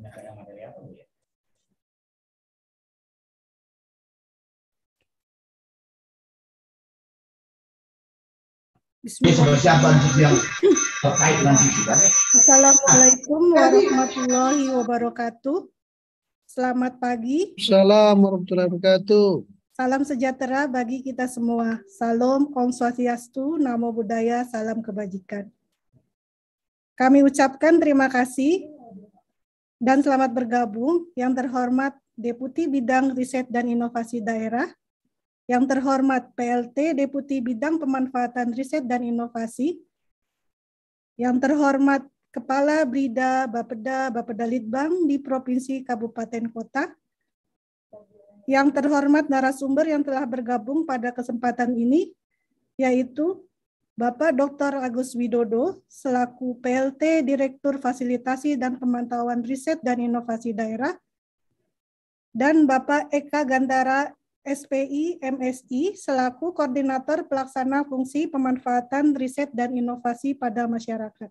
Nah, materi apa Bu ya? Assalamualaikum ah. warahmatullahi wabarakatuh. Selamat pagi. Salam warahmatullahi wabarakatuh. Salam sejahtera bagi kita semua. Salam Om Swastiastu, Namo Buddhaya, Salam Kebajikan. Kami ucapkan terima kasih dan selamat bergabung yang terhormat Deputi Bidang Riset dan Inovasi Daerah, yang terhormat PLT Deputi Bidang Pemanfaatan Riset dan Inovasi, yang terhormat Kepala Brida Bapeda Bapeda Litbang di Provinsi Kabupaten Kota, yang terhormat narasumber yang telah bergabung pada kesempatan ini, yaitu Bapak Dr. Agus Widodo selaku PLT Direktur Fasilitasi dan Pemantauan Riset dan Inovasi Daerah dan Bapak Eka Gandara SPI MSI selaku Koordinator Pelaksana Fungsi Pemanfaatan Riset dan Inovasi pada Masyarakat.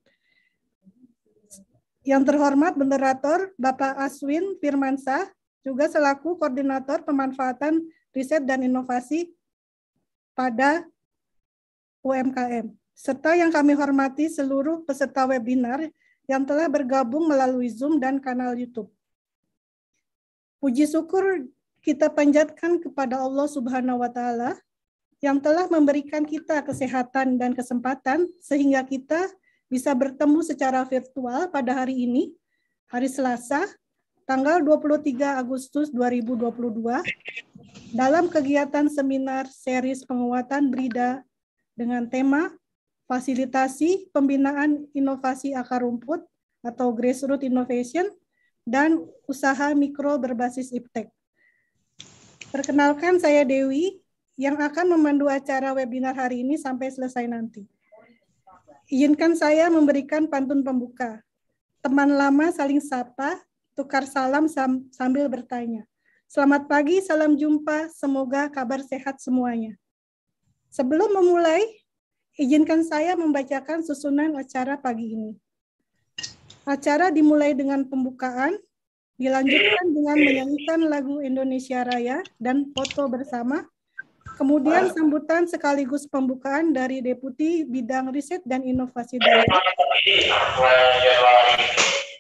Yang terhormat moderator Bapak Aswin Firmansyah juga selaku Koordinator Pemanfaatan Riset dan Inovasi pada UMKM, serta yang kami hormati seluruh peserta webinar yang telah bergabung melalui Zoom dan kanal YouTube. Puji syukur kita panjatkan kepada Allah Subhanahu wa taala yang telah memberikan kita kesehatan dan kesempatan sehingga kita bisa bertemu secara virtual pada hari ini, hari Selasa, tanggal 23 Agustus 2022 dalam kegiatan seminar series penguatan Brida dengan tema fasilitasi pembinaan inovasi akar rumput atau grassroots innovation dan usaha mikro berbasis iptek. Perkenalkan saya Dewi yang akan memandu acara webinar hari ini sampai selesai nanti. Izinkan saya memberikan pantun pembuka. Teman lama saling sapa, tukar salam sambil bertanya. Selamat pagi, salam jumpa, semoga kabar sehat semuanya. Sebelum memulai, izinkan saya membacakan susunan acara pagi ini. Acara dimulai dengan pembukaan, dilanjutkan dengan menyanyikan lagu Indonesia Raya dan foto bersama, kemudian sambutan sekaligus pembukaan dari Deputi Bidang Riset dan Inovasi Daerah,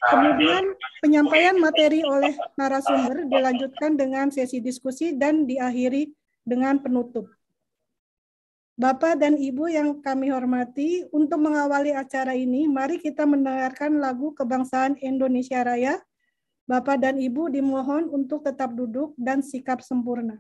kemudian penyampaian materi oleh narasumber dilanjutkan dengan sesi diskusi dan diakhiri dengan penutup. Bapak dan Ibu yang kami hormati, untuk mengawali acara ini, mari kita mendengarkan lagu kebangsaan Indonesia Raya. Bapak dan Ibu dimohon untuk tetap duduk dan sikap sempurna.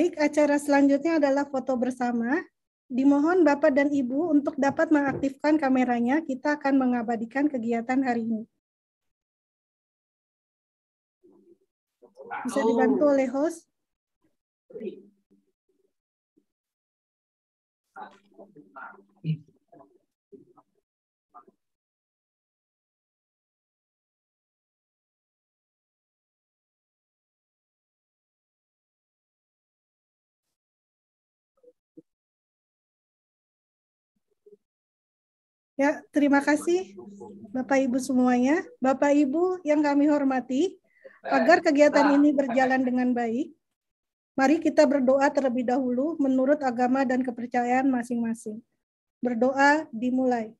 Baik, acara selanjutnya adalah foto bersama. Dimohon Bapak dan Ibu untuk dapat mengaktifkan kameranya, kita akan mengabadikan kegiatan hari ini. Bisa dibantu oleh host? Ya, terima kasih Bapak Ibu semuanya. Bapak Ibu yang kami hormati, agar kegiatan ini berjalan dengan baik, mari kita berdoa terlebih dahulu menurut agama dan kepercayaan masing-masing. Berdoa dimulai.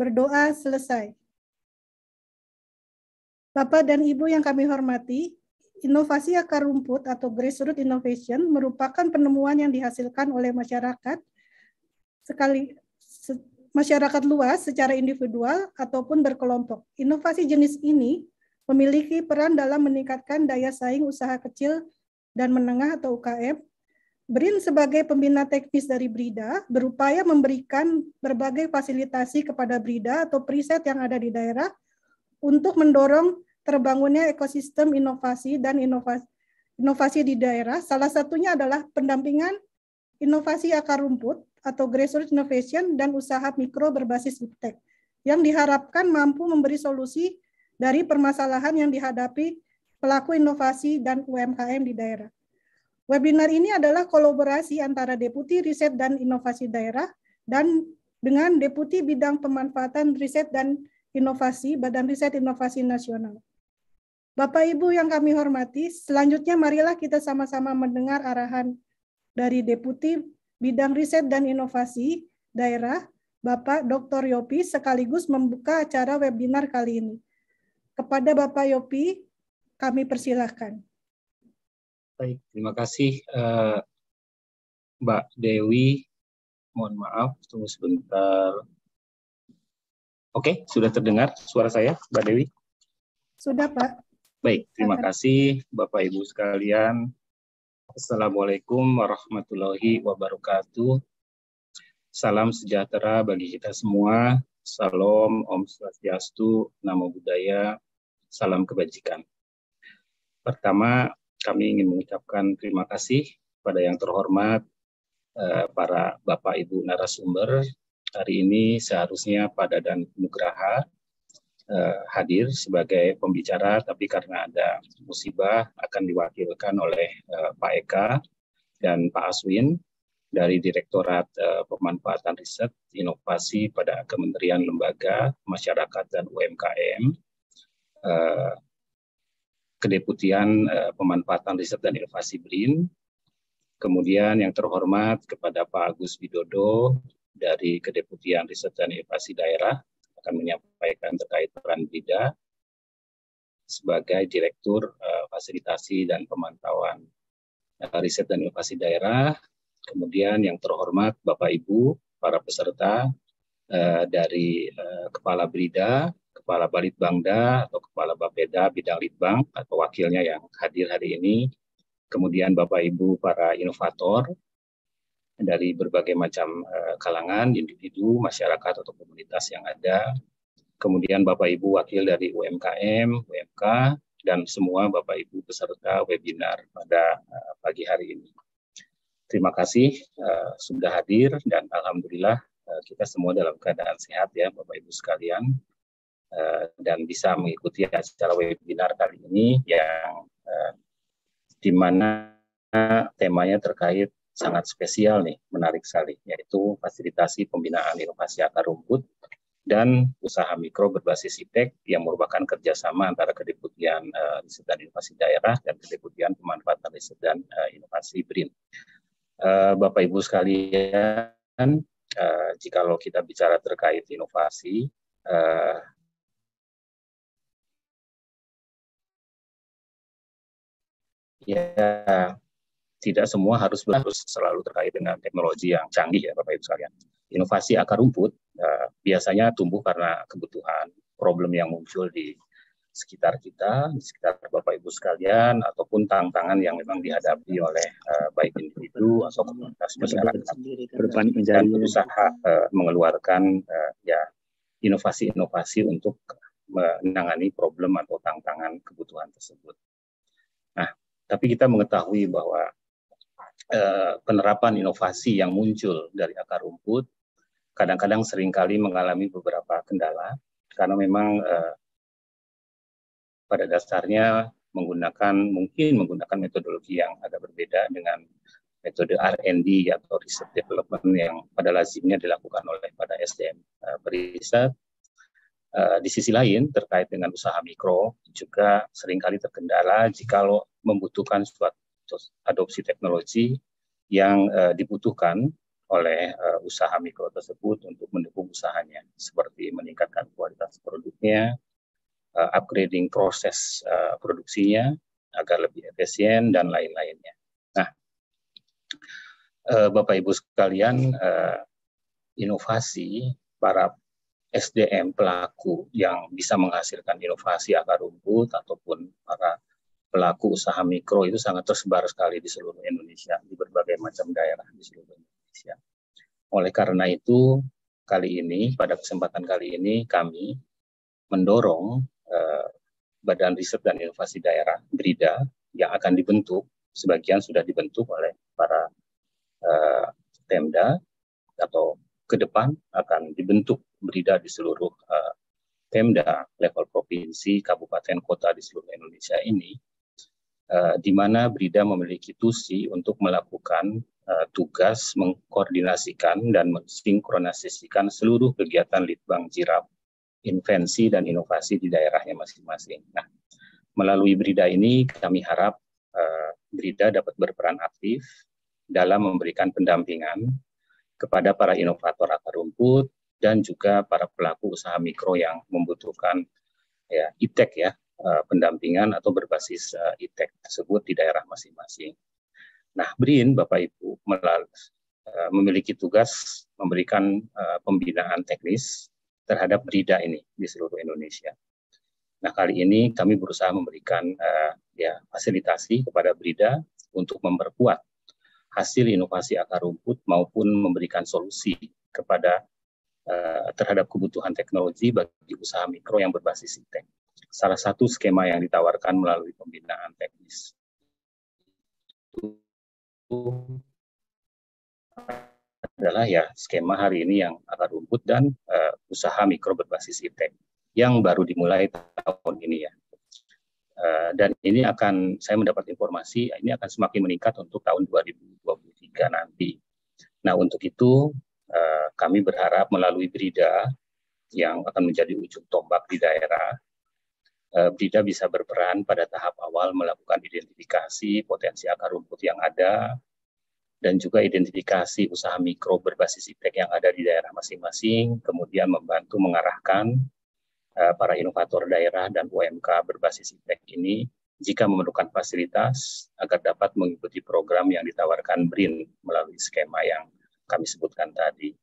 Berdoa selesai. Bapak dan Ibu yang kami hormati, inovasi akar rumput atau grassroots innovation merupakan penemuan yang dihasilkan oleh masyarakat sekali masyarakat luas secara individual ataupun berkelompok. Inovasi jenis ini memiliki peran dalam meningkatkan daya saing usaha kecil dan menengah atau UKM. BRIN sebagai pembina teknis dari BRIDA berupaya memberikan berbagai fasilitasi kepada BRIDA atau preset yang ada di daerah untuk mendorong terbangunnya ekosistem inovasi dan inovasi, inovasi di daerah. Salah satunya adalah pendampingan inovasi akar rumput atau grassroots innovation dan usaha mikro berbasis iptek yang diharapkan mampu memberi solusi dari permasalahan yang dihadapi pelaku inovasi dan UMKM di daerah. Webinar ini adalah kolaborasi antara Deputi Riset dan Inovasi Daerah dan dengan Deputi Bidang Pemanfaatan Riset dan Inovasi, Badan Riset Inovasi Nasional. Bapak Ibu yang kami hormati, selanjutnya marilah kita sama-sama mendengar arahan dari Deputi Bidang Riset dan Inovasi Daerah, Bapak Dr. Yopi, sekaligus membuka acara webinar kali ini. Kepada Bapak Yopi, kami persilahkan. Baik, terima kasih eh, Mbak Dewi. Mohon maaf, tunggu sebentar. Oke, sudah terdengar suara saya, Mbak Dewi? Sudah, Pak. Baik, terima kasih Bapak Ibu sekalian. Assalamualaikum warahmatullahi wabarakatuh. Salam sejahtera bagi kita semua. Salam Om Swastiastu, Namo Buddhaya, Salam Kebajikan. Pertama, kami ingin mengucapkan terima kasih pada yang terhormat eh, para Bapak Ibu narasumber hari ini seharusnya Pak Dadan Nugraha eh, hadir sebagai pembicara, tapi karena ada musibah akan diwakilkan oleh eh, Pak Eka dan Pak Aswin dari Direktorat eh, Pemanfaatan Riset Inovasi pada Kementerian Lembaga Masyarakat dan UMKM. Eh, Kedeputian eh, Pemanfaatan Riset dan Inovasi BRIN, Kemudian yang terhormat kepada Pak Agus Widodo, dari Kedeputian Riset dan Inovasi Daerah akan menyampaikan terkait peran BIDA sebagai Direktur uh, Fasilitasi dan Pemantauan uh, Riset dan Inovasi Daerah. Kemudian yang terhormat Bapak Ibu, para peserta uh, dari uh, Kepala Bida, Kepala Balitbangda atau Kepala Bapeda Bidang Litbang atau wakilnya yang hadir hari ini. Kemudian Bapak Ibu para inovator dari berbagai macam eh, kalangan, individu, masyarakat atau komunitas yang ada. Kemudian Bapak Ibu wakil dari UMKM, UMK, dan semua Bapak Ibu peserta webinar pada eh, pagi hari ini. Terima kasih eh, sudah hadir dan alhamdulillah kita semua dalam keadaan sehat ya Bapak Ibu sekalian dan bisa mengikuti acara webinar kali ini yang dimana temanya terkait sangat spesial nih, menarik sekali, yaitu fasilitasi pembinaan inovasi akar rumput dan usaha mikro berbasis IPEK e yang merupakan kerjasama antara Kedeputian uh, Riset dan Inovasi Daerah dan Kedeputian Pemanfaatan Riset dan uh, Inovasi BRIN. Uh, Bapak Ibu sekalian, uh, jikalau kita bicara terkait inovasi, uh, ya tidak semua harus harus selalu terkait dengan teknologi yang canggih ya Bapak Ibu sekalian. Inovasi akar rumput uh, biasanya tumbuh karena kebutuhan problem yang muncul di sekitar kita, di sekitar Bapak Ibu sekalian ataupun tantangan yang memang dihadapi oleh uh, baik individu atau komunitas masyarakat kan, dan berusaha uh, mengeluarkan uh, ya inovasi-inovasi untuk menangani problem atau tantangan kebutuhan tersebut. Nah, tapi kita mengetahui bahwa Eh, penerapan inovasi yang muncul dari akar rumput kadang-kadang seringkali mengalami beberapa kendala karena memang eh, pada dasarnya menggunakan mungkin menggunakan metodologi yang agak berbeda dengan metode R&D atau research development yang pada lazimnya dilakukan oleh pada SDM uh, eh, periset. Uh, eh, di sisi lain terkait dengan usaha mikro juga seringkali terkendala jikalau membutuhkan suatu adopsi teknologi yang uh, dibutuhkan oleh uh, usaha mikro tersebut untuk mendukung usahanya seperti meningkatkan kualitas produknya, uh, upgrading proses uh, produksinya agar lebih efisien dan lain-lainnya. Nah, uh, Bapak Ibu sekalian, uh, inovasi para SDM pelaku yang bisa menghasilkan inovasi akar rumput ataupun para pelaku usaha mikro itu sangat tersebar sekali di seluruh Indonesia, di berbagai macam daerah di seluruh Indonesia. Oleh karena itu, kali ini, pada kesempatan kali ini, kami mendorong eh, Badan Riset dan Inovasi Daerah, BRIDA, yang akan dibentuk, sebagian sudah dibentuk oleh para eh, Pemda, atau ke depan akan dibentuk BRIDA di seluruh eh, Pemda level provinsi, kabupaten, kota di seluruh Indonesia ini Eh, di mana Brida memiliki tusi untuk melakukan uh, tugas mengkoordinasikan dan mensinkronisasikan seluruh kegiatan Litbang Jirap, invensi dan inovasi di daerahnya masing-masing. Nah, melalui Brida ini kami harap uh, Brida dapat berperan aktif dalam memberikan pendampingan kepada para inovator akar rumput dan juga para pelaku usaha mikro yang membutuhkan ya e ya Eh, pendampingan atau berbasis eh, itek e tersebut di daerah masing-masing. Nah, BRIN Bapak Ibu melalui, uh, eh, memiliki tugas memberikan uh, pembinaan teknis terhadap berida ini di seluruh Indonesia. Nah, kali ini kami berusaha memberikan uh, ya fasilitasi kepada berida untuk memperkuat hasil inovasi akar rumput maupun memberikan solusi kepada terhadap kebutuhan teknologi bagi usaha mikro yang berbasis itek salah satu skema yang ditawarkan melalui pembinaan teknis. adalah ya skema hari ini yang akar rumput dan uh, usaha mikro berbasis ITEK yang baru dimulai tahun ini ya. Uh, dan ini akan saya mendapat informasi ini akan semakin meningkat untuk tahun 2023 nanti. Nah untuk itu uh, kami berharap melalui Brida yang akan menjadi ujung tombak di daerah Eh, Brida bisa berperan pada tahap awal melakukan identifikasi potensi akar rumput yang ada dan juga identifikasi usaha mikro berbasis iptek yang ada di daerah masing-masing, kemudian membantu mengarahkan eh, para inovator daerah dan UMK berbasis iptek ini jika memerlukan fasilitas agar dapat mengikuti program yang ditawarkan BRIN melalui skema yang kami sebutkan tadi.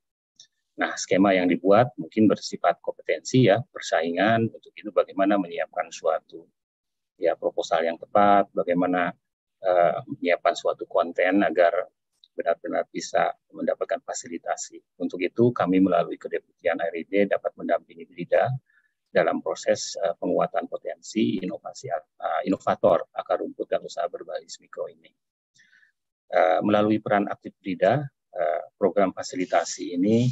Nah, skema yang dibuat mungkin bersifat kompetensi ya, persaingan, untuk itu bagaimana menyiapkan suatu ya proposal yang tepat, bagaimana uh, menyiapkan suatu konten agar benar-benar bisa mendapatkan fasilitasi. Untuk itu kami melalui kedeputian RID dapat mendampingi BRIDA dalam proses uh, penguatan potensi inovasi uh, inovator akar rumput dan usaha berbasis mikro ini. Uh, melalui peran aktif BRIDA program fasilitasi ini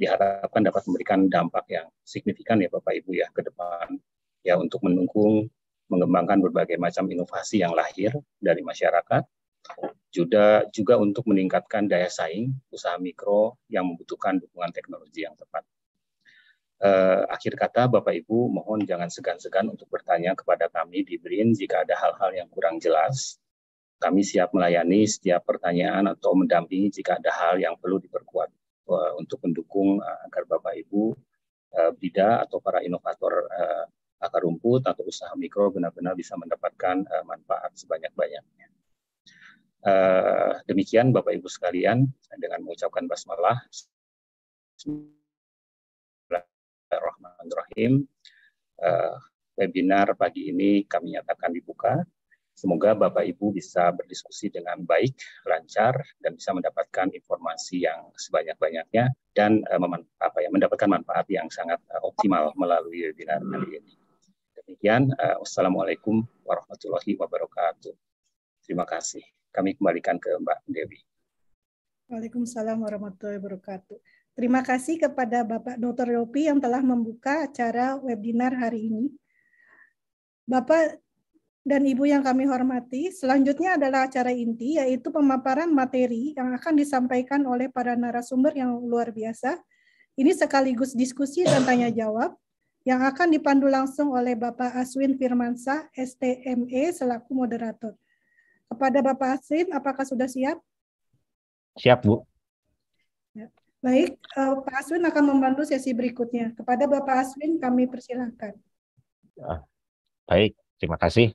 diharapkan dapat memberikan dampak yang signifikan ya Bapak Ibu ya ke depan ya untuk mendukung mengembangkan berbagai macam inovasi yang lahir dari masyarakat juga juga untuk meningkatkan daya saing usaha mikro yang membutuhkan dukungan teknologi yang tepat. Eh, akhir kata, Bapak Ibu, mohon jangan segan-segan untuk bertanya kepada kami di BRIN jika ada hal-hal yang kurang jelas. Kami siap melayani setiap pertanyaan atau mendampingi jika ada hal yang perlu diperkuat. Eh, untuk mendukung eh, agar Bapak Ibu uh, bida atau para inovator akar rumput atau usaha mikro benar-benar bisa mendapatkan manfaat sebanyak-banyaknya. demikian Bapak Ibu sekalian dengan mengucapkan basmalah Bismillahirrahmanirrahim. Uh, webinar pagi ini kami nyatakan dibuka. Semoga Bapak Ibu bisa berdiskusi dengan baik, lancar, dan bisa mendapatkan informasi yang sebanyak-banyaknya dan eh, apa ya, mendapatkan manfaat yang sangat eh, optimal melalui webinar kali hmm. ini. Demikian, uh, Wassalamualaikum warahmatullahi wabarakatuh. Terima kasih. Kami kembalikan ke Mbak Dewi. Waalaikumsalam warahmatullahi wabarakatuh. Terima kasih kepada Bapak Dr. Yopi yang telah membuka acara webinar hari ini. Bapak dan Ibu yang kami hormati, selanjutnya adalah acara inti yaitu pemaparan materi yang akan disampaikan oleh para narasumber yang luar biasa. Ini sekaligus diskusi dan tanya jawab yang akan dipandu langsung oleh Bapak Aswin Firmansa, STME selaku moderator. Kepada Bapak Aswin, apakah sudah siap? Siap, Bu. Ya. Baik, eh, Pak Aswin akan membantu sesi berikutnya. Kepada Bapak Aswin, kami persilahkan. Ah, baik, terima kasih.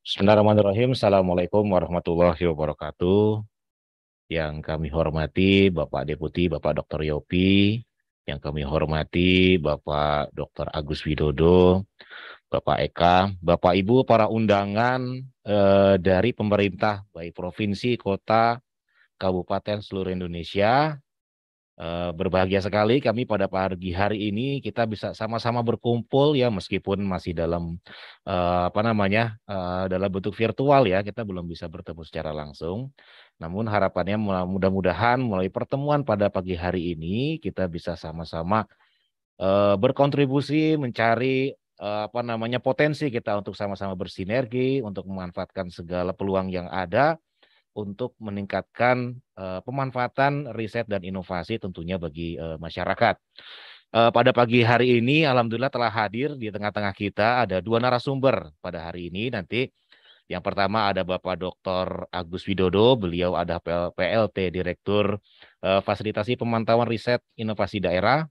Bismillahirrahmanirrahim. Assalamualaikum warahmatullahi wabarakatuh. Yang kami hormati Bapak Deputi Bapak Dr. Yopi, yang kami hormati Bapak Dr. Agus Widodo, Bapak Eka, Bapak Ibu para undangan eh, dari pemerintah baik provinsi, kota, kabupaten seluruh Indonesia Eh, berbahagia sekali kami pada pagi hari ini kita bisa sama-sama berkumpul ya meskipun masih dalam uh, apa namanya uh, dalam bentuk virtual ya kita belum bisa bertemu secara langsung. Namun harapannya mudah-mudahan melalui pertemuan pada pagi hari ini kita bisa sama-sama uh, berkontribusi mencari uh, apa namanya potensi kita untuk sama-sama bersinergi untuk memanfaatkan segala peluang yang ada untuk meningkatkan uh, pemanfaatan riset dan inovasi tentunya bagi uh, masyarakat. Uh, pada pagi hari ini alhamdulillah telah hadir di tengah-tengah kita ada dua narasumber pada hari ini nanti yang pertama ada Bapak Dr. Agus Widodo, beliau ada PLT Direktur uh, Fasilitasi Pemantauan Riset Inovasi Daerah.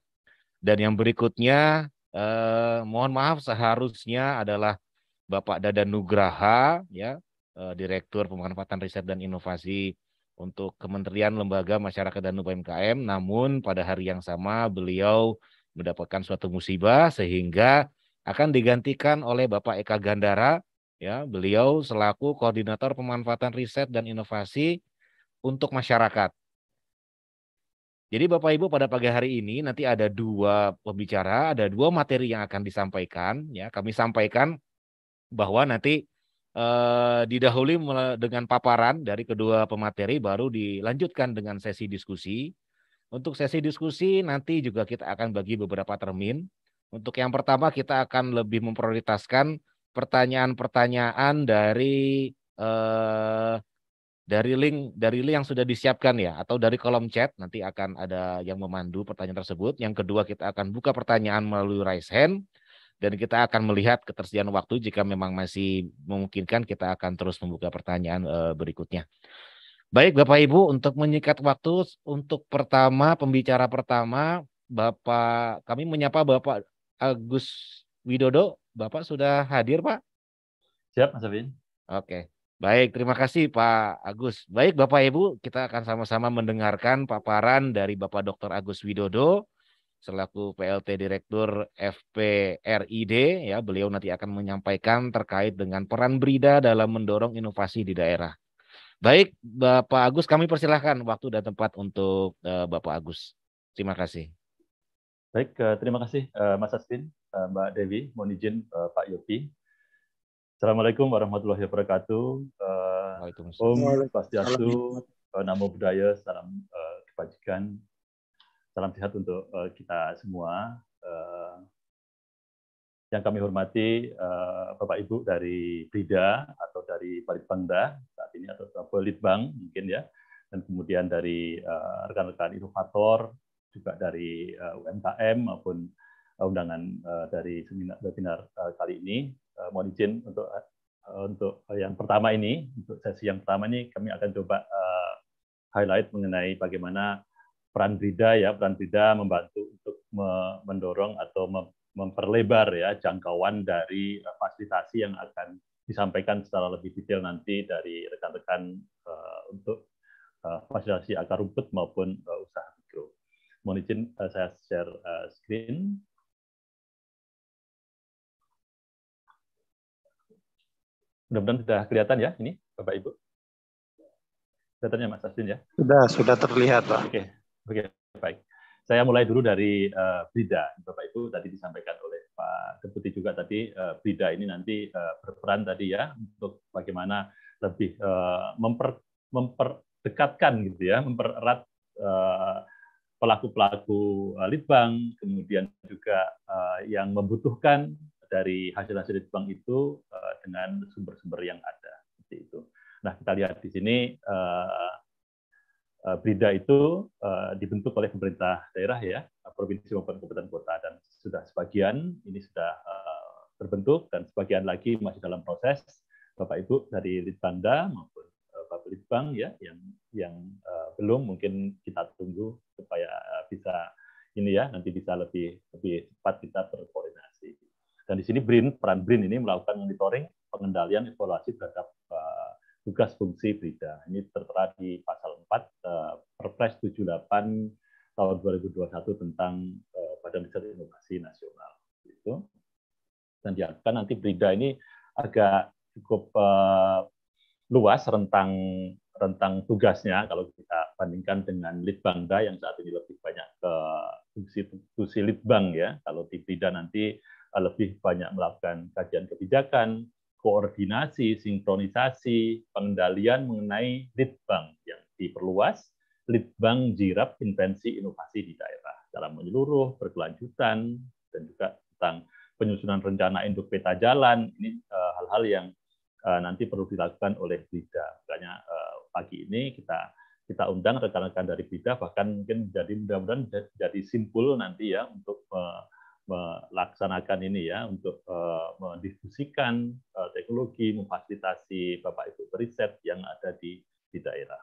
Dan yang berikutnya uh, mohon maaf seharusnya adalah Bapak Dadan Nugraha ya, Eh, Direktur Pemanfaatan Riset dan Inovasi untuk Kementerian Lembaga Masyarakat dan UMKM. Namun pada hari yang sama beliau mendapatkan suatu musibah sehingga akan digantikan oleh Bapak Eka Gandara. Ya, beliau selaku koordinator pemanfaatan riset dan inovasi untuk masyarakat. Jadi Bapak Ibu pada pagi hari ini nanti ada dua pembicara, ada dua materi yang akan disampaikan. Ya, kami sampaikan bahwa nanti Eh, didahului dengan paparan dari kedua pemateri baru dilanjutkan dengan sesi diskusi. Untuk sesi diskusi nanti juga kita akan bagi beberapa termin. Untuk yang pertama kita akan lebih memprioritaskan pertanyaan-pertanyaan dari eh, dari link dari link yang sudah disiapkan ya atau dari kolom chat nanti akan ada yang memandu pertanyaan tersebut. Yang kedua kita akan buka pertanyaan melalui raise hand dan kita akan melihat ketersediaan waktu jika memang masih memungkinkan kita akan terus membuka pertanyaan eh, berikutnya. Baik Bapak Ibu untuk menyikat waktu untuk pertama pembicara pertama Bapak kami menyapa Bapak Agus Widodo. Bapak sudah hadir Pak? Siap Mas Abin. Oke. Baik, terima kasih Pak Agus. Baik Bapak Ibu, kita akan sama-sama mendengarkan paparan dari Bapak Dr. Agus Widodo selaku PLT Direktur FPRID ya beliau nanti akan menyampaikan terkait dengan peran Brida dalam mendorong inovasi di daerah. Baik, Bapak Agus kami persilahkan waktu dan tempat untuk uh, Bapak Agus. Terima kasih. Baik, uh, terima kasih uh, Mas Asvin, uh, Mbak Dewi, mohon izin uh, Pak Yopi. Assalamualaikum warahmatullahi wabarakatuh. Uh, Waalaikumsalam. Om Pastiasu, uh, Namo Buddhaya, salam uh, kebajikan, Salam sehat untuk uh, kita semua. Uh, yang kami hormati uh, Bapak Ibu dari Brida atau dari Balitbangda saat ini atau Balitbang mungkin ya, dan kemudian dari uh, rekan-rekan inovator juga dari uh, UMKM maupun undangan uh, dari seminar webinar uh, kali ini. Uh, mohon izin untuk uh, untuk yang pertama ini, untuk sesi yang pertama ini kami akan coba uh, highlight mengenai bagaimana peran Brida ya, peran Brida membantu untuk mendorong atau memperlebar ya jangkauan dari eh, fasilitasi yang akan disampaikan secara lebih detail nanti dari rekan-rekan eh, untuk eh, fasilitasi akar rumput maupun usaha mikro. Mohon izin uh, saya share screen. Mudah-mudahan sudah kelihatan ya ini Bapak Ibu. Kelihatannya Mas Asdin ya? Sudah, sudah terlihat Pak. Oke, Oke, baik. Saya mulai dulu dari uh, Brida, Bapak Ibu tadi disampaikan oleh Pak Deputi juga tadi uh, Brida ini nanti uh, berperan tadi ya untuk bagaimana lebih uh, memper memperdekatkan gitu ya, mempererat uh, pelaku-pelaku uh, litbang, kemudian juga uh, yang membutuhkan dari hasil-hasil litbang itu uh, dengan sumber-sumber yang ada seperti itu. Nah, kita lihat di sini uh, Eh, Brida itu eh, dibentuk oleh pemerintah daerah ya, provinsi maupun kabupaten kota dan sudah sebagian ini sudah eh, terbentuk dan sebagian lagi masih dalam proses Bapak Ibu dari Litbangda maupun Bapak Litbang ya yang yang belum mungkin kita tunggu supaya bisa ini ya nanti bisa lebih lebih cepat kita berkoordinasi. Dan di sini BRIN peran BRIN ini melakukan monitoring, pengendalian, evaluasi terhadap uh, tugas fungsi berita. Ini tertera di pasal 4 eh, Perpres 78 tahun 2021 tentang eh, Badan Riset Inovasi Nasional. Itu. Dan diharapkan nanti berita ini agak cukup eh, luas rentang rentang tugasnya kalau kita bandingkan dengan Litbangda yang saat ini lebih banyak ke fungsi fungsi Litbang ya. Kalau di Brida nanti lebih banyak melakukan kajian kebijakan, koordinasi, sinkronisasi, pengendalian mengenai lead bank yang diperluas, lead bank jirap invensi inovasi di daerah dalam menyeluruh, berkelanjutan, dan juga tentang penyusunan rencana induk peta jalan. Ini eh, hal-hal yang eh, nanti perlu dilakukan oleh BIDA. Makanya eh, pagi ini kita kita undang rekan-rekan dari BIDA, bahkan mungkin jadi mudah-mudahan jadi simpul nanti ya untuk melaksanakan ini ya untuk uh, mendiskusikan uh, teknologi, memfasilitasi Bapak Ibu riset yang ada di di daerah.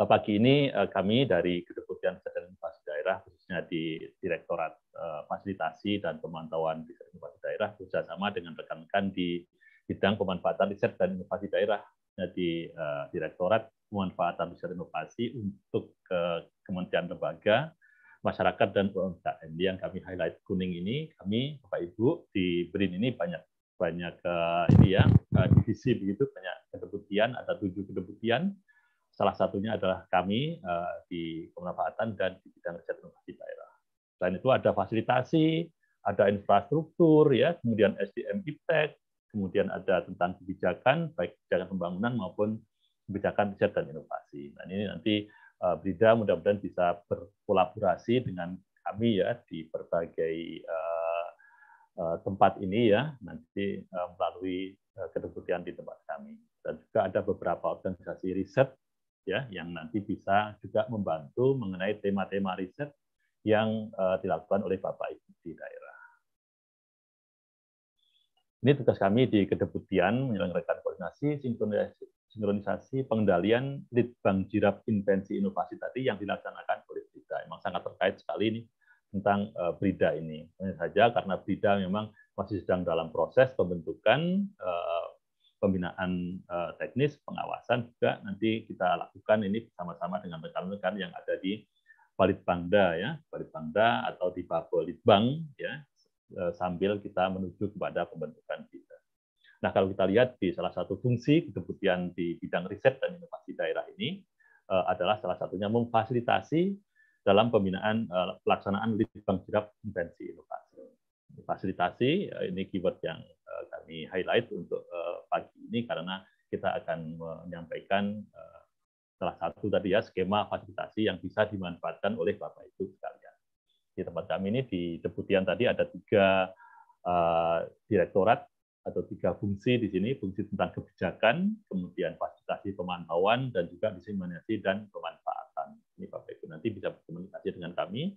Uh, pagi ini uh, kami dari Kedeputian Riset Inovasi Daerah khususnya di Direktorat uh, Fasilitasi dan Pemantauan Riset Inovasi Daerah bekerjasama dengan rekan-rekan di bidang pemanfaatan riset dan inovasi daerah ya, di uh, Direktorat Pemanfaatan Riset Inovasi untuk uh, Kementerian Lembaga masyarakat dan UMKM. Yang kami highlight kuning ini, kami Bapak Ibu di BRIN ini banyak banyak uh, ini ya uh, divisi begitu banyak kedeputian ada tujuh kedeputian salah satunya adalah kami uh, di pemanfaatan dan di bidang riset inovasi daerah selain itu ada fasilitasi ada infrastruktur ya kemudian SDM IPTEK kemudian ada tentang kebijakan baik kebijakan pembangunan maupun kebijakan riset dan inovasi nah ini nanti Eh, Brida mudah-mudahan bisa berkolaborasi dengan kami ya di berbagai eh, eh, tempat ini ya nanti melalui kedeputian di tempat kami dan juga ada beberapa organisasi riset ya yang nanti bisa juga membantu mengenai tema-tema riset yang dilakukan oleh Bapak Ibu di daerah. Ini tugas kami di kedeputian menyelenggarakan koordinasi sinkronisasi, sinkronisasi pengendalian bank Jirap Invensi Inovasi tadi yang dilaksanakan oleh Brida. Memang sangat terkait sekali ini tentang eh, Brida ini. Hanya saja karena Brida memang masih sedang dalam proses pembentukan, eh, pembinaan eh, teknis, pengawasan juga nanti kita lakukan ini bersama-sama dengan rekan-rekan yang ada di Balitbangda ya, Balitbangda atau di Babolitbang ya, sambil kita menuju kepada pembentukan kita. Nah, kalau kita lihat di salah satu fungsi kebutuhan di bidang riset dan inovasi daerah ini eh, adalah salah satunya memfasilitasi dalam pembinaan eh, pelaksanaan litbang bank intensi inovasi. Fasilitasi eh, ini keyword yang kami highlight untuk pagi ini karena kita akan menyampaikan salah satu tadi ya skema fasilitasi yang bisa dimanfaatkan oleh Bapak Ibu sekalian. Di tempat kami ini di Deputian tadi ada tiga direktorat atau tiga fungsi di sini, fungsi tentang kebijakan, kemudian fasilitasi pemantauan, dan juga diseminasi dan pemanfaatan. Ini Bapak Ibu nanti bisa berkomunikasi dengan kami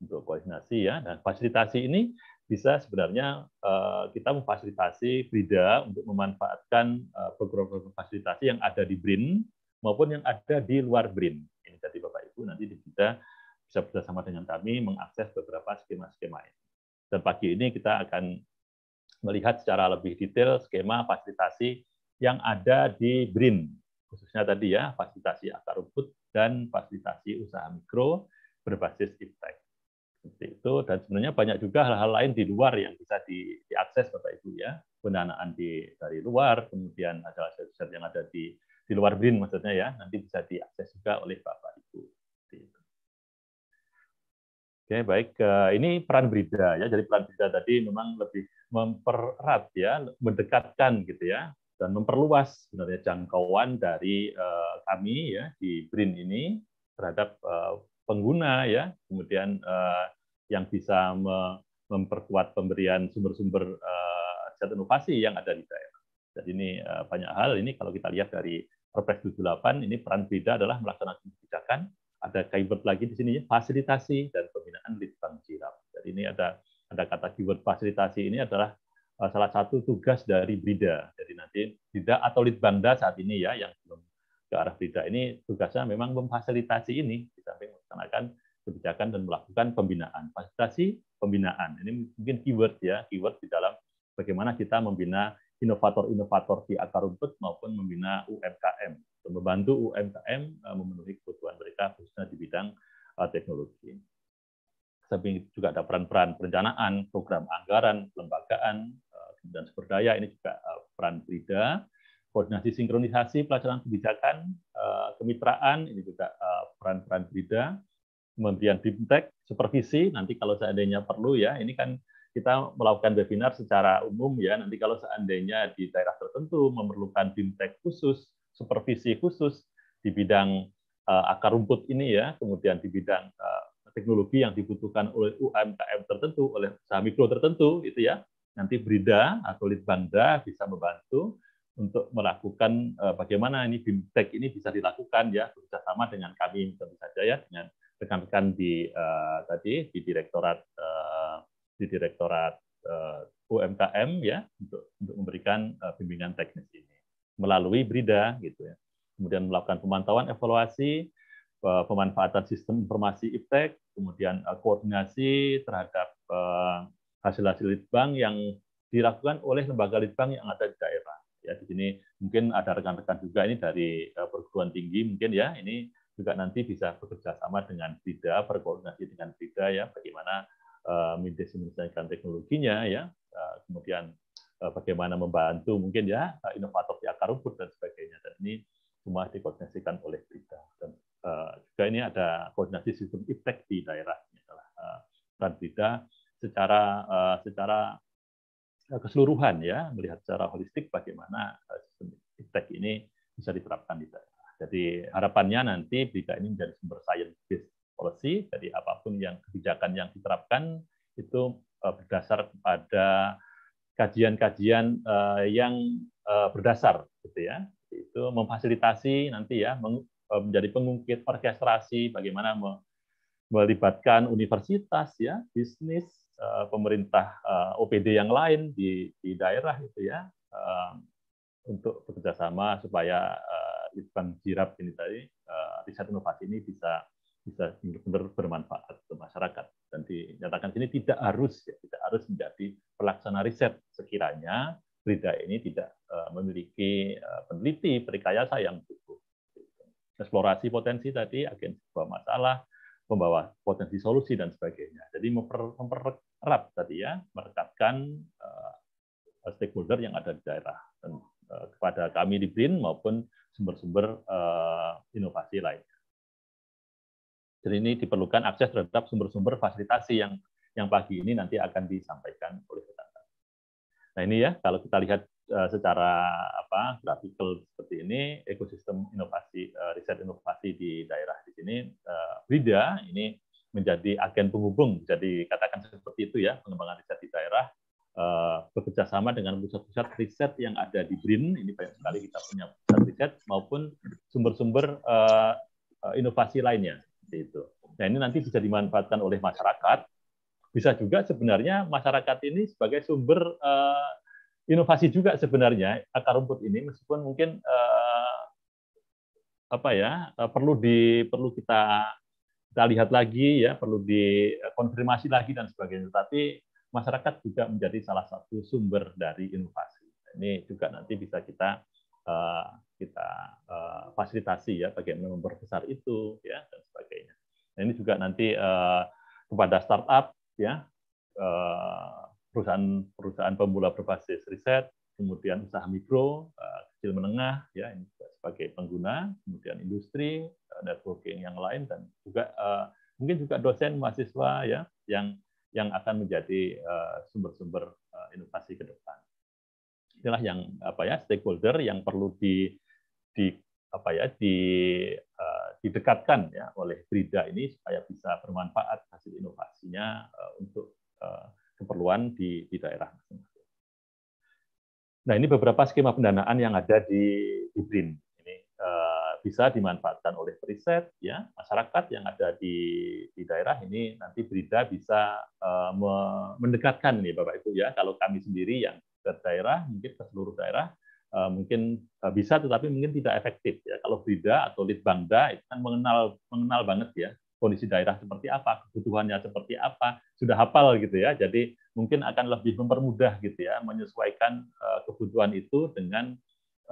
untuk koordinasi ya. Dan fasilitasi ini bisa sebenarnya eh, kita memfasilitasi BRIDA untuk memanfaatkan eh, program-program fasilitasi yang ada di BRIN maupun yang ada di luar BRIN. Ini tadi Bapak Ibu nanti di BRIDA bisa bersama dengan kami mengakses beberapa skema-skema ini. Dan pagi ini kita akan melihat secara lebih detail skema fasilitasi yang ada di BRIN, khususnya tadi ya, fasilitasi akar rumput dan fasilitasi usaha mikro berbasis iptek. Seperti itu, dan sebenarnya banyak juga hal-hal lain di luar yang bisa di, diakses Bapak-Ibu ya, pendanaan di, dari luar, kemudian ada aset yang ada di, di luar BRIN maksudnya ya, nanti bisa diakses juga oleh Bapak-Ibu. Oke, baik. Eh, ini peran Brida ya. Jadi peran Brida tadi memang lebih mempererat ya, mendekatkan gitu ya, dan memperluas sebenarnya jangkauan dari eh, kami ya di BRIN ini terhadap eh, pengguna ya, kemudian yang bisa memperkuat pemberian sumber-sumber riset inovasi yang ada di daerah. Jadi ini banyak hal ini kalau kita lihat dari Perpres 78 ini peran BRIDA adalah melaksanakan kebijakan ada keyword lagi di sini fasilitasi dan pembinaan litbang jirap. Jadi ini ada ada kata keyword fasilitasi ini adalah eh, salah satu tugas dari Brida. Jadi nanti Brida atau Litbangda saat ini ya yang belum ke arah Brida ini tugasnya memang memfasilitasi ini di samping melaksanakan kebijakan dan melakukan pembinaan. Fasilitasi pembinaan. Ini mungkin keyword ya, keyword di dalam bagaimana kita membina inovator-inovator di akar rumput maupun membina UMKM membantu UMKM eh, memenuhi kebutuhan mereka khususnya di bidang eh, teknologi. Tapi juga ada peran-peran perencanaan, program anggaran, lembagaan, eh, dan sumber daya ini juga peran berbeda. koordinasi sinkronisasi pelajaran kebijakan, kemitraan ini juga peran-peran berbeda. Kementerian bimtek, supervisi nanti kalau seandainya perlu ya ini kan kita melakukan webinar secara umum ya nanti kalau seandainya di daerah tertentu memerlukan bimtek khusus supervisi khusus di bidang uh, akar rumput ini ya, kemudian di bidang uh, teknologi yang dibutuhkan oleh UMKM tertentu, oleh usaha mikro tertentu, itu ya. Nanti Brida atau Litbangda bisa membantu untuk melakukan uh, bagaimana ini BIMTEK ini bisa dilakukan ya bekerjasama dengan kami tentu saja ya dengan rekan-rekan di uh, tadi di direktorat uh, di direktorat uh, UMKM ya untuk untuk memberikan uh, bimbingan teknis ini melalui BRIDA gitu ya. Kemudian melakukan pemantauan evaluasi eh, pemanfaatan sistem informasi IPTEK, kemudian eh, koordinasi terhadap eh, hasil-hasil litbang yang dilakukan oleh lembaga litbang yang ada di daerah. Ya, di sini mungkin ada rekan-rekan juga ini dari perguruan tinggi mungkin ya, ini juga nanti bisa bekerja sama dengan BRIDA, berkoordinasi dengan BRIDA ya, bagaimana uh, mendistribusikan teknologinya ya, kemudian Eh, bagaimana membantu mungkin ya eh, inovator di akar rumput dan sebagainya. Dan ini semua dikoordinasikan oleh BRIDA. Dan eh, juga ini ada koordinasi sistem iptek di daerah ini adalah peran secara secara keseluruhan ya melihat secara holistik bagaimana sistem iptek ini bisa diterapkan di daerah. Jadi harapannya nanti BRIDA ini menjadi sumber science based policy, jadi apapun yang kebijakan yang diterapkan itu berdasar pada kajian-kajian uh, yang uh, berdasar gitu ya itu memfasilitasi nanti ya eh, menjadi pengungkit orkestrasi bagaimana me melibatkan universitas ya bisnis uh, pemerintah uh, OPD yang lain di, di daerah gitu ya uh, untuk bekerjasama supaya uh, kan Jirap ini tadi uh, riset inovasi ini bisa bisa benar-benar bermanfaat untuk masyarakat dan dinyatakan sini tidak harus ya, tidak harus menjadi pelaksana riset sekiranya berita ini tidak eh, memiliki eh, peneliti perikayasa yang cukup eksplorasi potensi tadi agen sebuah masalah membawa potensi solusi dan sebagainya jadi mempererat tadi ya merekatkan eh, stakeholder yang ada di daerah dan, kepada kami di BRIN maupun sumber-sumber inovasi lain jadi ini diperlukan akses terhadap sumber-sumber fasilitasi yang yang pagi ini nanti akan disampaikan oleh Kementan. Nah ini ya kalau kita lihat eh, secara apa grafikal seperti ini ekosistem inovasi eh, riset inovasi di daerah di sini Brida eh, ini menjadi agen penghubung jadi katakan seperti itu ya pengembangan riset di daerah bekerjasama dengan pusat-pusat riset yang ada di BRIN ini banyak sekali kita punya pusat riset maupun sumber-sumber inovasi lainnya seperti Nah ini nanti bisa dimanfaatkan oleh masyarakat. Bisa juga sebenarnya masyarakat ini sebagai sumber uh, inovasi juga sebenarnya akar rumput ini meskipun mungkin uh, apa ya uh, perlu di perlu kita kita lihat lagi ya perlu dikonfirmasi lagi dan sebagainya. Tapi masyarakat juga menjadi salah satu sumber dari inovasi. Nah, ini juga nanti bisa kita uh, kita uh, fasilitasi ya bagaimana memperbesar itu ya dan sebagainya. Nah, ini juga nanti uh, kepada startup ya eh, perusahaan-perusahaan pemula berbasis riset, kemudian usaha mikro, uh, kecil menengah ya ini juga sebagai pengguna, kemudian industri, uh, networking yang lain dan juga uh, mungkin juga dosen mahasiswa ya yang yang akan menjadi sumber-sumber uh, uh, inovasi ke depan. Inilah yang apa ya stakeholder yang perlu di di apa ya di uh, didekatkan ya oleh Brida ini supaya bisa bermanfaat hasil inovasinya uh, untuk uh, keperluan di, di daerah masing-masing. Nah ini beberapa skema pendanaan yang ada di di ini uh, bisa dimanfaatkan oleh riset ya masyarakat yang ada di di daerah ini nanti Brida bisa uh, mendekatkan nih Bapak Ibu ya kalau kami sendiri yang ke daerah mungkin ke seluruh daerah Eh, mungkin bisa tetapi mungkin tidak efektif ya kalau Frida atau Litbangda itu kan mengenal mengenal banget ya kondisi daerah seperti apa kebutuhannya seperti apa sudah hafal gitu ya jadi mungkin akan lebih mempermudah gitu ya menyesuaikan eh, kebutuhan itu dengan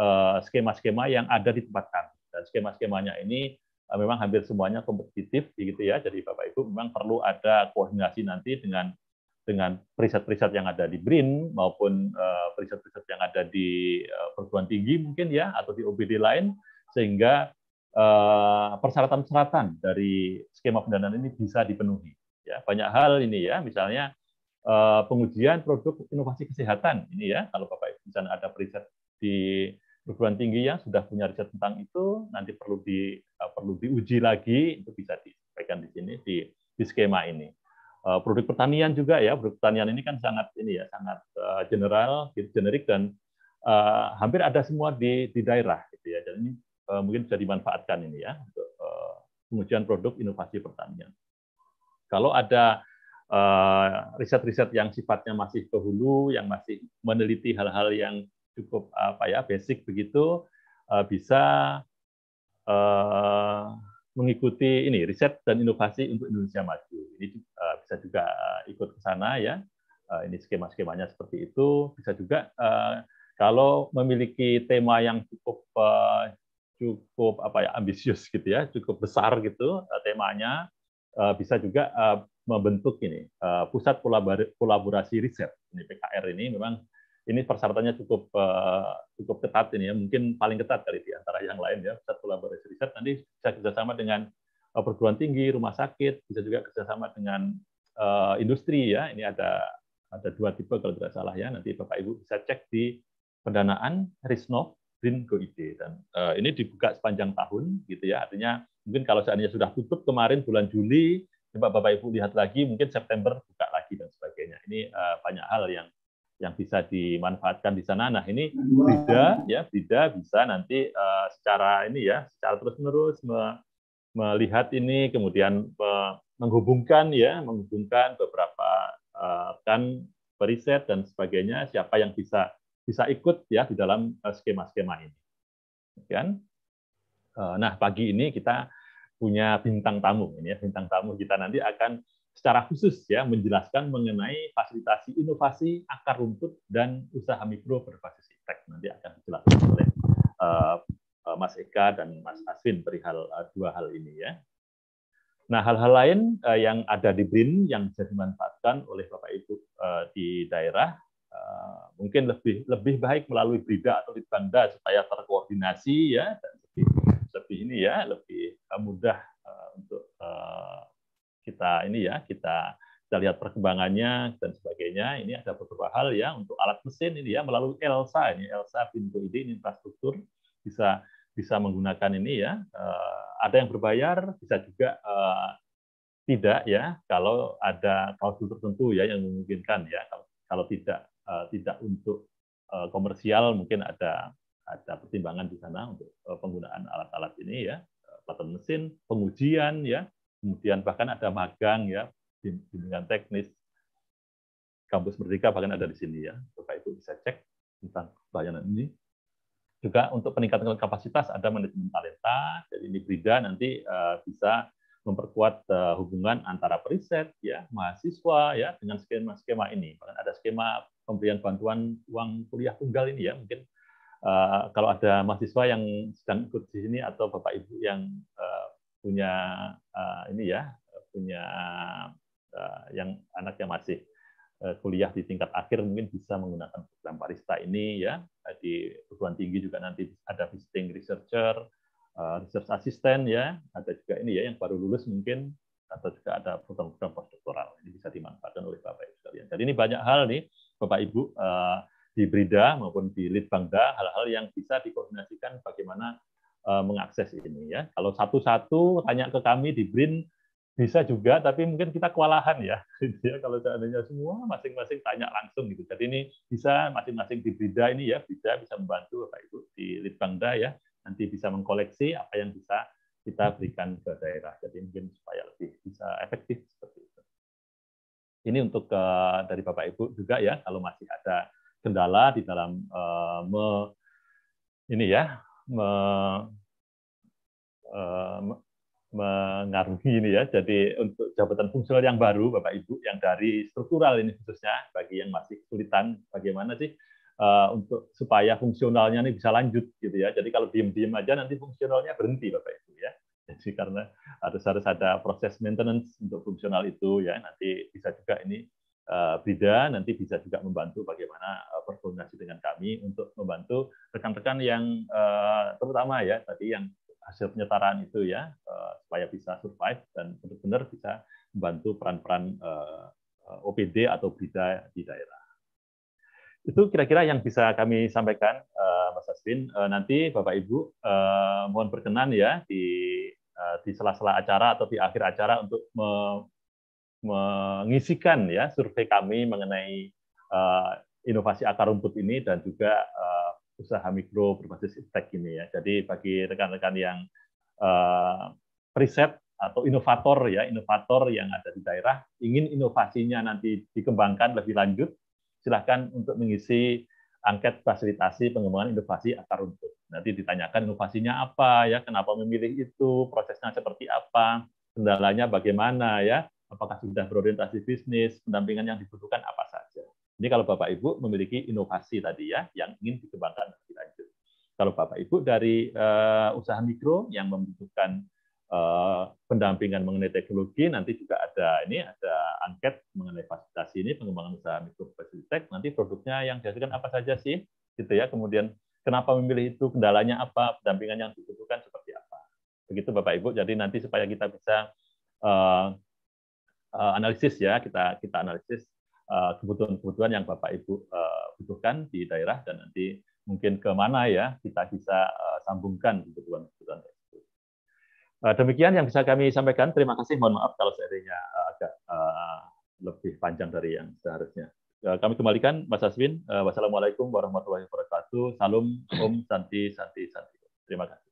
eh, skema-skema yang ada di tempat kami dan skema-skemanya ini memang hampir semuanya kompetitif gitu ya jadi Bapak Ibu memang perlu ada koordinasi nanti dengan dengan periset-periset yang ada di BRIN maupun eh, periset-periset yang ada di eh, perguruan tinggi mungkin ya atau di OBD lain sehingga eh, persyaratan-persyaratan dari skema pendanaan ini bisa dipenuhi. Ya, banyak hal ini ya, misalnya pengujian produk inovasi kesehatan ini ya, kalau Bapak Ibu misalnya ada periset di perguruan tinggi yang sudah punya riset tentang itu nanti perlu di perlu diuji lagi itu bisa disampaikan di sini di di skema ini. Eh, produk pertanian juga ya produk pertanian ini kan sangat ini ya sangat eh, general gitu, generik dan eh, hampir ada semua di di daerah gitu ya dan ini mungkin bisa dimanfaatkan ini ya untuk pengujian produk inovasi pertanian kalau ada riset-riset yang sifatnya masih ke hulu yang masih meneliti hal-hal yang cukup apa ya basic begitu bisa mengikuti ini riset dan inovasi untuk Indonesia maju. Ini eh, bisa juga eh, ikut ke sana ya. Eh, ini skema-skemanya seperti itu. Bisa juga kalau memiliki tema yang cukup cukup apa ya ambisius gitu ya, cukup besar gitu temanya bisa juga membentuk ini pusat kolaborasi riset. Ini PKR ini memang ini persyaratannya cukup uh, cukup ketat ini ya, mungkin paling ketat dari di antara yang lain ya, setelah kolaborasi riset nanti bisa kerjasama dengan uh, perguruan tinggi, rumah sakit, bisa juga kerjasama dengan uh, industri ya, ini ada ada dua tipe kalau tidak salah ya, nanti Bapak Ibu bisa cek di pendanaan Risnov Green Go Ide dan uh, ini dibuka sepanjang tahun gitu ya, artinya mungkin kalau seandainya sudah tutup kemarin bulan Juli, coba Bapak Ibu lihat lagi, mungkin September buka lagi dan sebagainya. Ini uh, banyak hal yang yang bisa dimanfaatkan di sana. Nah ini Brida ya Brida bisa nanti uh, secara ini ya secara terus menerus me melihat ini kemudian me menghubungkan ya menghubungkan beberapa uh, kan periset dan sebagainya siapa yang bisa bisa ikut ya di dalam eh, skema-skema ini. Kan? Nah pagi ini kita punya bintang tamu ini ya bintang tamu kita nanti akan secara khusus ya menjelaskan mengenai fasilitasi inovasi akar rumput dan usaha mikro berbasis iptek nanti akan dijelaskan oleh uh, Mas Eka dan Mas Aswin perihal uh, dua hal ini ya. Nah hal-hal lain uh, yang ada di BRIN yang bisa dimanfaatkan oleh Bapak Ibu uh, di daerah uh, mungkin lebih lebih baik melalui BRIDA atau Banda supaya terkoordinasi ya dan lebih, lebih ini ya lebih mudah uh, untuk uh, kita ini ya kita kita lihat perkembangannya dan sebagainya. Ini ada beberapa hal ya untuk alat mesin ini ya melalui Elsa ini Elsa pintu ide ini infrastruktur bisa bisa menggunakan ini ya. Eh, ada yang berbayar, bisa juga eh, tidak ya kalau ada klausul tertentu ya yang memungkinkan ya kalau, kalau tidak eh, tidak untuk komersial mungkin ada ada pertimbangan di sana untuk penggunaan alat-alat ini ya pelatihan mesin pengujian ya kemudian bahkan ada magang ya, bimbingan teknis. Kampus Merdeka bahkan ada di sini ya. Bapak Ibu bisa cek tentang pelayanan ini. Juga untuk peningkatan kapasitas ada manajemen talenta, jadi ini Brida nanti eh, bisa memperkuat eh, hubungan antara periset ya mahasiswa ya dengan skema-skema ini bahkan ada skema pemberian bantuan uang kuliah tunggal ini ya mungkin eh, kalau ada mahasiswa yang sedang ikut di sini atau bapak ibu yang punya uh, ini ya punya uh, yang anak yang masih uh, kuliah di tingkat akhir mungkin bisa menggunakan program barista ini ya di perguruan tinggi juga nanti ada visiting researcher uh, research assistant ya ada juga ini ya yang baru lulus mungkin atau juga ada program-program postdoktoral ini bisa dimanfaatkan oleh bapak ibu sekalian jadi ini banyak hal nih bapak ibu uh, di Brida maupun di Litbangda hal-hal yang bisa dikoordinasikan bagaimana Eh, mengakses ini ya. Kalau satu-satu tanya ke kami di BRIN bisa juga, tapi mungkin kita kewalahan ya. Gitu ya kalau seandainya semua masing-masing tanya langsung gitu. Jadi ini bisa masing-masing di Brida ini ya, bisa bisa membantu Bapak Ibu di Litbangda ya, nanti bisa mengkoleksi apa yang bisa kita berikan ke daerah. Jadi mungkin supaya lebih bisa efektif seperti itu. Ini untuk ke eh, dari Bapak Ibu juga ya, kalau masih ada kendala di dalam uh, me, ini ya E, me, mengarungi ini ya. Jadi untuk jabatan fungsional yang baru, Bapak Ibu, yang dari struktural ini khususnya bagi yang masih kesulitan, bagaimana sih uh, untuk supaya fungsionalnya ini bisa lanjut gitu ya. Jadi kalau diem-diem aja nanti fungsionalnya berhenti Bapak Ibu ya. Jadi karena harus harus ada proses maintenance untuk fungsional itu ya. Nanti bisa juga ini Eh, Brida nanti bisa juga membantu bagaimana eh, berkoordinasi dengan kami untuk membantu rekan-rekan yang eh, terutama ya tadi yang hasil penyetaraan itu ya supaya bisa survive dan benar-benar bisa membantu peran-peran OPD atau Brida di daerah. Itu kira-kira yang bisa kami sampaikan, Mas Aswin. Nanti Bapak Ibu mohon berkenan ya di di sela-sela acara atau di akhir acara untuk mengisikan ya survei kami mengenai uh, inovasi akar rumput ini dan juga uh, usaha mikro berbasis iptek ini ya. Jadi bagi rekan-rekan yang uh, riset atau inovator ya, inovator yang ada di daerah ingin inovasinya nanti dikembangkan lebih lanjut, silahkan untuk mengisi angket fasilitasi pengembangan inovasi akar rumput. Nanti ditanyakan inovasinya apa ya, kenapa memilih itu, prosesnya seperti apa, kendalanya bagaimana ya, apakah sudah berorientasi bisnis, pendampingan yang dibutuhkan apa saja. Ini kalau Bapak Ibu memiliki inovasi tadi ya yang ingin dikembangkan lebih lanjut. Kalau Bapak Ibu dari uh, usaha mikro yang membutuhkan uh, pendampingan mengenai teknologi, nanti juga ada ini ada angket mengenai fasilitasi ini pengembangan usaha mikro fasilitas. Nanti produknya yang dihasilkan apa saja sih, gitu ya. Kemudian kenapa memilih itu, kendalanya apa, pendampingan yang dibutuhkan seperti apa. Begitu Bapak Ibu. Jadi nanti supaya kita bisa uh, Eh, analisis ya kita kita analisis eh, kebutuhan-kebutuhan yang Bapak Ibu eh, butuhkan di daerah dan nanti mungkin kemana ya kita bisa sambungkan kebutuhan-kebutuhan tersebut. Demikian yang bisa kami sampaikan. Terima kasih. Mohon maaf kalau seandainya agak lebih panjang dari yang seharusnya. Kami kembalikan Mas Aswin. Wassalamualaikum warahmatullahi wabarakatuh. Salam Om Santi Santi Santi. Terima kasih.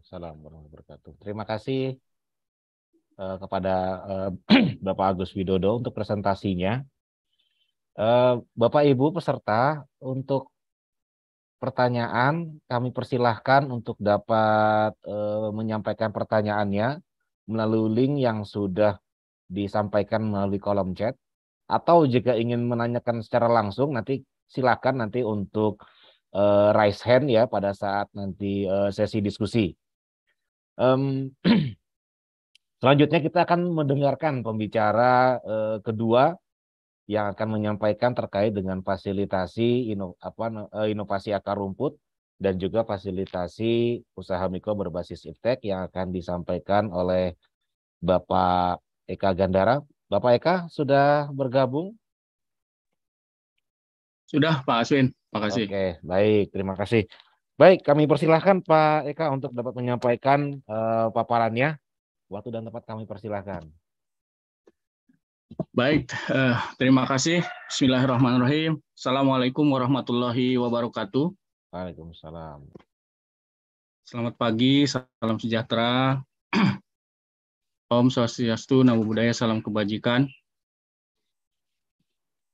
Assalamualaikum warahmatullahi wabarakatuh. Terima kasih uh, kepada uh, Bapak Agus Widodo untuk presentasinya. Uh, Bapak Ibu peserta untuk pertanyaan kami persilahkan untuk dapat uh, menyampaikan pertanyaannya melalui link yang sudah disampaikan melalui kolom chat atau jika ingin menanyakan secara langsung nanti silakan nanti untuk uh, raise hand ya pada saat nanti uh, sesi diskusi. Um, Selanjutnya kita akan mendengarkan pembicara eh, kedua yang akan menyampaikan terkait dengan fasilitasi ino, apa, eh, inovasi akar rumput dan juga fasilitasi usaha mikro berbasis iptek yang akan disampaikan oleh Bapak Eka Gandara. Bapak Eka sudah bergabung? Sudah Pak Aswin, terima kasih. Oke, baik, terima kasih. Baik, kami persilahkan Pak Eka untuk dapat menyampaikan uh, paparannya Waktu dan tempat kami persilahkan. Baik, eh, terima kasih. Bismillahirrahmanirrahim. Assalamualaikum warahmatullahi wabarakatuh. Waalaikumsalam. Selamat pagi, salam sejahtera. Om Swastiastu, Namo Buddhaya, salam kebajikan.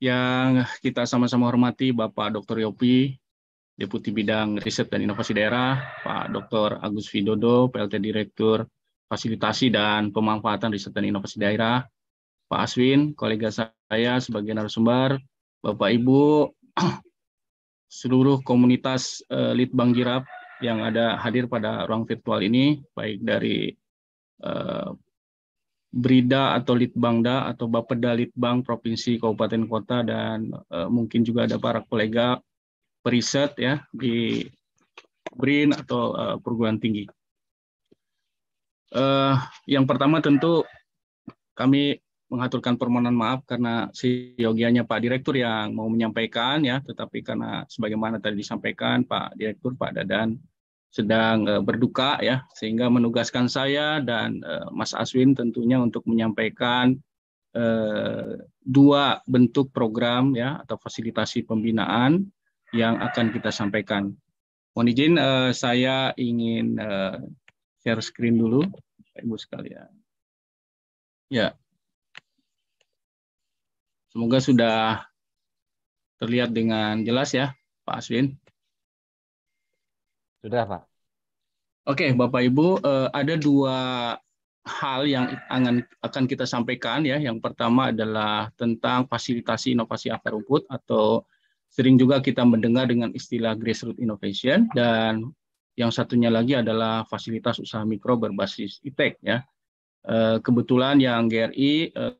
Yang kita sama-sama hormati Bapak Dr. Yopi, Deputi Bidang Riset dan Inovasi Daerah, Pak Dr. Agus Widodo, PLT Direktur fasilitasi dan pemanfaatan riset dan inovasi daerah, Pak Aswin, kolega saya sebagai narasumber, Bapak Ibu, seluruh komunitas uh, eh, Litbang Girap yang ada hadir pada ruang virtual ini, baik dari uh, Brida atau Litbangda atau Bapeda Litbang Provinsi Kabupaten Kota dan uh, mungkin juga ada para kolega periset ya di BRIN atau uh, perguruan tinggi. Uh, yang pertama tentu kami mengaturkan permohonan maaf karena si yogianya Pak Direktur yang mau menyampaikan ya, tetapi karena sebagaimana tadi disampaikan Pak Direktur Pak Dadan sedang uh, berduka ya, sehingga menugaskan saya dan uh, Mas Aswin tentunya untuk menyampaikan uh, dua bentuk program ya atau fasilitasi pembinaan yang akan kita sampaikan. Mohon izin uh, saya ingin uh, share screen dulu. Bapak Ibu sekalian. Ya. Semoga sudah terlihat dengan jelas ya, Pak Aswin. Sudah, Pak. Oke, Bapak Ibu, eh, ada dua hal yang akan kita sampaikan ya. Yang pertama adalah tentang fasilitasi inovasi akar rumput atau sering juga kita mendengar dengan istilah grassroots innovation dan yang satunya lagi adalah fasilitas usaha mikro berbasis ITEK ya. Eh, kebetulan yang GRI eh,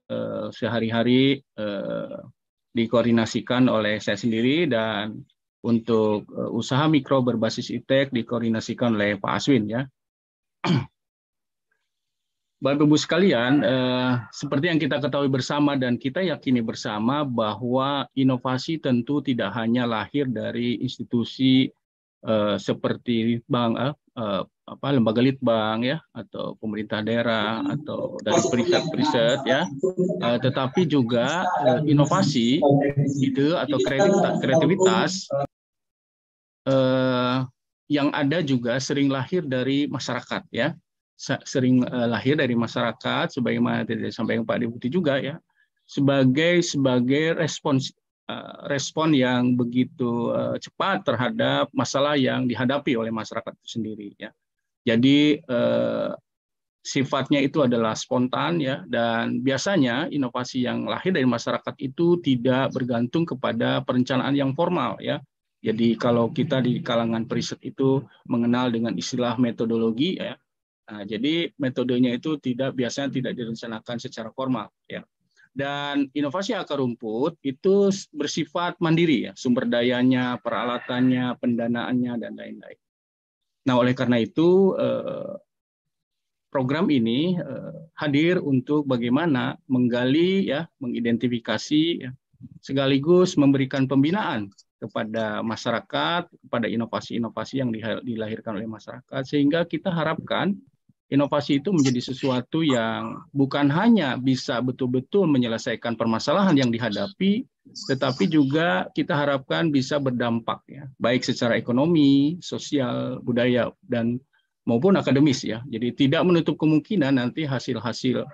sehari-hari eh, dikoordinasikan oleh saya sendiri dan untuk usaha mikro berbasis ITEK dikoordinasikan oleh Pak Aswin ya. Bapak Ibu sekalian, seperti yang kita ketahui bersama dan kita yakini bersama bahwa inovasi tentu tidak hanya lahir dari institusi Eh, seperti bank eh, eh apa lembaga litbang ya atau pemerintah daerah atau dari periset-periset ya eh, tetapi juga eh, inovasi itu atau kreativitas eh, yang ada juga sering lahir dari masyarakat ya sering eh, lahir dari masyarakat sebagaimana tadi sampaikan Pak Deputi juga ya sebagai sebagai respons Eh, respon yang begitu eh, cepat terhadap masalah yang dihadapi oleh masyarakat itu sendiri ya. Jadi eh, sifatnya itu adalah spontan ya dan biasanya inovasi yang lahir dari masyarakat itu tidak bergantung kepada perencanaan yang formal ya. Jadi kalau kita di kalangan periset itu mengenal dengan istilah metodologi ya. Nah, jadi metodenya itu tidak biasanya tidak direncanakan secara formal ya dan inovasi akar rumput itu bersifat mandiri ya, sumber dayanya, peralatannya, pendanaannya dan lain-lain. Nah, oleh karena itu eh, program ini eh, hadir untuk bagaimana menggali ya, mengidentifikasi ya, sekaligus memberikan pembinaan kepada masyarakat, kepada inovasi-inovasi yang dilahirkan oleh masyarakat sehingga kita harapkan inovasi itu menjadi sesuatu yang bukan hanya bisa betul-betul menyelesaikan permasalahan yang dihadapi, tetapi juga kita harapkan bisa berdampak ya, baik secara ekonomi, sosial, budaya dan maupun akademis ya. Jadi tidak menutup kemungkinan nanti hasil-hasil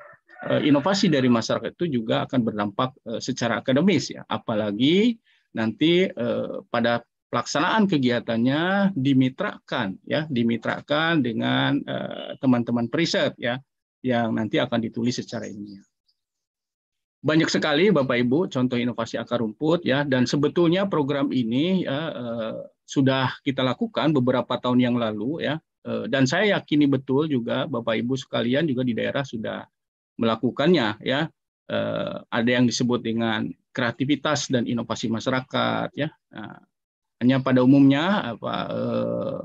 eh, inovasi dari masyarakat itu juga akan berdampak eh, secara akademis ya, apalagi nanti eh, pada pelaksanaan kegiatannya dimitrakan ya dimitrakan dengan eh, teman-teman uh, riset ya yang nanti akan ditulis secara ilmiah banyak sekali Bapak Ibu contoh inovasi akar rumput ya dan sebetulnya program ini ya, uh, sudah kita lakukan beberapa tahun yang lalu ya uh, dan saya yakini betul juga Bapak Ibu sekalian juga di daerah sudah melakukannya ya uh, ada yang disebut dengan kreativitas dan inovasi masyarakat ya nah, hanya pada umumnya apa eh,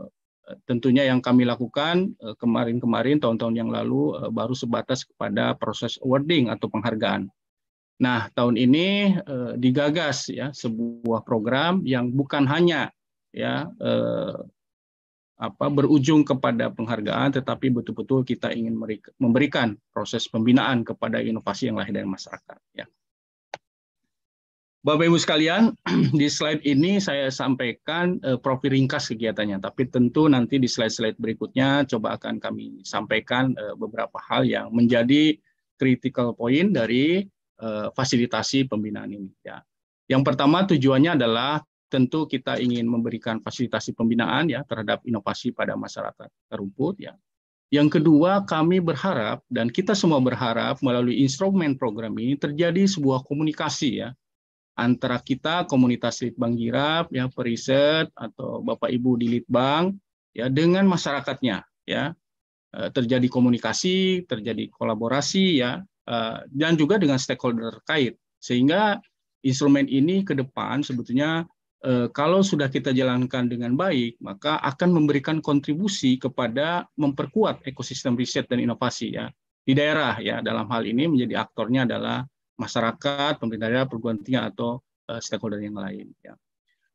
tentunya yang kami lakukan eh, kemarin-kemarin tahun-tahun yang lalu eh, baru sebatas kepada proses awarding atau penghargaan. Nah, tahun ini digagas ya sebuah program yang bukan hanya ya apa berujung kepada penghargaan tetapi betul-betul kita ingin memberikan proses pembinaan kepada inovasi yang lahir dari masyarakat ya. Bapak Ibu sekalian, di slide ini saya sampaikan eh, profil ringkas kegiatannya, tapi tentu nanti di slide-slide berikutnya coba akan kami sampaikan eh, beberapa hal yang menjadi critical point dari eh, fasilitasi pembinaan ini ya. Yang pertama tujuannya adalah tentu kita ingin memberikan fasilitasi pembinaan ya terhadap inovasi pada masyarakat terumput. ya. Yang kedua, kami berharap dan kita semua berharap melalui instrumen program ini terjadi sebuah komunikasi ya antara kita komunitas Litbang Girap ya periset atau Bapak Ibu di Litbang ya dengan masyarakatnya ya eh, terjadi komunikasi, terjadi kolaborasi ya eh, dan juga dengan stakeholder terkait sehingga instrumen ini ke depan sebetulnya eh, kalau sudah kita jalankan dengan baik maka akan memberikan kontribusi kepada memperkuat ekosistem riset dan inovasi ya di daerah ya dalam hal ini menjadi aktornya adalah masyarakat, pemerintah daerah, perguruan tinggi atau uh, stakeholder yang lain. Ya.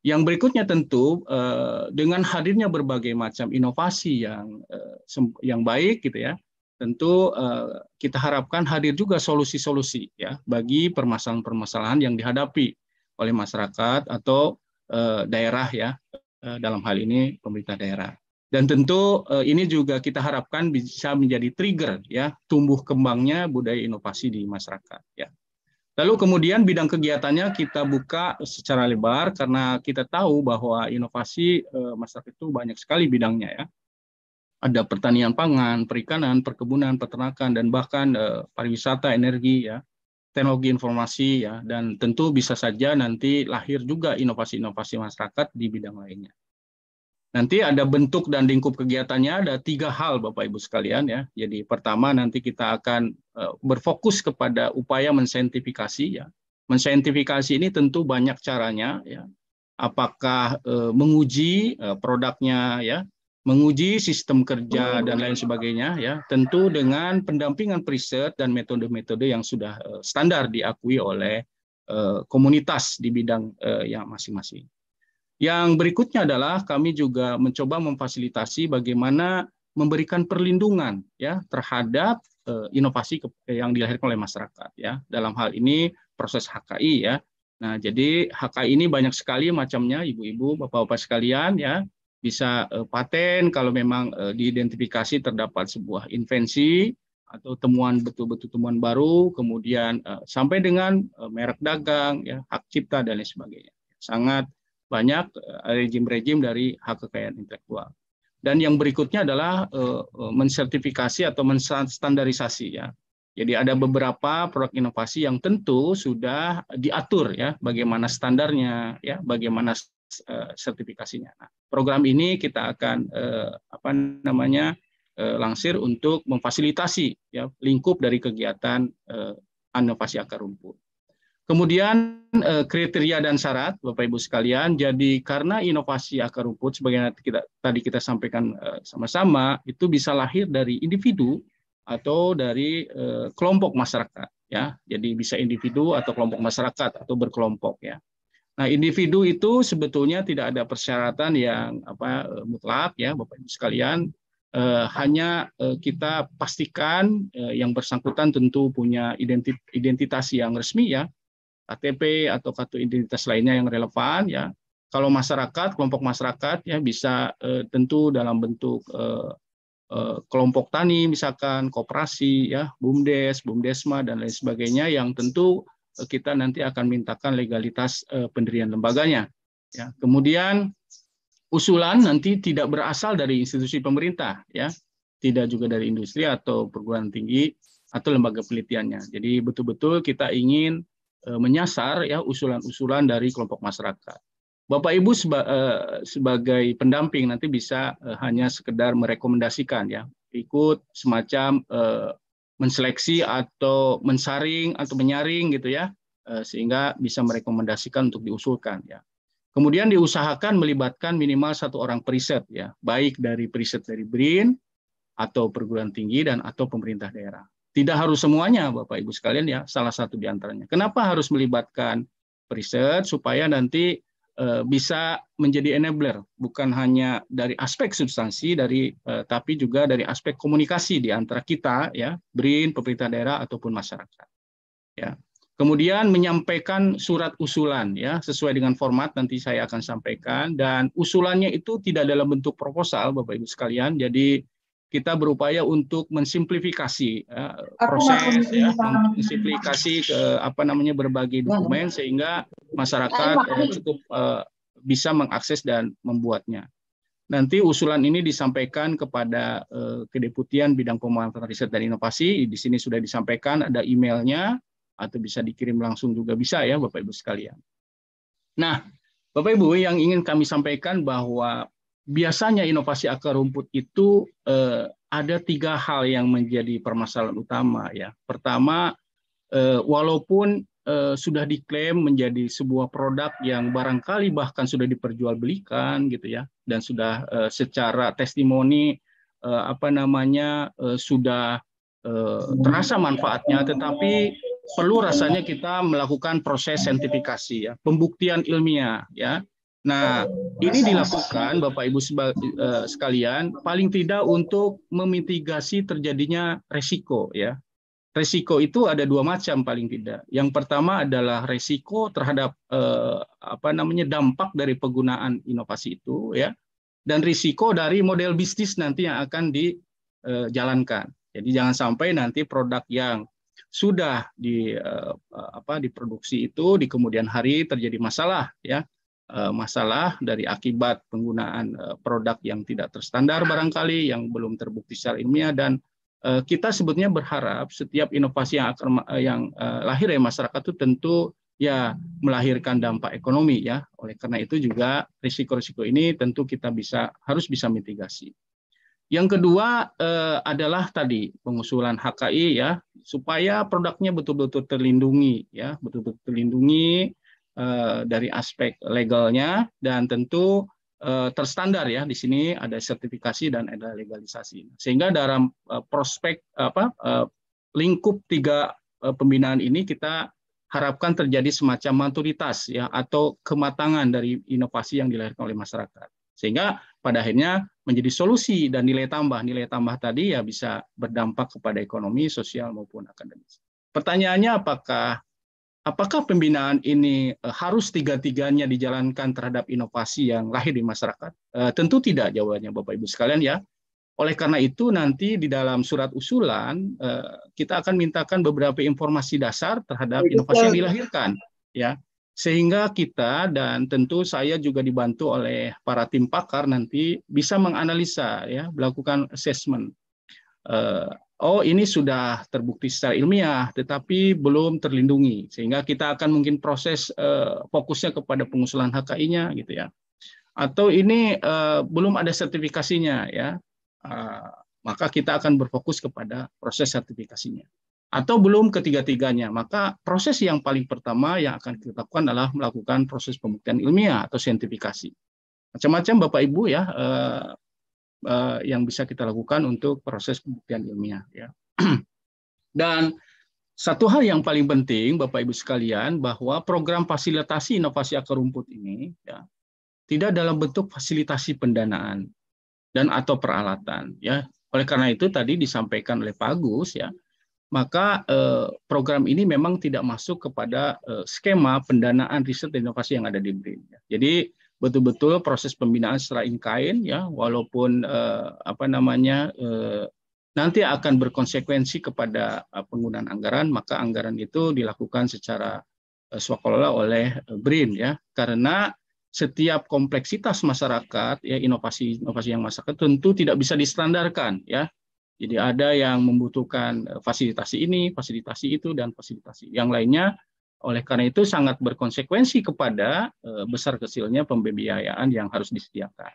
Yang berikutnya tentu uh, dengan hadirnya berbagai macam inovasi yang uh, yang baik gitu ya, tentu uh, kita harapkan hadir juga solusi-solusi ya bagi permasalahan-permasalahan yang dihadapi oleh masyarakat atau uh, daerah ya uh, dalam hal ini pemerintah daerah. Dan tentu ini juga kita harapkan bisa menjadi trigger ya tumbuh kembangnya budaya inovasi di masyarakat ya. Lalu kemudian bidang kegiatannya kita buka secara lebar karena kita tahu bahwa inovasi eh, masyarakat itu banyak sekali bidangnya ya. Ada pertanian pangan, perikanan, perkebunan, peternakan dan bahkan eh, pariwisata, energi ya, teknologi informasi ya dan tentu bisa saja nanti lahir juga inovasi-inovasi masyarakat di bidang lainnya. Nanti ada bentuk dan lingkup kegiatannya ada tiga hal Bapak Ibu sekalian ya. Jadi pertama nanti kita akan eh, berfokus kepada upaya mensentifikasi ya. Mensentifikasi ini tentu banyak caranya ya. Apakah eh, menguji eh, produknya ya, menguji sistem kerja dan lain sebagainya ya, tentu dengan pendampingan preset dan metode-metode yang sudah standar diakui oleh komunitas di bidang yang masing-masing. Yang berikutnya adalah kami juga mencoba memfasilitasi bagaimana memberikan perlindungan ya terhadap uh, inovasi ke, yang dilahirkan oleh masyarakat ya. Dalam hal ini proses HKI ya. Nah, jadi HKI ini banyak sekali macamnya ibu-ibu, bapak-bapak sekalian ya. Bisa uh, paten kalau memang uh, diidentifikasi terdapat sebuah invensi atau temuan betul-betul temuan baru, kemudian sampai dengan merek dagang ya, hak cipta dan lain sebagainya. Sangat banyak eh, rejim-rejim dari hak kekayaan intelektual. Dan yang berikutnya adalah eh, eh, mensertifikasi atau menstandarisasi ya. Jadi ada beberapa produk inovasi yang tentu sudah diatur ya bagaimana standarnya ya, bagaimana sertifikasinya. Nah, program ini kita akan apa namanya langsir untuk memfasilitasi ya lingkup dari kegiatan inovasi akar rumput. Kemudian eh, kriteria dan syarat, Bapak Ibu sekalian. Jadi karena inovasi akar rumput sebagaimana kita tadi kita sampaikan eh, sama-sama itu bisa lahir dari individu atau dari eh, kelompok masyarakat ya. Jadi bisa individu atau kelompok masyarakat atau berkelompok ya. Nah, individu itu sebetulnya tidak ada persyaratan yang apa mutlak ya Bapak Ibu sekalian. hanya kita pastikan yang bersangkutan tentu punya identitas yang resmi ya KTP atau kartu identitas lainnya yang relevan ya. Kalau masyarakat, kelompok masyarakat ya bisa eh, tentu dalam bentuk eh, eh, kelompok tani misalkan koperasi ya, BUMDes, BUMDesma dan lain sebagainya yang tentu eh, kita nanti akan mintakan legalitas eh, pendirian lembaganya. Ya. Kemudian usulan nanti tidak berasal dari institusi pemerintah ya, tidak juga dari industri atau perguruan tinggi atau lembaga penelitiannya. Jadi betul-betul kita ingin E, menyasar ya usulan-usulan dari kelompok masyarakat. Bapak Ibu seba, e, sebagai pendamping nanti bisa e, hanya sekedar merekomendasikan ya, ikut semacam menseleksi atau mensaring atau menyaring gitu ya, sehingga bisa merekomendasikan untuk diusulkan ya. Kemudian diusahakan melibatkan minimal satu orang periset ya, baik dari periset dari BRIN atau perguruan tinggi dan atau pemerintah daerah. Tidak harus semuanya, Bapak Ibu sekalian ya, salah satu di antaranya. Kenapa harus melibatkan riset supaya nanti eh, bisa menjadi enabler bukan hanya dari aspek substansi dari eh, tapi juga dari aspek komunikasi di antara kita ya BRIN pemerintah daerah ataupun masyarakat ya kemudian menyampaikan surat usulan ya sesuai dengan format nanti saya akan sampaikan dan usulannya itu tidak dalam bentuk proposal Bapak Ibu sekalian jadi kita berupaya untuk mensimplifikasi eh, ya, proses ya, mensimplifikasi ke apa namanya berbagai ya. dokumen sehingga masyarakat ya, cukup uh, bisa mengakses dan membuatnya. Nanti usulan ini disampaikan kepada uh, kedeputian bidang pemanfaatan riset dan inovasi. Di sini sudah disampaikan ada emailnya atau bisa dikirim langsung juga bisa ya Bapak Ibu sekalian. Nah, Bapak Ibu yang ingin kami sampaikan bahwa biasanya inovasi akar rumput itu eh, ada tiga hal yang menjadi permasalahan utama ya. Pertama, eh, walaupun eh, sudah diklaim menjadi sebuah produk yang barangkali bahkan sudah diperjualbelikan gitu ya, dan sudah eh, secara testimoni eh, apa namanya eh, sudah eh, terasa manfaatnya, tetapi perlu rasanya kita melakukan proses sertifikasi ya, pembuktian ilmiah ya Nah, oh, ini dilakukan Bapak Ibu eh, sekalian paling tidak untuk memitigasi terjadinya resiko ya. Resiko itu ada dua macam paling tidak. Yang pertama adalah resiko terhadap eh, apa namanya dampak dari penggunaan inovasi itu ya dan risiko dari model bisnis nanti yang akan dijalankan. Eh, Jadi jangan sampai nanti produk yang sudah di eh, apa diproduksi itu di kemudian hari terjadi masalah ya Eh, masalah dari akibat penggunaan eh, produk yang tidak terstandar barangkali yang belum terbukti secara ilmiah dan eh, kita sebetulnya berharap setiap inovasi yang akan yang lahir dari masyarakat itu tentu ya melahirkan dampak ekonomi ya. Oleh karena itu juga risiko-risiko ini tentu kita bisa harus bisa mitigasi. Yang kedua adalah tadi pengusulan HKI ya supaya produknya betul-betul terlindungi ya, betul-betul terlindungi Eh, dari aspek legalnya dan tentu eh, terstandar ya di sini ada sertifikasi dan ada legalisasi sehingga dalam eh, prospek apa lingkup tiga pembinaan ini kita harapkan terjadi semacam maturitas ya atau kematangan dari inovasi yang dilahirkan oleh masyarakat sehingga pada akhirnya menjadi solusi dan nilai tambah nilai tambah tadi ya bisa berdampak kepada ekonomi sosial maupun akademis pertanyaannya apakah apakah pembinaan ini eh, harus tiga-tiganya dijalankan terhadap inovasi yang lahir di masyarakat? Eh, tentu tidak jawabannya Bapak Ibu sekalian ya. Oleh karena itu nanti di dalam surat usulan eh, kita akan mintakan beberapa informasi dasar terhadap inovasi yang dilahirkan ya. Sehingga kita dan tentu saya juga dibantu oleh para tim pakar nanti bisa menganalisa ya, melakukan assessment Eh, oh ini sudah terbukti secara ilmiah tetapi belum terlindungi sehingga kita akan mungkin proses eh, fokusnya kepada pengusulan HKI-nya gitu ya atau ini eh, belum ada sertifikasinya ya maka kita akan berfokus kepada proses sertifikasinya atau belum ketiga-tiganya maka proses yang paling pertama yang akan kita lakukan adalah melakukan proses pembuktian ilmiah atau sertifikasi macam-macam Bapak Ibu ya Eh, yang bisa kita lakukan untuk proses pembuktian ilmiah. Ya. Dan satu hal yang paling penting, Bapak Ibu sekalian, bahwa program fasilitasi inovasi akar rumput ini ya, tidak dalam bentuk fasilitasi pendanaan dan atau peralatan. Ya, oleh karena itu tadi disampaikan oleh Pak Agus ya, maka eh, program ini memang tidak masuk kepada eh, skema pendanaan riset dan inovasi yang ada di BRIN. Ya. Jadi betul-betul proses pembinaan secara inkain ya walaupun eh, apa namanya eh, nanti akan berkonsekuensi kepada eh, penggunaan anggaran maka anggaran itu dilakukan secara eh, swakelola oleh eh, BRIN ya karena setiap kompleksitas masyarakat ya inovasi inovasi yang masyarakat tentu tidak bisa distandarkan ya jadi ada yang membutuhkan eh, fasilitasi ini fasilitasi itu dan fasilitasi yang lainnya oleh karena itu sangat berkonsekuensi kepada eh, besar kecilnya pembiayaan yang harus disediakan.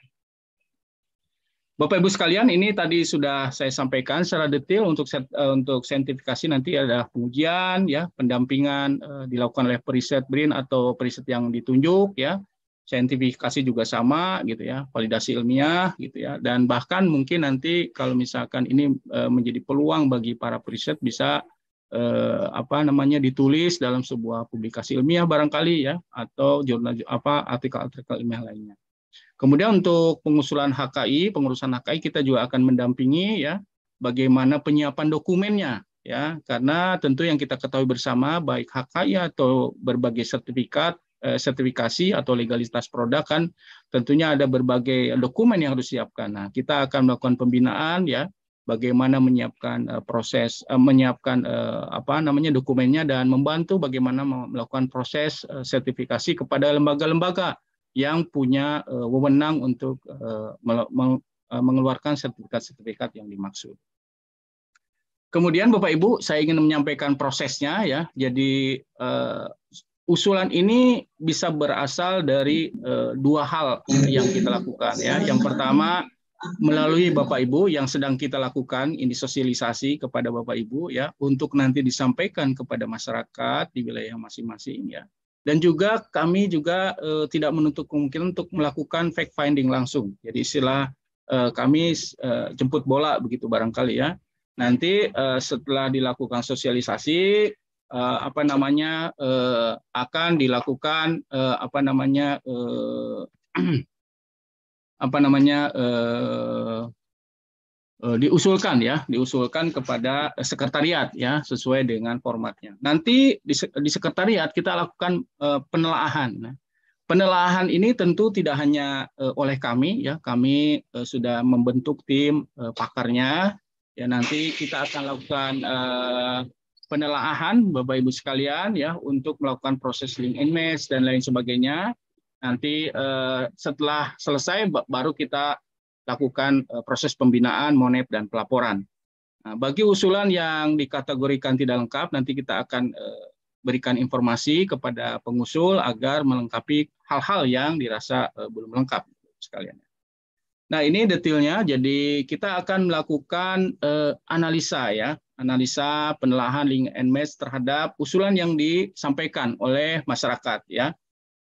Bapak Ibu sekalian, ini tadi sudah saya sampaikan secara detail untuk set eh, untuk sertifikasi nanti ada pengujian ya, pendampingan eh, dilakukan oleh periset BRIN atau periset yang ditunjuk ya. Sertifikasi juga sama gitu ya, validasi ilmiah gitu ya. Dan bahkan mungkin nanti kalau misalkan ini menjadi peluang bagi para periset bisa eh, apa namanya ditulis dalam sebuah publikasi ilmiah barangkali ya atau jurnal apa artikel-artikel ilmiah lainnya. Kemudian untuk pengusulan HKI, pengurusan HKI kita juga akan mendampingi ya bagaimana penyiapan dokumennya ya karena tentu yang kita ketahui bersama baik HKI atau berbagai sertifikat eh, sertifikasi atau legalitas produk kan tentunya ada berbagai dokumen yang harus disiapkan. Nah, kita akan melakukan pembinaan ya bagaimana menyiapkan uh, proses, uh, menyiapkan uh, apa namanya dokumennya dan membantu bagaimana melakukan proses uh, sertifikasi kepada lembaga-lembaga yang punya uh, wewenang untuk uh, mengeluarkan sertifikat-sertifikat yang dimaksud. Kemudian Bapak Ibu, saya ingin menyampaikan prosesnya ya. Jadi uh, usulan ini bisa berasal dari uh, dua hal yang kita lakukan ya. Yang pertama melalui Bapak Ibu yang sedang kita lakukan ini sosialisasi kepada Bapak Ibu ya untuk nanti disampaikan kepada masyarakat di wilayah masing-masing ya. Dan juga kami juga e, tidak menutup kemungkinan untuk melakukan fact finding langsung. Jadi istilah e, kami e, jemput bola begitu barangkali ya. Nanti setelah dilakukan sosialisasi apa namanya akan dilakukan apa namanya apa namanya eh, eh, diusulkan ya, diusulkan kepada sekretariat ya sesuai dengan formatnya. Nanti di, di sekretariat kita lakukan eh, penelaahan. Penelaahan ini tentu tidak hanya eh, oleh kami ya, kami eh, sudah membentuk tim eh, pakarnya. Ya nanti kita akan lakukan eh, penelaahan Bapak Ibu sekalian ya untuk melakukan proses link and match dan lain sebagainya nanti eh, setelah selesai baru kita lakukan eh, proses pembinaan, monep, dan pelaporan. Nah, bagi usulan yang dikategorikan tidak lengkap, nanti kita akan eh, berikan informasi kepada pengusul agar melengkapi hal-hal yang dirasa belum lengkap sekalian. Nah ini detailnya, jadi kita akan melakukan analisa ya, analisa penelahan link and match terhadap usulan yang disampaikan oleh masyarakat ya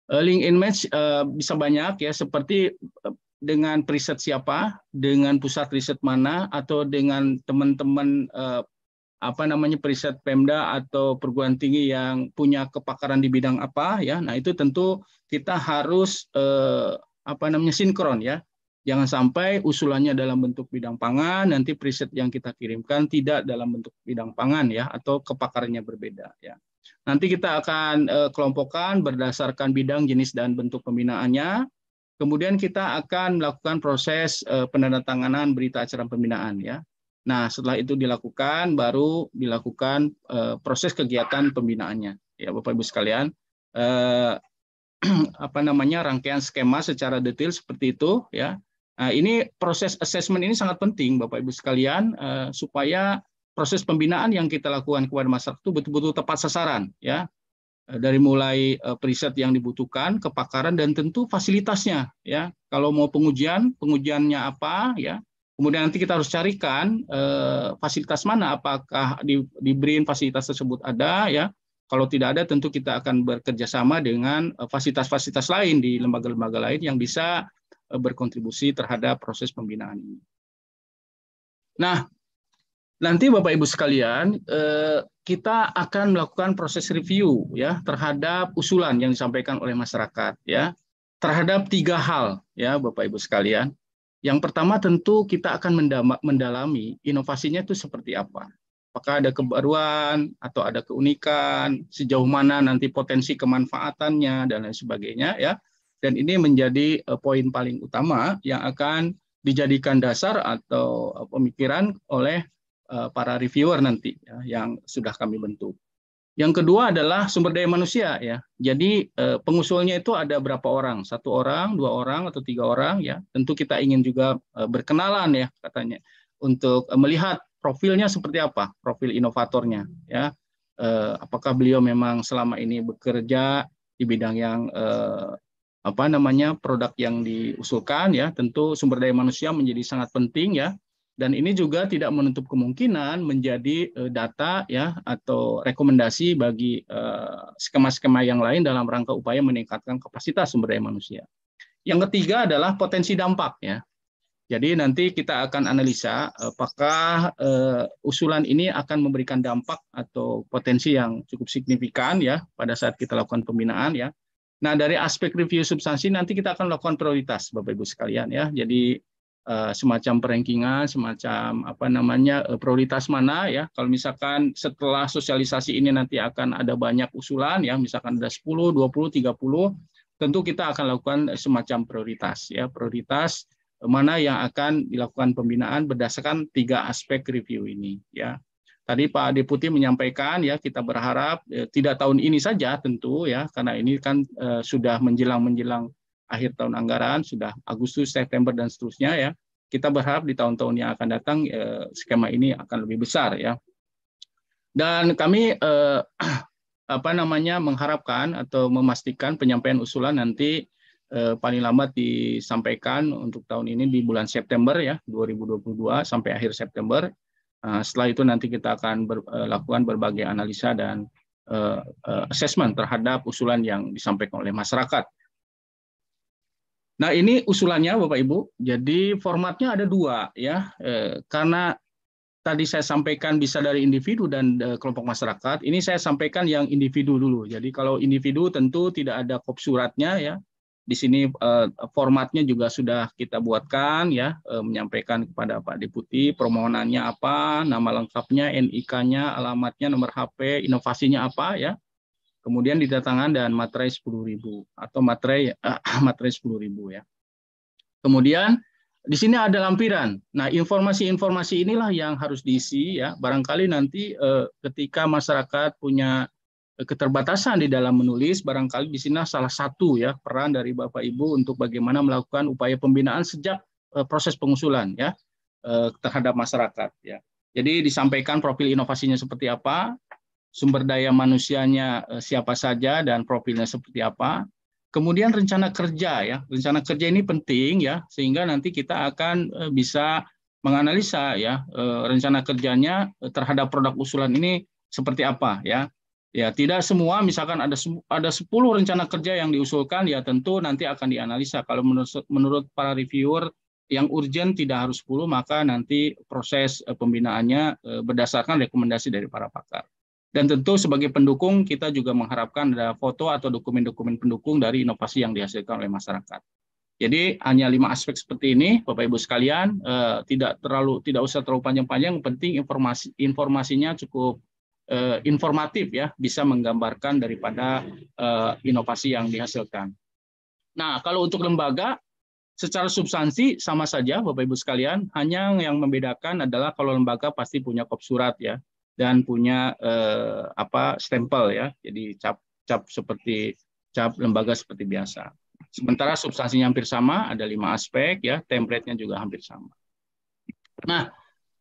Eh, link image uh, bisa banyak ya seperti eh, dengan riset siapa, dengan pusat riset mana, atau dengan teman-teman uh, apa namanya riset Pemda atau perguruan tinggi yang punya kepakaran di bidang apa ya. Nah itu tentu kita harus uh, apa namanya sinkron ya. Jangan sampai usulannya dalam bentuk bidang pangan, nanti preset yang kita kirimkan tidak dalam bentuk bidang pangan ya, atau kepakarannya berbeda ya. Nanti kita akan eh, kelompokkan berdasarkan bidang, jenis, dan bentuk pembinaannya. Kemudian kita akan melakukan proses eh, penandatanganan berita acara pembinaan ya. Nah, setelah itu dilakukan, baru dilakukan eh, proses kegiatan pembinaannya. Ya, Bapak Ibu sekalian, apa namanya rangkaian skema secara detail seperti itu, ya. Nah, ini proses assessment ini sangat penting, Bapak Ibu sekalian, uh, supaya proses pembinaan yang kita lakukan kepada masyarakat itu betul-betul tepat sasaran ya eh, dari mulai eh, periset yang dibutuhkan, kepakaran dan tentu fasilitasnya ya. Kalau mau pengujian, pengujiannya apa ya. Kemudian nanti kita harus carikan eh, fasilitas mana apakah di, BRIN fasilitas tersebut ada ya. Kalau tidak ada tentu kita akan bekerja sama dengan eh, fasilitas-fasilitas lain di lembaga-lembaga lain yang bisa berkontribusi terhadap proses pembinaan ini. Nah, Nanti Bapak Ibu sekalian, eh, kita akan melakukan proses review ya terhadap usulan yang disampaikan oleh masyarakat ya terhadap tiga hal ya Bapak Ibu sekalian. Yang pertama tentu kita akan mendalami inovasinya itu seperti apa. Apakah ada kebaruan atau ada keunikan, sejauh mana nanti potensi kemanfaatannya dan lain sebagainya ya. Dan ini menjadi eh, poin paling utama yang akan dijadikan dasar atau eh, pemikiran oleh Eh, para reviewer nanti ya, yang sudah kami bentuk. Yang kedua adalah sumber daya manusia ya. Jadi eh, pengusulnya itu ada berapa orang? Satu orang, dua orang atau tiga orang ya. Tentu kita ingin juga eh, berkenalan ya katanya untuk melihat profilnya seperti apa, profil inovatornya ya. Apakah beliau memang selama ini bekerja di bidang yang apa namanya produk yang diusulkan ya tentu sumber daya manusia menjadi sangat penting ya dan ini juga tidak menutup kemungkinan menjadi eh, data ya atau rekomendasi bagi eh, skema-skema yang lain dalam rangka upaya meningkatkan kapasitas sumber daya manusia. Yang ketiga adalah potensi dampak ya. Jadi nanti kita akan analisa eh, apakah usulan ini akan memberikan dampak atau potensi yang cukup signifikan ya pada saat kita lakukan pembinaan ya. Nah, dari aspek review substansi nanti kita akan lakukan prioritas Bapak Ibu sekalian ya. Jadi Eh, semacam perankingan, semacam apa namanya eh, prioritas mana ya. Kalau misalkan setelah sosialisasi ini nanti akan ada banyak usulan ya, misalkan ada 10, 20, 30, tentu kita akan lakukan semacam prioritas ya, prioritas mana yang akan dilakukan pembinaan berdasarkan tiga aspek review ini ya. Tadi Pak Deputi menyampaikan ya kita berharap eh, tidak tahun ini saja tentu ya karena ini kan eh, sudah menjelang menjelang akhir tahun anggaran, sudah Agustus, September, dan seterusnya ya. Kita berharap di tahun-tahun yang akan datang eh, skema ini akan lebih besar ya. Dan kami eh, apa namanya mengharapkan atau memastikan penyampaian usulan nanti eh, paling lambat disampaikan untuk tahun ini di bulan September ya 2022 sampai akhir September. setelah itu nanti kita akan ber, lakukan berbagai analisa dan assessment terhadap usulan yang disampaikan oleh masyarakat Nah ini usulannya Bapak Ibu. Jadi formatnya ada dua ya, eh, karena tadi saya sampaikan bisa dari individu dan eh, kelompok masyarakat. Ini saya sampaikan yang individu dulu. Jadi kalau individu tentu tidak ada kop suratnya ya. Di sini eh, formatnya juga sudah kita buatkan ya, menyampaikan kepada Pak Deputi permohonannya apa, nama lengkapnya, NIK-nya, alamatnya, nomor HP, inovasinya apa ya. Kemudian didatangan dan materai 10.000 atau materai uh, materai 10.000 ya. Kemudian di sini ada lampiran. Nah, informasi-informasi inilah yang harus diisi ya. Barangkali nanti uh, ketika masyarakat punya keterbatasan di dalam menulis barangkali di sini salah satu ya peran dari Bapak Ibu untuk bagaimana melakukan upaya pembinaan sejak uh, proses pengusulan ya uh, terhadap masyarakat ya. Jadi disampaikan profil inovasinya seperti apa, sumber daya manusianya eh, siapa saja dan profilnya seperti apa. Kemudian rencana kerja ya, rencana kerja ini penting ya sehingga nanti kita akan eh, bisa menganalisa ya eh, rencana kerjanya terhadap produk usulan ini seperti apa ya. Ya, tidak semua misalkan ada ada 10 rencana kerja yang diusulkan ya tentu nanti akan dianalisa. Kalau menurut menurut para reviewer yang urgent tidak harus 10 maka nanti proses pembinaannya berdasarkan rekomendasi dari para pakar. Dan tentu sebagai pendukung kita juga mengharapkan ada foto atau dokumen-dokumen pendukung dari inovasi yang dihasilkan oleh masyarakat. Jadi hanya lima aspek seperti ini, Bapak Ibu sekalian, eh, tidak terlalu tidak usah terlalu panjang-panjang. Penting informasi informasinya cukup eh, informatif ya, bisa menggambarkan daripada eh, inovasi yang dihasilkan. Nah, kalau untuk lembaga secara substansi sama saja Bapak Ibu sekalian, hanya yang membedakan adalah kalau lembaga pasti punya kop surat ya dan punya eh, apa stempel ya jadi cap cap seperti cap lembaga seperti biasa sementara substansinya hampir sama ada lima aspek ya template-nya juga hampir sama nah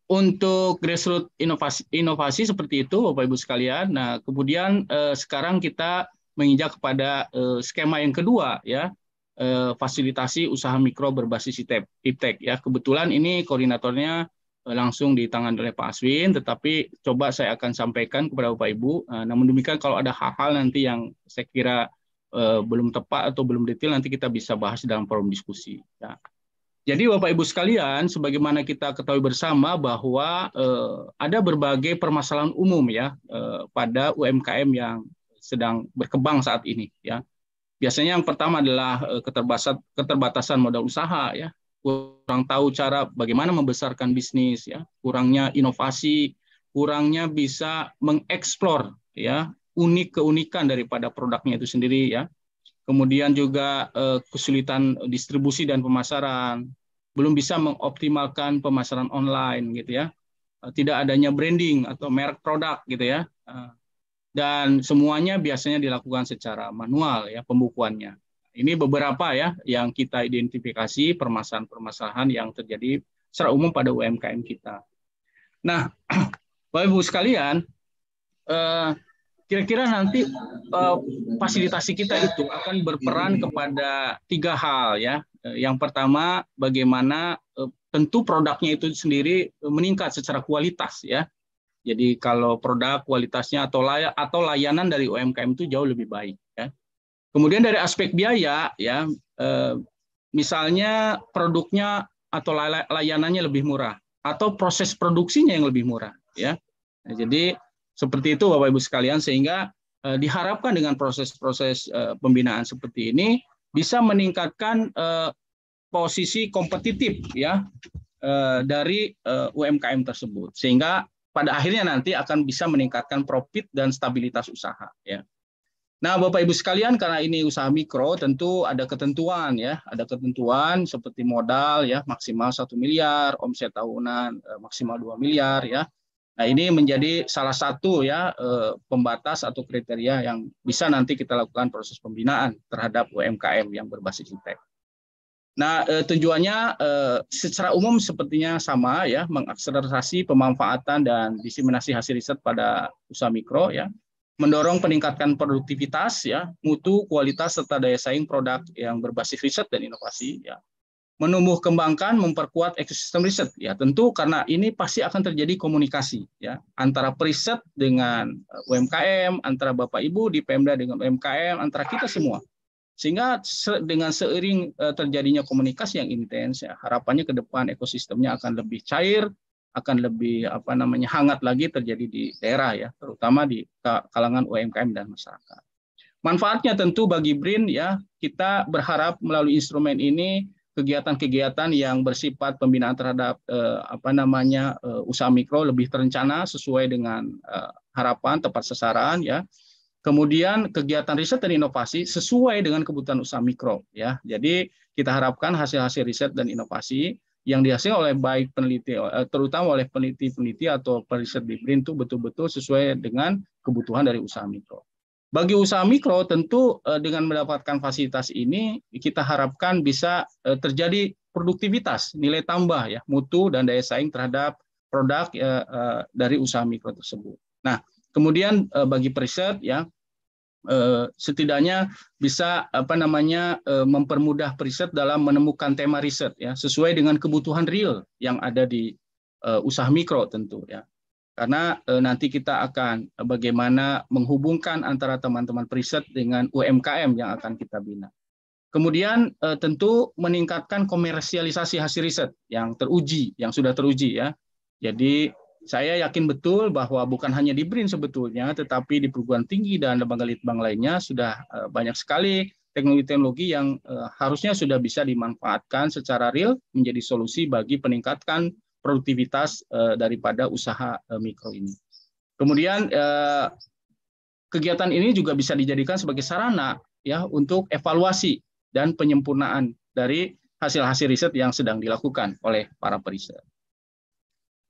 untuk grassroots inovasi inovasi seperti itu Bapak Ibu sekalian. Nah, kemudian eh, sekarang kita menginjak kepada eh, skema yang kedua ya, eh, fasilitasi usaha mikro berbasis ITEK e ya. Kebetulan ini koordinatornya Eh, langsung di tangan oleh Pak Aswin, tetapi coba saya akan sampaikan kepada Bapak Ibu. Eh, namun demikian kalau ada hal-hal nanti yang saya kira eh, belum tepat atau belum detail nanti kita bisa bahas dalam forum diskusi. Ya. Jadi Bapak Ibu sekalian, sebagaimana kita ketahui bersama bahwa ada berbagai permasalahan umum ya pada UMKM yang sedang berkembang saat ini ya. Biasanya yang pertama adalah keterbatasan modal usaha ya kurang tahu cara bagaimana membesarkan bisnis ya kurangnya inovasi kurangnya bisa mengeksplor ya unik keunikan daripada produknya itu sendiri ya kemudian juga eh, kesulitan distribusi dan pemasaran belum bisa mengoptimalkan pemasaran online gitu ya eh, tidak adanya branding atau merek produk gitu ya eh, dan semuanya biasanya dilakukan secara manual ya pembukuannya ini beberapa ya yang kita identifikasi permasalahan-permasalahan yang terjadi secara umum pada UMKM kita. Nah, Bapak Ibu sekalian, eh, kira-kira nanti eh, fasilitasi kita itu akan berperan kepada tiga hal ya. Eh, yang pertama, bagaimana tentu produknya itu sendiri meningkat secara kualitas ya. Jadi kalau produk kualitasnya atau layak atau layanan dari UMKM itu jauh lebih baik ya. Kemudian dari aspek biaya ya eh, misalnya produknya atau layanannya lebih murah atau proses produksinya yang lebih murah ya. Nah, jadi seperti itu Bapak Ibu sekalian sehingga eh, diharapkan dengan proses-proses eh, pembinaan seperti ini bisa meningkatkan posisi kompetitif ya dari UMKM tersebut sehingga pada akhirnya nanti akan bisa meningkatkan profit dan stabilitas usaha ya. Nah, Bapak Ibu sekalian, karena ini usaha mikro, tentu ada ketentuan ya, ada ketentuan seperti modal ya maksimal satu miliar, omset tahunan eh, maksimal 2 miliar ya. Nah, ini menjadi salah satu ya eh, pembatas atau kriteria yang bisa nanti kita lakukan proses pembinaan terhadap UMKM yang berbasis fintech. Nah, eh, tujuannya secara umum sepertinya sama ya, mengakselerasi pemanfaatan dan diseminasi hasil riset pada usaha mikro ya mendorong peningkatan produktivitas ya mutu kualitas serta daya saing produk yang berbasis riset dan inovasi ya menumbuh kembangkan memperkuat ekosistem riset ya tentu karena ini pasti akan terjadi komunikasi ya antara periset dengan eh, UMKM antara Bapak Ibu di Pemda dengan UMKM antara kita semua sehingga dengan seiring eh, terjadinya komunikasi yang intens ya harapannya ke depan ekosistemnya akan lebih cair akan lebih apa namanya hangat lagi terjadi di daerah ya, terutama di kalangan UMKM dan masyarakat. Manfaatnya tentu bagi BRIN ya, kita berharap melalui instrumen ini kegiatan-kegiatan yang bersifat pembinaan terhadap eh, apa namanya eh, usaha mikro lebih terencana sesuai dengan eh, harapan tepat sasaran ya. Kemudian kegiatan riset dan inovasi sesuai dengan kebutuhan usaha mikro ya. Jadi kita harapkan hasil-hasil riset dan inovasi yang dihasilkan oleh baik peneliti eh, terutama oleh peneliti-peneliti atau peneliti di BRIN itu betul-betul sesuai dengan kebutuhan dari usaha mikro. Bagi usaha mikro tentu eh, dengan mendapatkan fasilitas ini kita harapkan bisa eh, terjadi produktivitas, nilai tambah ya, mutu dan daya saing terhadap produk dari usaha mikro tersebut. Nah, kemudian bagi periset ya Eh, setidaknya bisa apa namanya eh, mempermudah riset dalam menemukan tema riset ya sesuai dengan kebutuhan real yang ada di eh, usaha mikro tentu ya karena nanti kita akan bagaimana menghubungkan antara teman-teman riset dengan UMKM yang akan kita bina. Kemudian tentu meningkatkan komersialisasi hasil riset yang teruji, yang sudah teruji ya. Jadi saya yakin betul bahwa bukan hanya di BRIN sebetulnya, tetapi di perguruan tinggi dan lembaga-litbang lainnya sudah eh, banyak sekali teknologi-teknologi yang eh, harusnya sudah bisa dimanfaatkan secara real menjadi solusi bagi peningkatkan produktivitas eh, daripada usaha mikro ini. Kemudian kegiatan ini juga bisa dijadikan sebagai sarana ya untuk evaluasi dan penyempurnaan dari hasil-hasil riset yang sedang dilakukan oleh para periset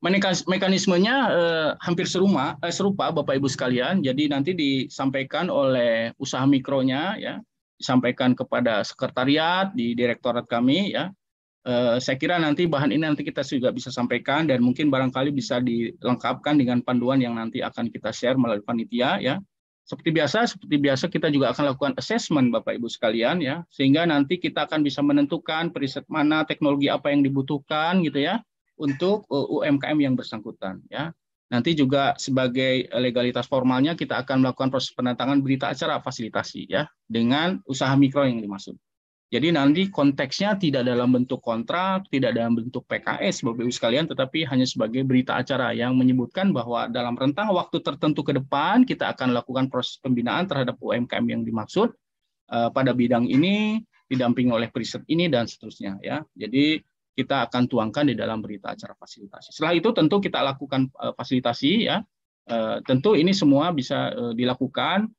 mekanismenya eh, hampir serupa, eh, serupa Bapak Ibu sekalian. Jadi nanti disampaikan oleh usaha mikronya ya, disampaikan kepada sekretariat di direktorat kami ya. Eh, saya kira nanti bahan ini nanti kita juga bisa sampaikan dan mungkin barangkali bisa dilengkapkan dengan panduan yang nanti akan kita share melalui panitia ya. Seperti biasa, seperti biasa kita juga akan lakukan assessment Bapak Ibu sekalian ya, sehingga nanti kita akan bisa menentukan periset mana, teknologi apa yang dibutuhkan gitu ya untuk eh, UMKM yang bersangkutan ya. Nanti juga sebagai legalitas formalnya kita akan melakukan proses penantangan berita acara fasilitasi ya dengan usaha mikro yang dimaksud. Jadi nanti konteksnya tidak dalam bentuk kontrak, tidak dalam bentuk PKS Bapak Ibu sekalian, tetapi hanya sebagai berita acara yang menyebutkan bahwa dalam rentang waktu tertentu ke depan kita akan lakukan proses pembinaan terhadap UMKM yang dimaksud eh, pada bidang ini didampingi oleh periset ini dan seterusnya ya. Jadi kita akan tuangkan di dalam berita acara fasilitasi. Setelah itu tentu kita lakukan eh, fasilitasi ya. Eh, tentu ini semua bisa eh, dilakukan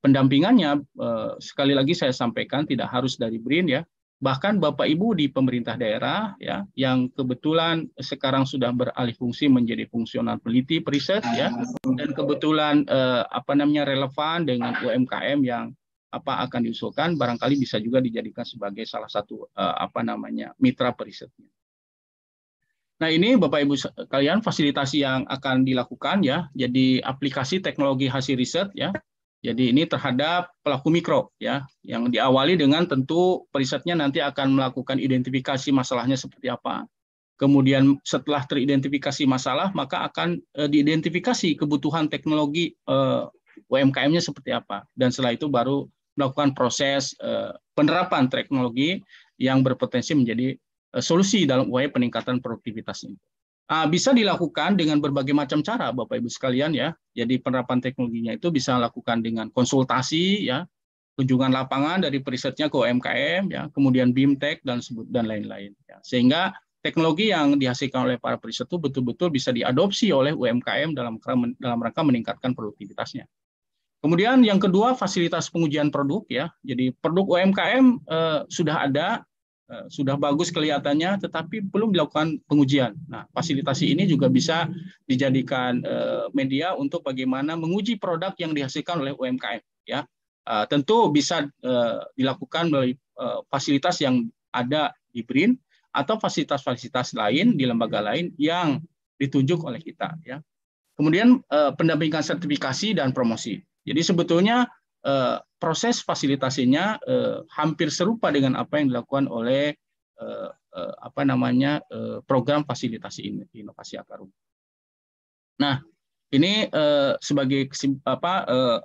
pendampingannya sekali lagi saya sampaikan tidak harus dari BRIN ya. Bahkan Bapak Ibu di pemerintah daerah ya yang kebetulan sekarang sudah beralih fungsi menjadi fungsional peneliti periset ya ah, dan kebetulan apa namanya relevan dengan UMKM yang apa akan diusulkan barangkali bisa juga dijadikan sebagai salah satu uh, apa namanya mitra perisetnya. Nah, ini Bapak Ibu kalian fasilitasi yang akan dilakukan ya. Jadi aplikasi teknologi hasil riset ya. Jadi ini terhadap pelaku mikro ya, yang diawali dengan tentu perisetnya nanti akan melakukan identifikasi masalahnya seperti apa. Kemudian setelah teridentifikasi masalah, maka akan uh, diidentifikasi kebutuhan teknologi uh, eh, UMKM-nya seperti apa. Dan setelah itu baru melakukan proses eh, penerapan teknologi yang berpotensi menjadi eh, solusi dalam upaya peningkatan produktivitas ini. Ah, bisa dilakukan dengan berbagai macam cara, Bapak Ibu sekalian ya. Jadi penerapan teknologinya itu bisa dilakukan dengan konsultasi ya, kunjungan lapangan dari perisetnya ke UMKM ya, kemudian BIMTEK dan sebut dan lain-lain ya. Sehingga teknologi yang dihasilkan oleh para periset itu betul-betul bisa diadopsi oleh UMKM dalam dalam rangka meningkatkan produktivitasnya. Kemudian yang kedua fasilitas pengujian produk ya. Jadi produk UMKM eh, sudah ada, eh, sudah bagus kelihatannya, tetapi belum dilakukan pengujian. Nah, fasilitasi ini juga bisa dijadikan eh, media untuk bagaimana menguji produk yang dihasilkan oleh UMKM ya. Eh, tentu bisa eh, dilakukan melalui eh, fasilitas yang ada di BRIN atau fasilitas-fasilitas lain di lembaga lain yang ditunjuk oleh kita ya. Kemudian eh, pendampingan sertifikasi dan promosi. Jadi sebetulnya eh, proses fasilitasinya eh, hampir serupa dengan apa yang dilakukan oleh eh, eh, apa namanya eh, program fasilitasi inovasi akar rumput. Nah, ini eh, sebagai apa eh,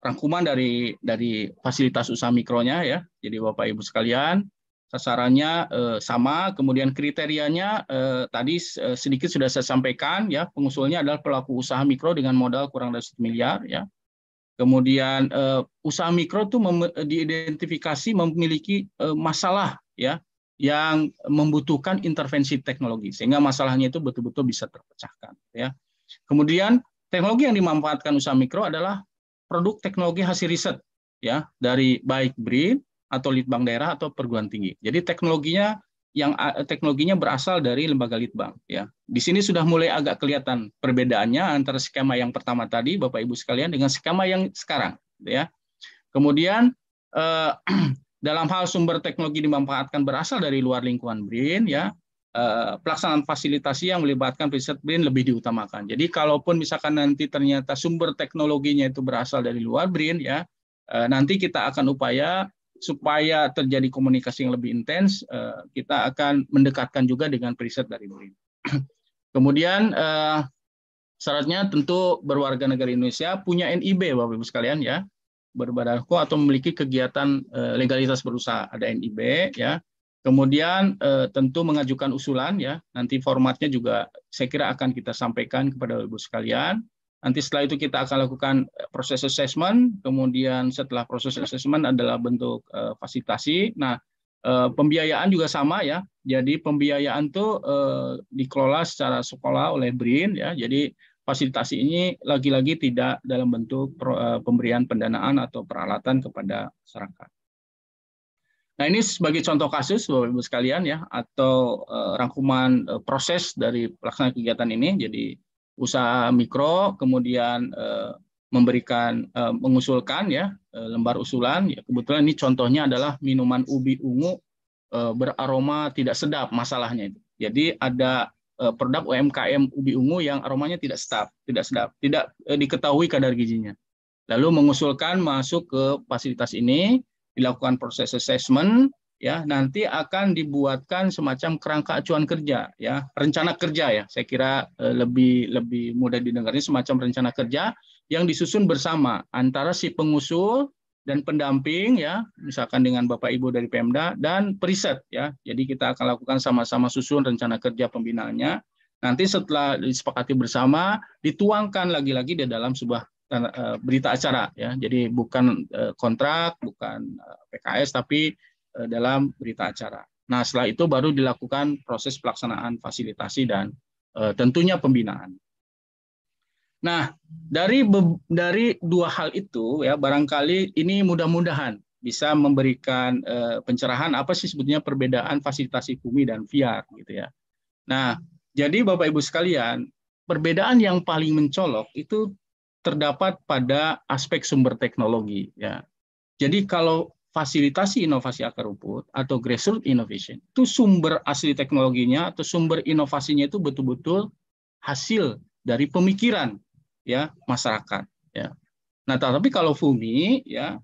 rangkuman dari dari fasilitas usaha mikronya ya. Jadi Bapak Ibu sekalian, sasarannya eh, sama, kemudian kriterianya eh, tadi eh, sedikit sudah saya sampaikan ya, pengusulnya adalah pelaku usaha mikro dengan modal kurang dari 1 miliar ya. Kemudian eh, usaha mikro itu eh, diidentifikasi memiliki eh, masalah ya yang membutuhkan intervensi teknologi sehingga masalahnya itu betul-betul bisa terpecahkan ya. Kemudian teknologi yang dimanfaatkan usaha mikro adalah produk teknologi hasil riset ya dari baik BRIN atau litbang daerah atau perguruan tinggi. Jadi teknologinya yang eh, teknologinya berasal dari lembaga litbang ya. Di sini sudah mulai agak kelihatan perbedaannya antara skema yang pertama tadi Bapak Ibu sekalian dengan skema yang sekarang ya. Kemudian eh, dalam hal sumber teknologi dimanfaatkan berasal dari luar lingkungan BRIN ya. Eh, pelaksanaan fasilitasi yang melibatkan riset BRIN lebih diutamakan. Jadi kalaupun misalkan nanti ternyata sumber teknologinya itu berasal dari luar BRIN ya, nanti kita akan upaya supaya terjadi komunikasi yang lebih intens, eh, kita akan mendekatkan juga dengan periset dari murid. Kemudian eh, syaratnya tentu berwarga negara Indonesia, punya NIB Bapak Ibu sekalian ya, berbadan hukum atau memiliki kegiatan eh, legalitas berusaha ada NIB ya. Kemudian tentu mengajukan usulan ya. Nanti formatnya juga saya kira akan kita sampaikan kepada Bapak Ibu sekalian Nanti setelah itu kita akan lakukan eh, proses assessment, kemudian setelah proses assessment adalah bentuk uh, fasilitasi. Nah, uh, pembiayaan juga sama ya. Jadi pembiayaan tuh uh, dikelola secara sekolah oleh BRIN ya. Jadi fasilitasi ini lagi-lagi tidak dalam bentuk pemberian pendanaan atau peralatan kepada masyarakat. Nah ini sebagai contoh kasus Bapak-Ibu sekalian ya, atau uh, rangkuman uh, proses dari pelaksanaan kegiatan ini. Jadi usaha mikro kemudian eh, memberikan eh, mengusulkan ya eh, lembar usulan ya kebetulan ini contohnya adalah minuman ubi ungu beraroma tidak sedap masalahnya itu. Jadi ada produk UMKM ubi ungu yang aromanya tidak sedap, tidak sedap, tidak diketahui kadar gizinya. Lalu mengusulkan masuk ke fasilitas ini dilakukan proses assessment ya nanti akan dibuatkan semacam kerangka acuan kerja ya rencana kerja ya saya kira eh, lebih lebih mudah didengarnya semacam rencana kerja yang disusun bersama antara si pengusul dan pendamping ya misalkan dengan Bapak Ibu dari Pemda dan periset ya jadi kita akan lakukan sama-sama susun rencana kerja pembinaannya nanti setelah disepakati bersama dituangkan lagi-lagi di dalam sebuah eh, berita acara ya jadi bukan eh, kontrak bukan PKS tapi Eh, dalam berita acara. Nah, setelah itu baru dilakukan proses pelaksanaan fasilitasi dan uh, tentunya pembinaan. Nah, dari dari dua hal itu ya barangkali ini mudah-mudahan bisa memberikan uh, pencerahan apa sih sebetulnya perbedaan fasilitasi bumi dan VR gitu ya. Nah, jadi Bapak Ibu sekalian, perbedaan yang paling mencolok itu terdapat pada aspek sumber teknologi ya. Jadi kalau fasilitasi inovasi akar rumput atau grassroots innovation itu sumber asli teknologinya atau sumber inovasinya itu betul-betul hasil dari pemikiran ya masyarakat ya. Nah, tapi kalau FUMI ya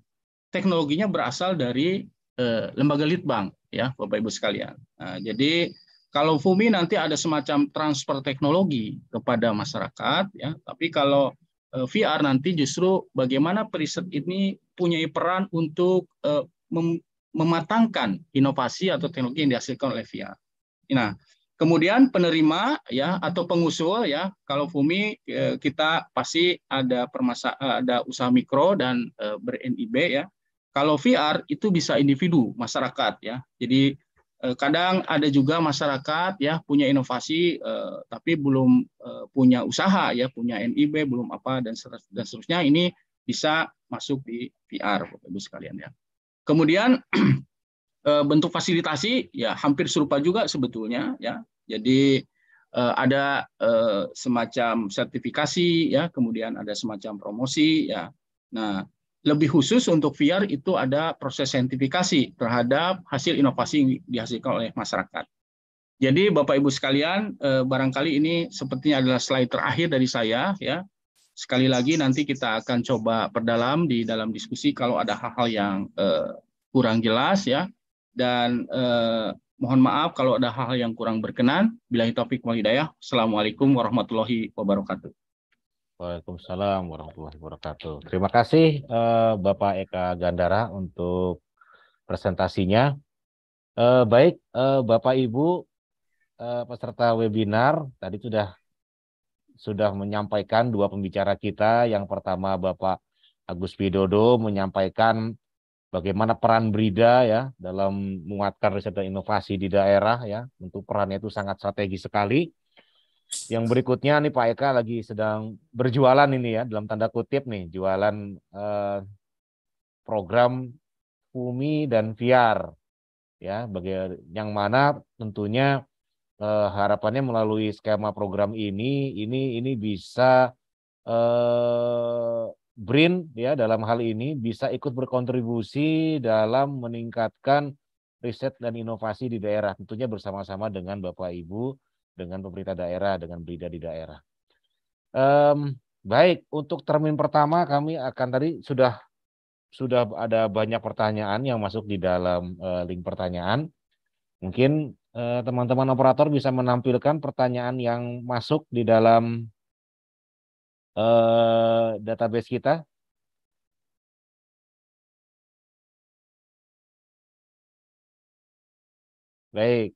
teknologinya berasal dari eh, lembaga litbang ya Bapak Ibu sekalian. Nah, jadi kalau FUMI nanti ada semacam transfer teknologi kepada masyarakat ya, tapi kalau eh, VR nanti justru bagaimana periset ini mempunyai peran untuk uh, mem mematangkan inovasi atau teknologi yang dihasilkan oleh VIA. Nah, kemudian penerima ya atau pengusul ya, kalau FUMI uh, kita pasti ada permasa ada usaha mikro dan uh, eh, ber-NIB ya. Kalau VR itu bisa individu, masyarakat ya. Jadi kadang ada juga masyarakat ya punya inovasi tapi belum punya usaha ya, punya NIB belum apa dan dan seterusnya ini bisa masuk di VR, Bapak Ibu sekalian ya. Kemudian eh, bentuk fasilitasi ya hampir serupa juga sebetulnya ya. Jadi eh, ada eh, semacam sertifikasi ya, kemudian ada semacam promosi ya. Nah, lebih khusus untuk VR itu ada proses sertifikasi terhadap hasil inovasi yang dihasilkan oleh masyarakat. Jadi Bapak Ibu sekalian, barangkali ini sepertinya adalah slide terakhir dari saya ya. Sekali lagi nanti kita akan coba perdalam di dalam diskusi kalau ada hal-hal yang eh, kurang jelas ya dan eh, mohon maaf kalau ada hal-hal yang kurang berkenan. Bila topik walidayah Assalamualaikum warahmatullahi wabarakatuh. Waalaikumsalam warahmatullahi wabarakatuh. Terima kasih eh, Bapak Eka Gandara untuk presentasinya. Eh, baik eh, Bapak Ibu eh, peserta webinar tadi sudah sudah menyampaikan dua pembicara kita. Yang pertama Bapak Agus Widodo menyampaikan bagaimana peran Brida ya dalam menguatkan riset dan inovasi di daerah ya. Untuk perannya itu sangat strategis sekali. Yang berikutnya nih Pak Eka lagi sedang berjualan ini ya dalam tanda kutip nih jualan eh, program Umi dan VR ya bagian yang mana tentunya uh, harapannya melalui skema program ini ini ini bisa uh, BRIN ya dalam hal ini bisa ikut berkontribusi dalam meningkatkan riset dan inovasi di daerah tentunya bersama-sama dengan Bapak Ibu dengan pemerintah daerah dengan Brida di daerah. Um, baik untuk termin pertama kami akan tadi sudah sudah ada banyak pertanyaan yang masuk di dalam uh, link pertanyaan. Mungkin Eh, teman-teman operator bisa menampilkan pertanyaan yang masuk di dalam eh, database kita. Baik,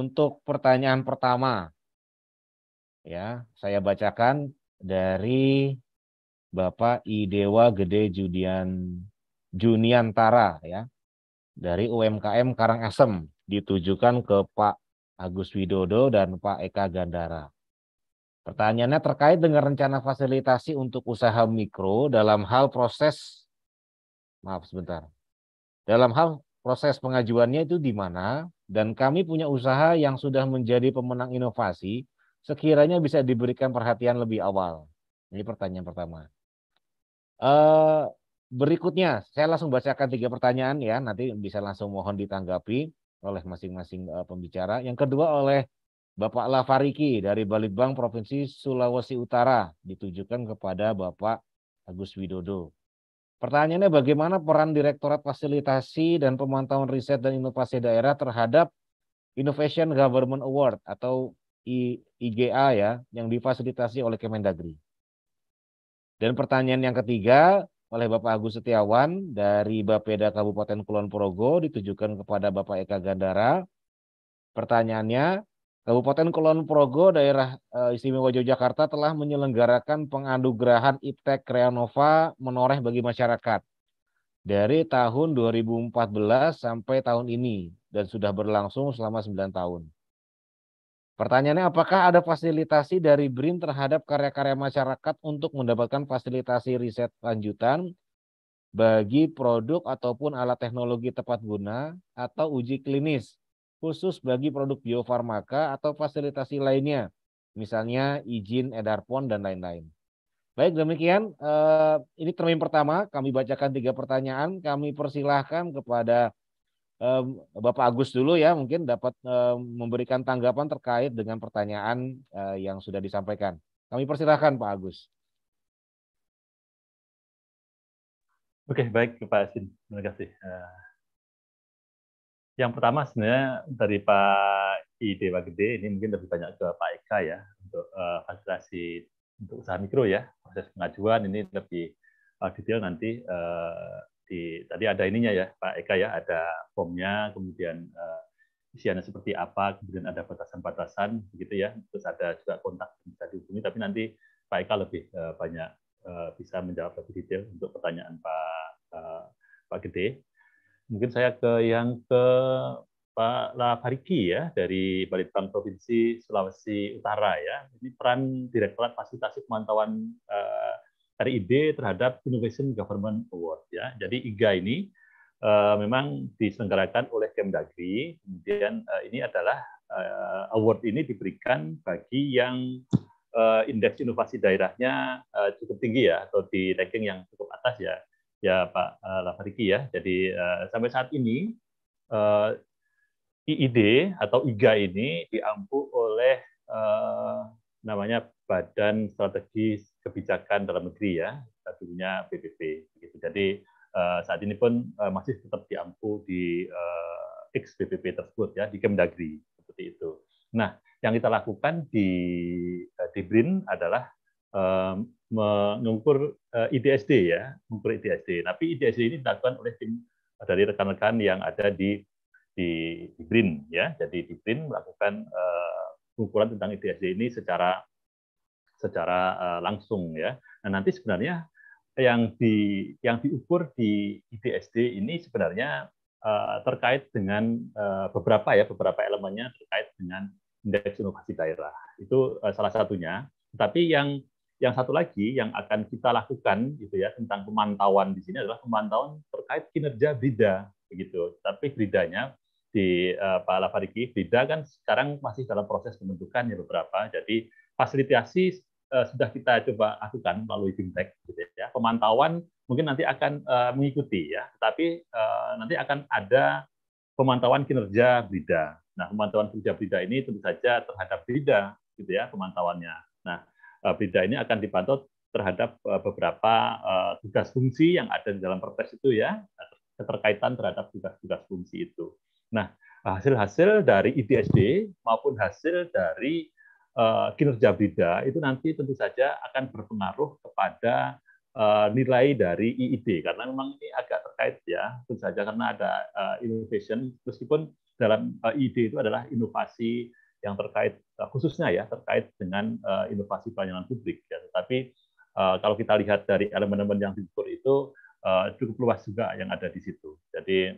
untuk pertanyaan pertama, ya saya bacakan dari Bapak Idewa Gede Judian Juniantara ya dari UMKM Karangasem ditujukan ke Pak Agus Widodo dan Pak Eka Gandara. Pertanyaannya terkait dengan rencana fasilitasi untuk usaha mikro dalam hal proses maaf sebentar. Dalam hal proses pengajuannya itu di mana dan kami punya usaha yang sudah menjadi pemenang inovasi sekiranya bisa diberikan perhatian lebih awal. Ini pertanyaan pertama. Eh, berikutnya saya langsung bacakan tiga pertanyaan ya nanti bisa langsung mohon ditanggapi oleh masing-masing uh, pembicara. Yang kedua oleh Bapak Lafariki dari Balitbang Provinsi Sulawesi Utara ditujukan kepada Bapak Agus Widodo. Pertanyaannya bagaimana peran Direktorat Fasilitasi dan Pemantauan Riset dan Inovasi Daerah terhadap Innovation Government Award atau IGA ya yang difasilitasi oleh Kemendagri. Dan pertanyaan yang ketiga oleh Bapak Agus Setiawan dari Bapeda Kabupaten Kulon Progo ditujukan kepada Bapak Eka Gandara. Pertanyaannya, Kabupaten Kulon Progo daerah eh, istimewa Yogyakarta telah menyelenggarakan penganugerahan Iptek Kreanova menoreh bagi masyarakat dari tahun 2014 sampai tahun ini dan sudah berlangsung selama 9 tahun. Pertanyaannya apakah ada fasilitasi dari BRIN terhadap karya-karya masyarakat untuk mendapatkan fasilitasi riset lanjutan bagi produk ataupun alat teknologi tepat guna atau uji klinis khusus bagi produk biofarmaka atau fasilitasi lainnya, misalnya izin edar pon dan lain-lain. Baik, demikian. Eh, ini termin pertama. Kami bacakan tiga pertanyaan. Kami persilahkan kepada Bapak Agus dulu ya mungkin dapat memberikan tanggapan terkait dengan pertanyaan eh, yang sudah disampaikan. Kami persilahkan Pak Agus. Oke, baik Pak Asin. Terima kasih. Eh, yang pertama sebenarnya dari Pak I Dewa Gede, ini mungkin lebih banyak ke Pak Eka ya, untuk eh, fasilitasi untuk usaha mikro ya, proses pengajuan ini lebih detail nanti di tadi ada ininya ya Pak Eka ya ada formnya kemudian uh, isiannya seperti apa kemudian ada batasan-batasan begitu ya terus ada juga kontak yang bisa dihubungi tapi nanti Pak Eka lebih uh, banyak uh, bisa menjawab lebih detail untuk pertanyaan Pak uh, Pak Gede mungkin saya ke yang ke Pak Lafariki ya dari Balitbang Provinsi Sulawesi Utara ya ini peran Direktorat Fasilitasi Pemantauan uh, RID terhadap Innovation Government Award ya. Jadi IGA ini uh, memang diselenggarakan oleh Kemdagri. Kemudian uh, ini adalah uh, award ini diberikan bagi yang uh, indeks inovasi daerahnya uh, cukup tinggi ya atau di ranking yang cukup atas ya ya Pak uh, Lafariki ya. Jadi uh, sampai saat ini uh, IID atau IGA ini diampu oleh uh, namanya Badan Strategi Kebijakan Dalam Negeri ya, dulunya BPP. Jadi eh, saat ini pun eh, masih tetap diampu di eh, X BPP tersebut ya di Kemdagri seperti itu. Nah, yang kita lakukan di di BRIN adalah mengukur IDSD ya, mengukur IDSD. Tapi IDSD ini dilakukan oleh tim dari rekan-rekan yang ada di di, di BRIN ya. Jadi di BRIN melakukan ukuran tentang IDSD ini secara secara uh, langsung ya. Nah, nanti sebenarnya yang di yang diukur di IDSD ini sebenarnya uh, terkait dengan uh, beberapa ya beberapa elemennya terkait dengan indeks inovasi daerah. Itu uh, salah satunya. Tapi yang yang satu lagi yang akan kita lakukan gitu ya tentang pemantauan di sini adalah pemantauan terkait kinerja Brida begitu. Tapi Bridanya di uh, Pak Lafariki, Brida kan sekarang masih dalam proses pembentukan ya beberapa. Jadi fasilitasi Eh, sudah kita coba lakukan melalui fintech, gitu ya. Pemantauan mungkin nanti akan uh, mengikuti ya, tapi uh, eh, nanti akan ada pemantauan kinerja Brida. Nah, pemantauan kinerja Brida ini tentu saja terhadap Brida, gitu ya, pemantauannya. Nah, uh, Brida ini akan dipantau terhadap uh, beberapa uh, tugas fungsi yang ada di dalam Perpres itu ya, keterkaitan terhadap tugas-tugas fungsi itu. Nah, hasil-hasil dari itsd maupun hasil dari Eh, kinerja beda itu nanti tentu saja akan berpengaruh kepada eh, nilai dari IID karena memang ini agak terkait ya tentu saja karena ada eh, innovation meskipun dalam IID itu adalah inovasi yang terkait khususnya ya terkait dengan inovasi pelayanan publik ya tetapi kalau kita lihat dari elemen-elemen yang diukur itu cukup luas juga yang ada di situ jadi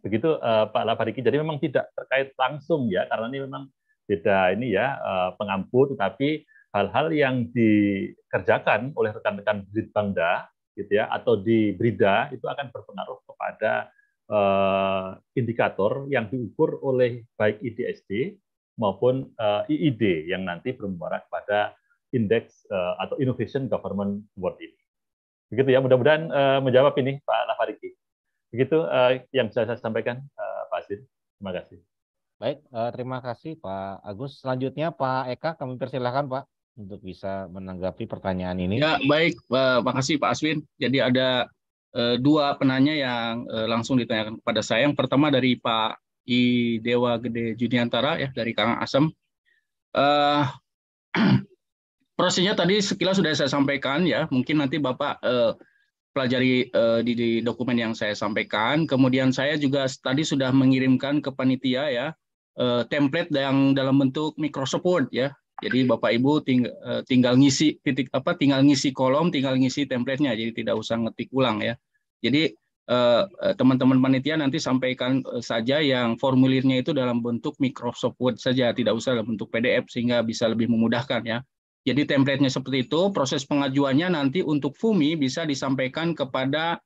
begitu Pak Lapariki jadi memang tidak terkait langsung ya karena ini memang beda ini ya eh, pengampu, tetapi hal-hal yang dikerjakan oleh rekan-rekan di Bangda gitu ya atau di Brida itu akan berpengaruh kepada uh, indikator yang diukur oleh baik IDSD maupun uh, eh, IID yang nanti bermuara kepada indeks uh, atau Innovation Government Award ini. Begitu ya, mudah-mudahan uh, menjawab ini Pak Lafariki. Begitu uh, yang saya sampaikan uh, Pak Asin. Terima kasih. Baik, eh, terima kasih Pak Agus. Selanjutnya Pak Eka, kami persilahkan Pak untuk bisa menanggapi pertanyaan ini. Ya, baik. terima eh, kasih Pak Aswin. Jadi ada eh, dua penanya yang langsung ditanyakan kepada saya. Yang pertama dari Pak I Dewa Gede Juniantara ya dari Kang Asem. Uh, prosesnya tadi sekilas sudah saya sampaikan ya. Mungkin nanti Bapak uh, pelajari uh, di, di dokumen yang saya sampaikan. Kemudian saya juga tadi sudah mengirimkan ke panitia ya uh, template yang dalam bentuk Microsoft Word ya. Jadi Bapak Ibu ting eh, tinggal ngisi titik apa tinggal ngisi kolom, tinggal ngisi template-nya, Jadi tidak usah ngetik ulang ya. Jadi eh, teman-teman panitia nanti sampaikan saja yang formulirnya itu dalam bentuk Microsoft Word saja, tidak usah dalam bentuk PDF sehingga bisa lebih memudahkan ya. Jadi template-nya seperti itu, proses pengajuannya nanti untuk FUMI bisa disampaikan kepada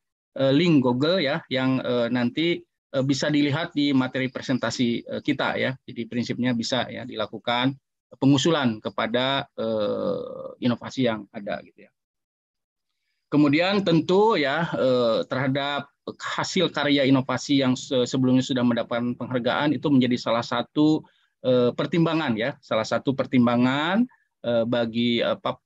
link Google ya yang nanti Eh, bisa dilihat di materi presentasi eh, kita ya. Jadi prinsipnya bisa ya dilakukan pengusulan kepada eh, inovasi yang ada gitu ya. Kemudian tentu ya terhadap hasil karya inovasi yang sebelumnya sudah mendapatkan penghargaan itu menjadi salah satu pertimbangan ya, salah satu pertimbangan bagi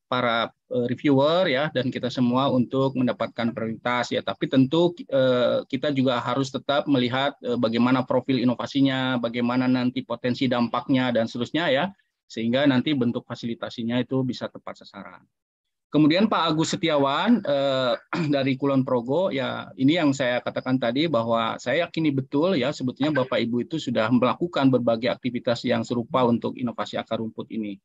para Eh, reviewer ya dan kita semua untuk mendapatkan prioritas ya tapi tentu eh, kita juga harus tetap melihat eh, bagaimana profil inovasinya bagaimana nanti potensi dampaknya dan seterusnya ya sehingga nanti bentuk fasilitasinya itu bisa tepat sasaran kemudian Pak Agus Setiawan dari Kulon Progo ya ini yang saya katakan tadi bahwa saya yakini betul ya sebetulnya Bapak Ibu itu sudah melakukan berbagai aktivitas yang serupa untuk inovasi akar rumput ini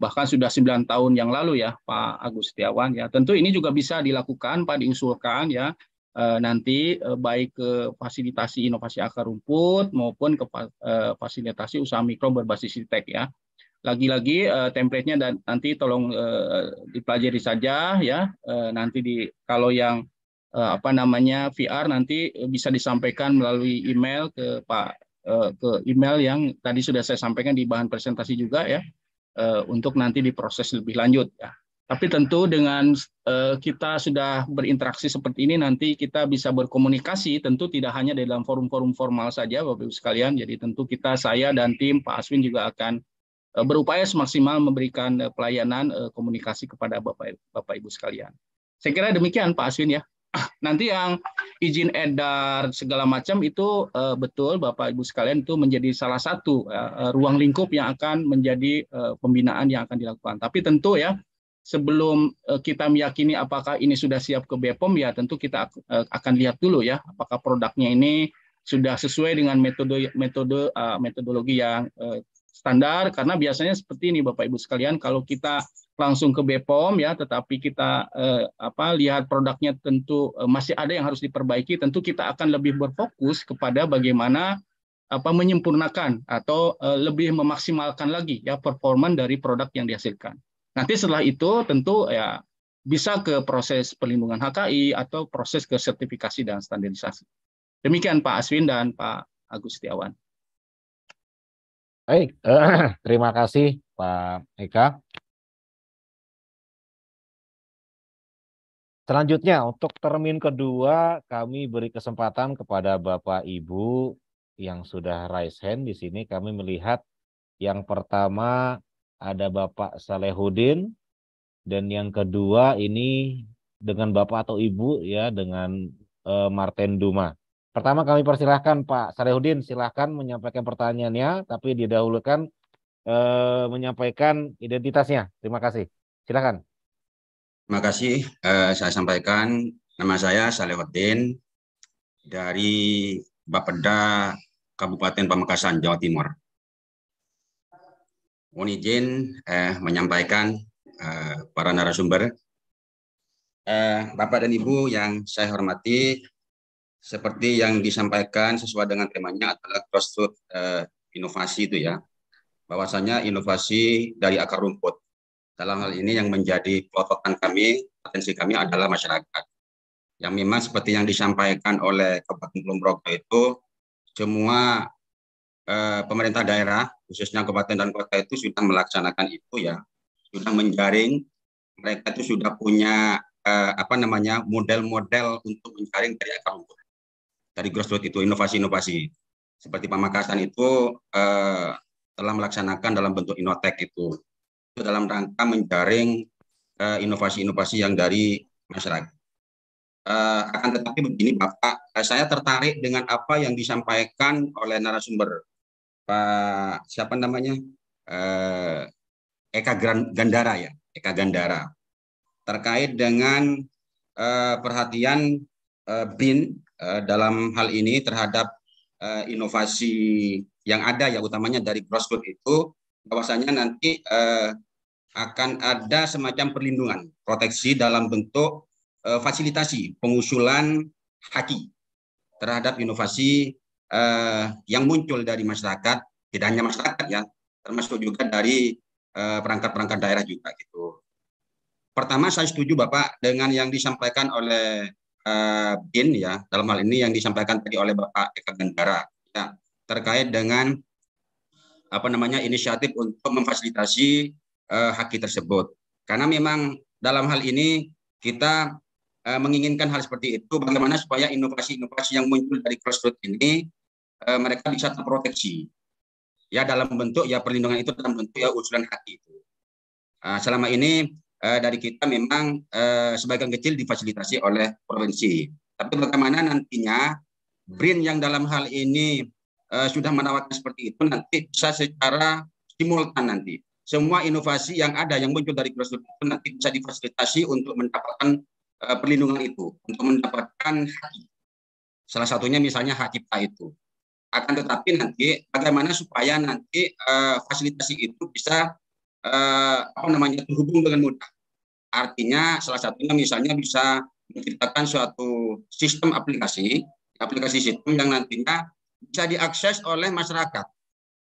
bahkan sudah 9 tahun yang lalu ya Pak Agus Setiawan ya. Tentu ini juga bisa dilakukan Pak diusulkan ya eh, nanti eh, baik ke fasilitasi inovasi akar rumput maupun ke eh, fasilitasi usaha mikro berbasis tech ya. Lagi-lagi template-nya dan nanti tolong dipelajari saja ya. nanti di kalau yang apa namanya VR nanti bisa disampaikan melalui email ke Pak ke email yang tadi sudah saya sampaikan di bahan presentasi juga ya Eh, untuk nanti diproses lebih lanjut ya. Tapi tentu dengan eh, kita sudah berinteraksi seperti ini nanti kita bisa berkomunikasi tentu tidak hanya dalam forum-forum formal saja Bapak Ibu sekalian. Jadi tentu kita saya dan tim Pak Aswin juga akan eh, berupaya semaksimal memberikan pelayanan komunikasi kepada Bapak Ibu sekalian. Saya kira demikian Pak Aswin ya nanti yang izin edar segala macam itu uh, betul Bapak Ibu sekalian itu menjadi salah satu uh, ruang lingkup yang akan menjadi uh, pembinaan yang akan dilakukan. Tapi tentu ya sebelum kita meyakini apakah ini sudah siap ke BPOM ya tentu kita akan lihat dulu ya apakah produknya ini sudah sesuai dengan metode metode metodologi yang standar karena biasanya seperti ini Bapak Ibu sekalian kalau kita langsung ke BPOM ya tetapi kita eh, apa lihat produknya tentu eh, masih ada yang harus diperbaiki tentu kita akan lebih berfokus kepada bagaimana apa menyempurnakan atau eh, lebih memaksimalkan lagi ya performa dari produk yang dihasilkan. Nanti setelah itu tentu ya bisa ke proses perlindungan HKI atau proses ke sertifikasi dan standarisasi. Demikian Pak Aswin dan Pak Agus Setiawan. Baik, eh, terima kasih Pak Eka. Selanjutnya untuk termin kedua kami beri kesempatan kepada Bapak Ibu yang sudah raise hand di sini kami melihat yang pertama ada Bapak Salehudin dan yang kedua ini dengan Bapak atau Ibu ya dengan eh, Martin Duma. Pertama kami persilahkan Pak Sarehudin silahkan menyampaikan pertanyaannya, tapi didahulukan eh, menyampaikan identitasnya. Terima kasih. silahkan Terima kasih. Eh, saya sampaikan nama saya Sarehudin dari Bapeda Kabupaten Pamekasan, Jawa Timur. Mohon izin eh, menyampaikan eh, para narasumber. Eh, Bapak dan Ibu yang saya hormati, seperti yang disampaikan sesuai dengan temanya adalah grassroots uh, eh, inovasi itu ya. Bahwasanya inovasi dari akar rumput. Dalam hal ini yang menjadi pelototan kami, atensi kami adalah masyarakat. Yang memang seperti yang disampaikan oleh Kabupaten Kulon itu, semua eh, pemerintah daerah, khususnya kabupaten dan kota itu sudah melaksanakan itu ya. Sudah menjaring, mereka itu sudah punya eh, apa namanya model-model untuk menjaring dari akar rumput dari grassroots itu inovasi-inovasi. Seperti pemakasan itu eh, telah melaksanakan dalam bentuk Inotek itu. Itu dalam rangka menjaring eh, inovasi-inovasi yang dari masyarakat. Eh, akan tetapi begini Bapak, eh, saya tertarik dengan apa yang disampaikan oleh narasumber Pak siapa namanya? Eh, Eka Gandara ya, Eka Gandara terkait dengan eh, perhatian eh, BIN Eh, dalam hal ini terhadap eh, inovasi yang ada ya utamanya dari grassroots itu bahwasanya nanti eh, akan ada semacam perlindungan proteksi dalam bentuk fasilitasi pengusulan haki terhadap inovasi yang muncul dari masyarakat tidak hanya masyarakat ya termasuk juga dari perangkat-perangkat daerah juga gitu. Pertama saya setuju Bapak dengan yang disampaikan oleh Eh, BIN ya dalam hal ini yang disampaikan tadi oleh Bapak Eka Gendara ya, terkait dengan apa namanya inisiatif untuk memfasilitasi uh, haki tersebut karena memang dalam hal ini kita uh, menginginkan hal seperti itu bagaimana supaya inovasi-inovasi yang muncul dari crossroad ini uh, mereka bisa terproteksi ya dalam bentuk ya perlindungan itu dalam bentuk ya usulan haki itu uh, selama ini Eh, dari kita memang eh, sebagian kecil difasilitasi oleh provinsi. Tapi bagaimana nantinya hmm. BRIN yang dalam hal ini eh, sudah menawarkan seperti itu nanti bisa secara simultan nanti. Semua inovasi yang ada yang muncul dari grassroots itu nanti bisa difasilitasi untuk mendapatkan eh, perlindungan itu, untuk mendapatkan hak. Salah satunya misalnya hak cipta itu. Akan tetapi nanti bagaimana supaya nanti uh, fasilitasi itu bisa uh, apa namanya terhubung dengan mudah Artinya salah satunya misalnya bisa menciptakan suatu sistem aplikasi, aplikasi sistem yang nantinya bisa diakses oleh masyarakat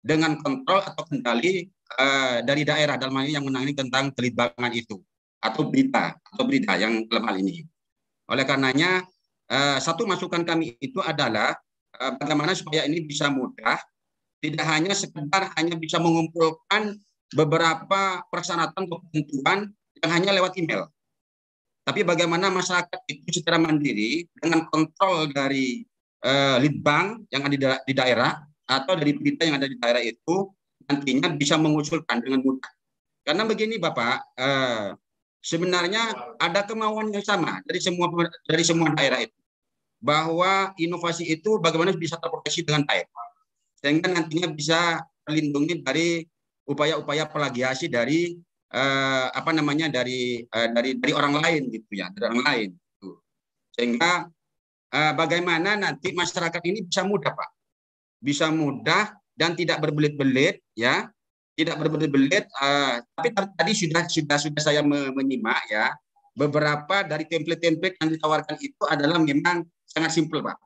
dengan kontrol atau kendali uh, dari daerah dalam hal ini yang menangani tentang kelibangan itu atau berita atau berita yang dalam hal ini. Oleh karenanya uh, satu masukan kami itu adalah uh, bagaimana supaya ini bisa mudah, tidak hanya sekedar hanya bisa mengumpulkan beberapa persyaratan kebutuhan yang hanya lewat email. Tapi bagaimana masyarakat itu secara mandiri dengan kontrol dari uh, lead bank yang ada di, da di daerah atau dari berita yang ada di daerah itu nantinya bisa mengusulkan dengan mudah. Karena begini Bapak, uh, sebenarnya ada kemauan yang sama dari semua dari semua daerah itu bahwa inovasi itu bagaimana bisa terproteksi dengan baik sehingga nantinya bisa terlindungi dari upaya-upaya plagiasi dari eh, apa namanya dari eh, dari dari orang lain gitu ya dari orang lain gitu. sehingga eh, bagaimana nanti masyarakat ini bisa mudah pak bisa mudah dan tidak berbelit-belit ya tidak berbelit-belit eh, tapi tadi sudah sudah sudah saya menyimak ya beberapa dari template-template yang ditawarkan itu adalah memang sangat simpel pak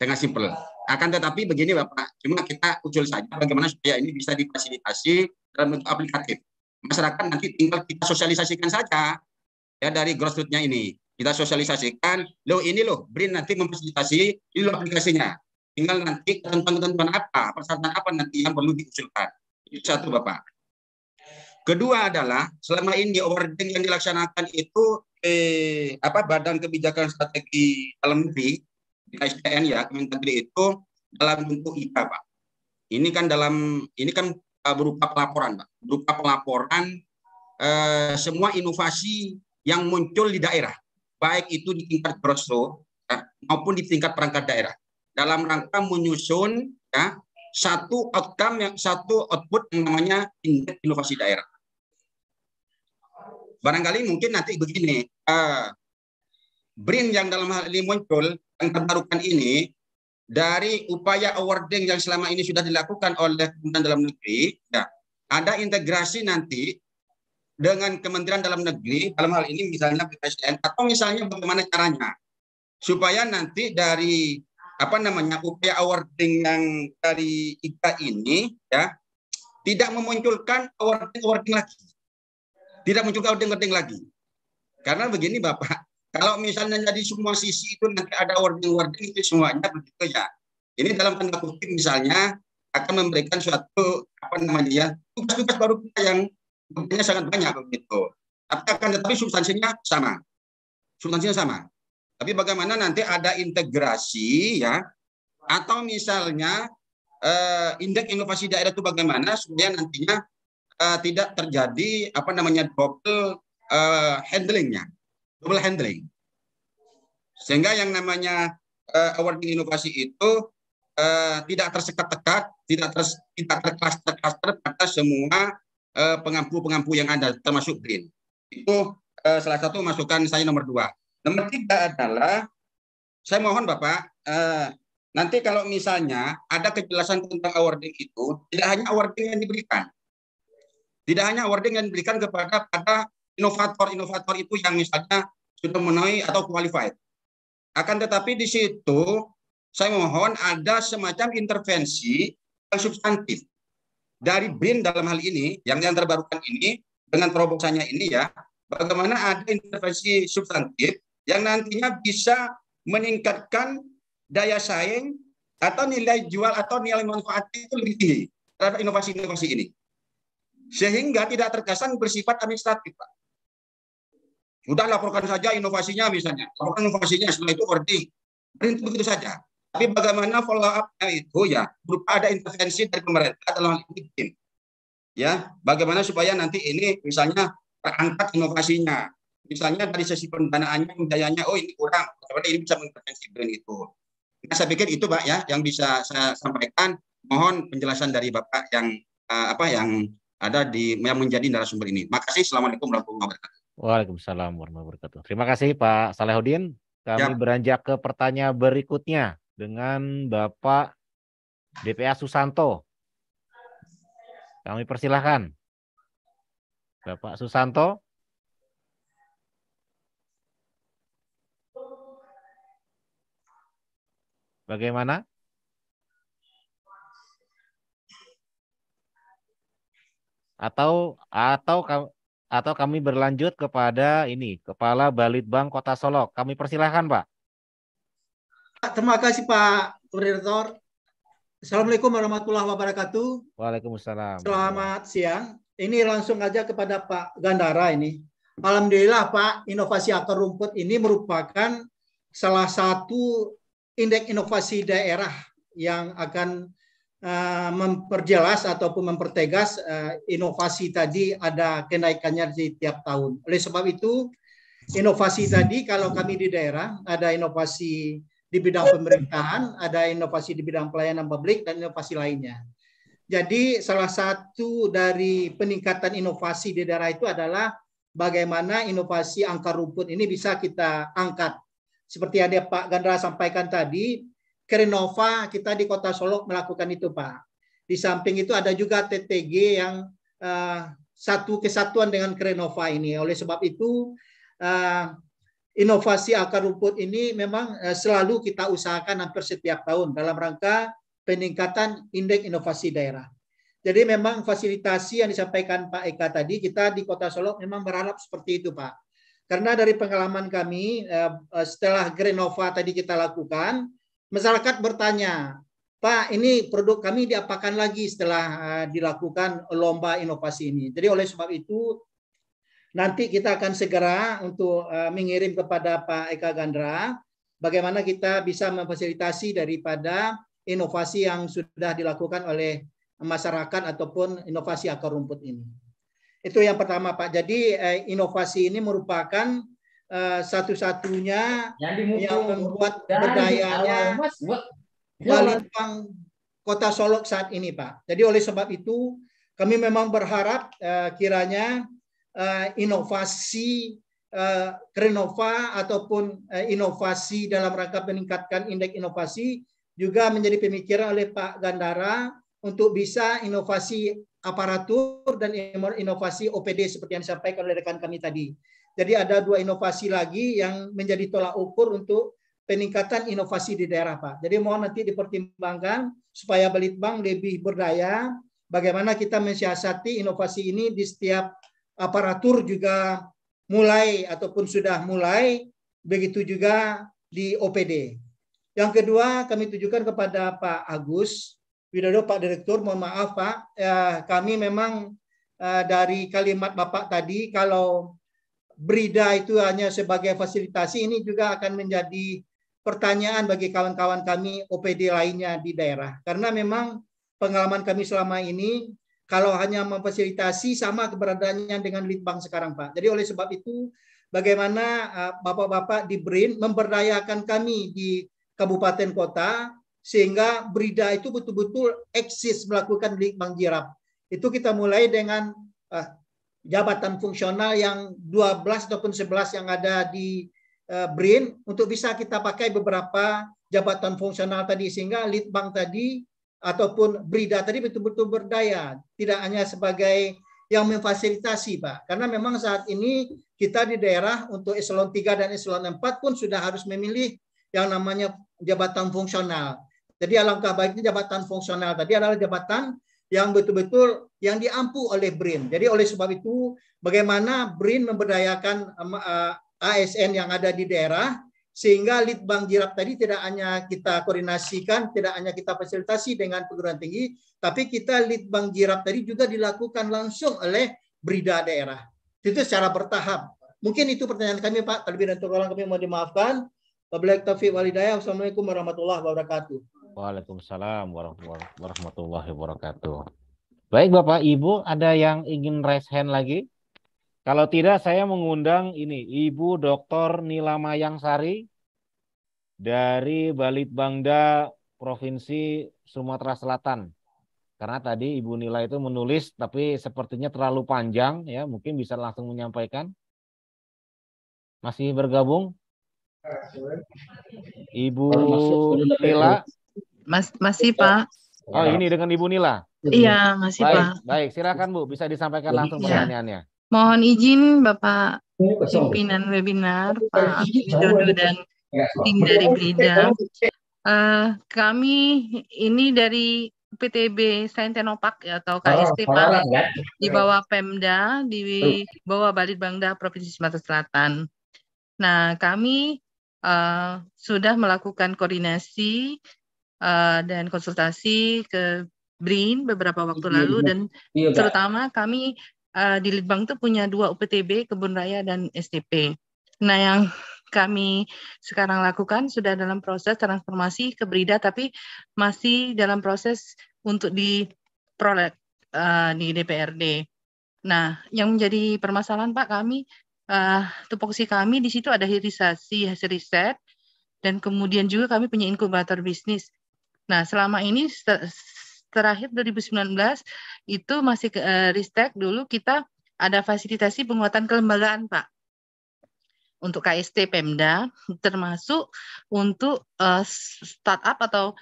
sangat simple akan tetapi begini bapak cuma kita usul saja bagaimana supaya ini bisa difasilitasi dalam bentuk aplikatif masyarakat nanti tinggal kita sosialisasikan saja ya dari grassrootsnya ini. Kita sosialisasikan, lo ini loh, BRIN nanti memfasilitasi, ini loh aplikasinya. Tinggal nanti ketentuan-ketentuan apa, persyaratan apa nanti yang perlu diusulkan. Itu satu Bapak. Kedua adalah selama ini awarding yang dilaksanakan itu eh, apa Badan Kebijakan Strategi Dalam Negeri SDN ya kementerian itu dalam bentuk IPA Pak. Ini kan dalam ini kan Eh, berupa pelaporan, Pak. Berupa pelaporan eh, semua inovasi yang muncul di daerah, baik itu di tingkat grassroots ya, maupun di tingkat perangkat daerah. Dalam rangka menyusun ya, satu outcome yang satu output yang namanya indeks inovasi daerah. Barangkali mungkin nanti begini, uh, eh, BRIN yang dalam hal ini muncul yang terbarukan ini dari upaya awarding yang selama ini sudah dilakukan oleh Kementerian Dalam Negeri, ya, ada integrasi nanti dengan Kementerian Dalam Negeri dalam hal ini misalnya PPSDN atau misalnya bagaimana caranya supaya nanti dari apa namanya upaya awarding yang dari IKA ini ya tidak memunculkan awarding awarding lagi, tidak muncul awarding awarding lagi. Karena begini Bapak, kalau misalnya jadi semua sisi itu nanti ada warning-warning itu semuanya begitu ya. Ini dalam tanda kutip misalnya akan memberikan suatu apa namanya ya tugas-tugas baru kita yang tentunya sangat banyak begitu. Tapi akan tetapi substansinya sama, substansinya sama. Tapi bagaimana nanti ada integrasi ya atau misalnya eh, indeks inovasi daerah itu bagaimana supaya nantinya eh, tidak terjadi apa namanya double eh, handlingnya double handling. Sehingga yang namanya uh, awarding inovasi itu uh, tidak tersekat-sekat, tidak ter, tidak terkluster-kluster pada semua pengampu eh, pengampu-pengampu yang ada, termasuk green. Itu uh, salah satu masukan saya nomor dua. Nomor tiga adalah saya mohon Bapak uh, nanti kalau misalnya ada kejelasan tentang awarding itu tidak hanya awarding yang diberikan, tidak hanya awarding yang diberikan kepada pada inovator-inovator itu yang misalnya sudah menaik atau qualified. Akan tetapi di situ saya mohon ada semacam intervensi yang substantif dari BIN dalam hal ini yang yang terbarukan ini dengan terobosannya ini ya bagaimana ada intervensi substantif yang nantinya bisa meningkatkan daya saing atau nilai jual atau nilai manfaat itu lebih tinggi terhadap inovasi-inovasi ini sehingga tidak terkesan bersifat administratif Pak. Sudah laporkan saja inovasinya misalnya. Laporkan inovasinya setelah itu wording Print begitu saja. Tapi bagaimana follow up-nya itu ya berupa ada intervensi dari pemerintah dalam hal ini tim. Ya, bagaimana supaya nanti ini misalnya terangkat inovasinya. Misalnya dari sisi pendanaannya, pendayanya, oh ini kurang. Bagaimana ini bisa mengintervensi brand itu. Nah, saya pikir itu Pak ya yang bisa saya sampaikan. Mohon penjelasan dari Bapak yang eh, apa yang ada di yang menjadi narasumber ini. Makasih. Assalamualaikum warahmatullahi wabarakatuh. Waalaikumsalam warahmatullahi wabarakatuh. Terima kasih Pak Salehuddin. Kami ya. beranjak ke pertanyaan berikutnya dengan Bapak DPA Susanto. Kami persilahkan. Bapak Susanto. Bagaimana? Atau atau atau kami berlanjut kepada ini Kepala Balitbang Kota Solok. Kami persilahkan Pak. Terima kasih Pak Koordinator. Assalamualaikum warahmatullahi wabarakatuh. Waalaikumsalam. Selamat siang. Ini langsung aja kepada Pak Gandara ini. Alhamdulillah Pak, inovasi akar rumput ini merupakan salah satu indeks inovasi daerah yang akan Eh, memperjelas ataupun mempertegas eh, inovasi tadi ada kenaikannya di tiap tahun. Oleh sebab itu, inovasi tadi kalau kami di daerah ada inovasi di bidang pemerintahan, ada inovasi di bidang pelayanan publik dan inovasi lainnya. Jadi salah satu dari peningkatan inovasi di daerah itu adalah bagaimana inovasi angka rumput ini bisa kita angkat. Seperti yang Pak Gandra sampaikan tadi, Krenova kita di Kota Solok melakukan itu Pak. Di samping itu ada juga TTG yang uh, satu kesatuan dengan Krenova ini. Oleh sebab itu uh, inovasi akar rumput ini memang uh, selalu kita usahakan hampir setiap tahun dalam rangka peningkatan indeks inovasi daerah. Jadi memang fasilitasi yang disampaikan Pak Eka tadi kita di Kota Solok memang berharap seperti itu Pak. Karena dari pengalaman kami setelah Grenova tadi kita lakukan, masyarakat bertanya, Pak, ini produk kami diapakan lagi setelah eh, dilakukan lomba inovasi ini. Jadi oleh sebab itu nanti kita akan segera untuk eh, mengirim kepada Pak Eka Gandra bagaimana kita bisa memfasilitasi daripada inovasi yang sudah dilakukan oleh masyarakat ataupun inovasi akar rumput ini. Itu yang pertama Pak. Jadi eh, inovasi ini merupakan Eh, satu-satunya yang, yang membuat berdayaannya Walintang Kota Solok saat ini, Pak. Jadi oleh sebab itu kami memang berharap uh, kiranya uh, inovasi uh, Krenova ataupun uh, inovasi dalam rangka meningkatkan indeks inovasi juga menjadi pemikiran oleh Pak Gandara untuk bisa inovasi aparatur dan inovasi OPD seperti yang disampaikan oleh rekan kami tadi. Jadi ada dua inovasi lagi yang menjadi tolak ukur untuk peningkatan inovasi di daerah Pak. Jadi mohon nanti dipertimbangkan supaya Belitbang lebih berdaya bagaimana kita mensiasati inovasi ini di setiap aparatur juga mulai ataupun sudah mulai begitu juga di OPD. Yang kedua kami tujukan kepada Pak Agus Widodo Pak Direktur, mohon maaf Pak, eh, kami memang eh, dari kalimat Bapak tadi kalau Brida itu hanya sebagai fasilitasi ini juga akan menjadi pertanyaan bagi kawan-kawan kami OPD lainnya di daerah. Karena memang pengalaman kami selama ini kalau hanya memfasilitasi sama keberadaannya dengan Litbang sekarang Pak. Jadi oleh sebab itu bagaimana eh, Bapak-bapak di BRIN memberdayakan kami di kabupaten kota sehingga Brida itu betul-betul eksis melakukan Litbang Jirap. Itu kita mulai dengan eh, jabatan fungsional yang 12 ataupun 11 yang ada di uh, BRIN untuk bisa kita pakai beberapa jabatan fungsional tadi sehingga lead bank tadi ataupun brida tadi betul-betul berdaya tidak hanya sebagai yang memfasilitasi Pak karena memang saat ini kita di daerah untuk eselon 3 dan eselon 4 pun sudah harus memilih yang namanya jabatan fungsional jadi alangkah baiknya jabatan fungsional tadi adalah jabatan yang betul-betul yang diampu oleh BRIN. Jadi oleh sebab itu bagaimana BRIN memberdayakan eh, ASN yang ada di daerah sehingga Litbang Jirap tadi tidak hanya kita koordinasikan, tidak hanya kita fasilitasi dengan perguruan tinggi, tapi kita Litbang Jirap tadi juga dilakukan langsung oleh berida daerah. Itu secara bertahap. Mungkin itu pertanyaan kami Pak, terlebih dan orang kami mohon dimaafkan. Wabillahi taufiq walidayah. Wassalamualaikum warahmatullahi wabarakatuh. Waalaikumsalam warahmatullahi wabarakatuh. Baik Bapak Ibu, ada yang ingin raise hand lagi? Kalau tidak saya mengundang ini Ibu Dr. Nila Mayang Sari dari Balitbangda Provinsi Sumatera Selatan. Karena tadi Ibu Nila itu menulis tapi sepertinya terlalu panjang ya, mungkin bisa langsung menyampaikan. Masih bergabung? Ibu Nila Mas, masih iya. Pak. Oh, iya. ini dengan Ibu Nila. Iya, masih baik, Pak. Baik, silakan Bu, bisa disampaikan iya. langsung ya. pertanyaannya. Mohon izin Bapak pimpinan webinar Pak Widodo dan tim dari Brida. Uh, kami ini dari PTB Saintenopak ya, atau KST ah, Pak ya. di bawah Pemda di bawah Balit Bangda Provinsi Sumatera Selatan. Nah, kami uh, sudah melakukan koordinasi Eh, dan konsultasi ke BRIN beberapa waktu iya, lalu iya. dan iya, terutama kami uh, di Litbang itu punya dua UPTB Kebun Raya dan STP. Nah yang kami sekarang lakukan sudah dalam proses transformasi ke Brida tapi masih dalam proses untuk eh, di uh, di DPRD. Nah, yang menjadi permasalahan Pak kami uh, tupoksi kami di situ ada hilirisasi hasil riset dan kemudian juga kami punya inkubator bisnis. Nah, selama ini terakhir 2019 itu masih ke uh, Ristek dulu kita ada fasilitasi penguatan kelembagaan, Pak. Untuk KST Pemda termasuk untuk uh, startup atau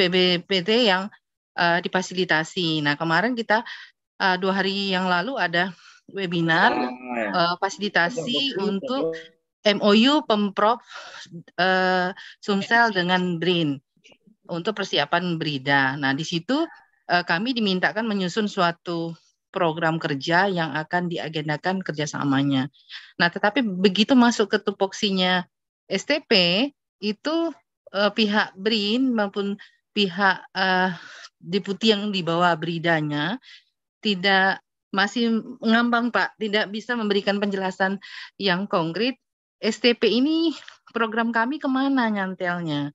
PBPT yang uh, difasilitasi. Nah, kemarin kita uh, dua hari yang lalu ada webinar uh, fasilitasi untuk MOU Pemprov uh, Sumsel dengan BRIN untuk persiapan berida. Nah, di situ eh, kami dimintakan menyusun suatu program kerja yang akan diagendakan kerjasamanya. Nah, tetapi begitu masuk ke tupoksinya STP, itu eh, pihak BRIN maupun pihak eh, deputi yang dibawa beridanya tidak masih ngambang Pak, tidak bisa memberikan penjelasan yang konkret. STP ini program kami kemana nyantelnya?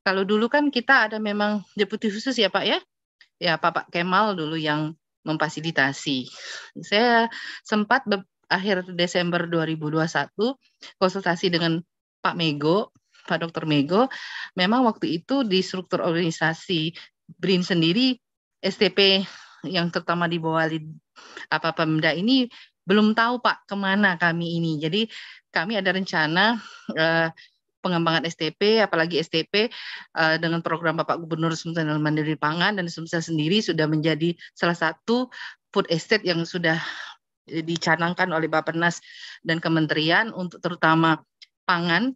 Kalau dulu kan kita ada memang deputi khusus ya Pak ya, ya Pak Kemal dulu yang memfasilitasi. Saya sempat akhir Desember 2021 konsultasi dengan Pak Mego, Pak Dr. Mego. Memang waktu itu di struktur organisasi BRIN sendiri STP yang terutama di bawah apa Pemda ini belum tahu Pak kemana kami ini. Jadi kami ada rencana eh, pengembangan STP, apalagi STP eh, dengan program Bapak Gubernur Sumsel Mandiri Pangan dan Sumsel sendiri sudah menjadi salah satu food estate yang sudah eh, dicanangkan oleh Bapak Nas dan kementerian untuk terutama pangan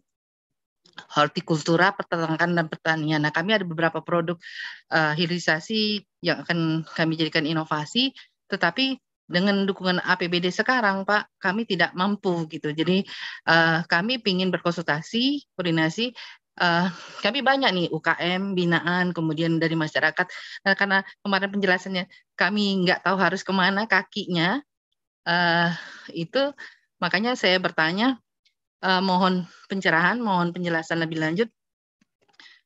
hortikultura, peternakan dan pertanian. Nah, kami ada beberapa produk uh, hilirisasi yang akan kami jadikan inovasi, tetapi dengan dukungan APBD sekarang, Pak, kami tidak mampu gitu. Jadi uh, kami ingin berkonsultasi, koordinasi. Uh, kami banyak nih UKM binaan, kemudian dari masyarakat. Nah, karena kemarin penjelasannya kami nggak tahu harus kemana kakinya, uh, itu makanya saya bertanya, uh, mohon pencerahan, mohon penjelasan lebih lanjut.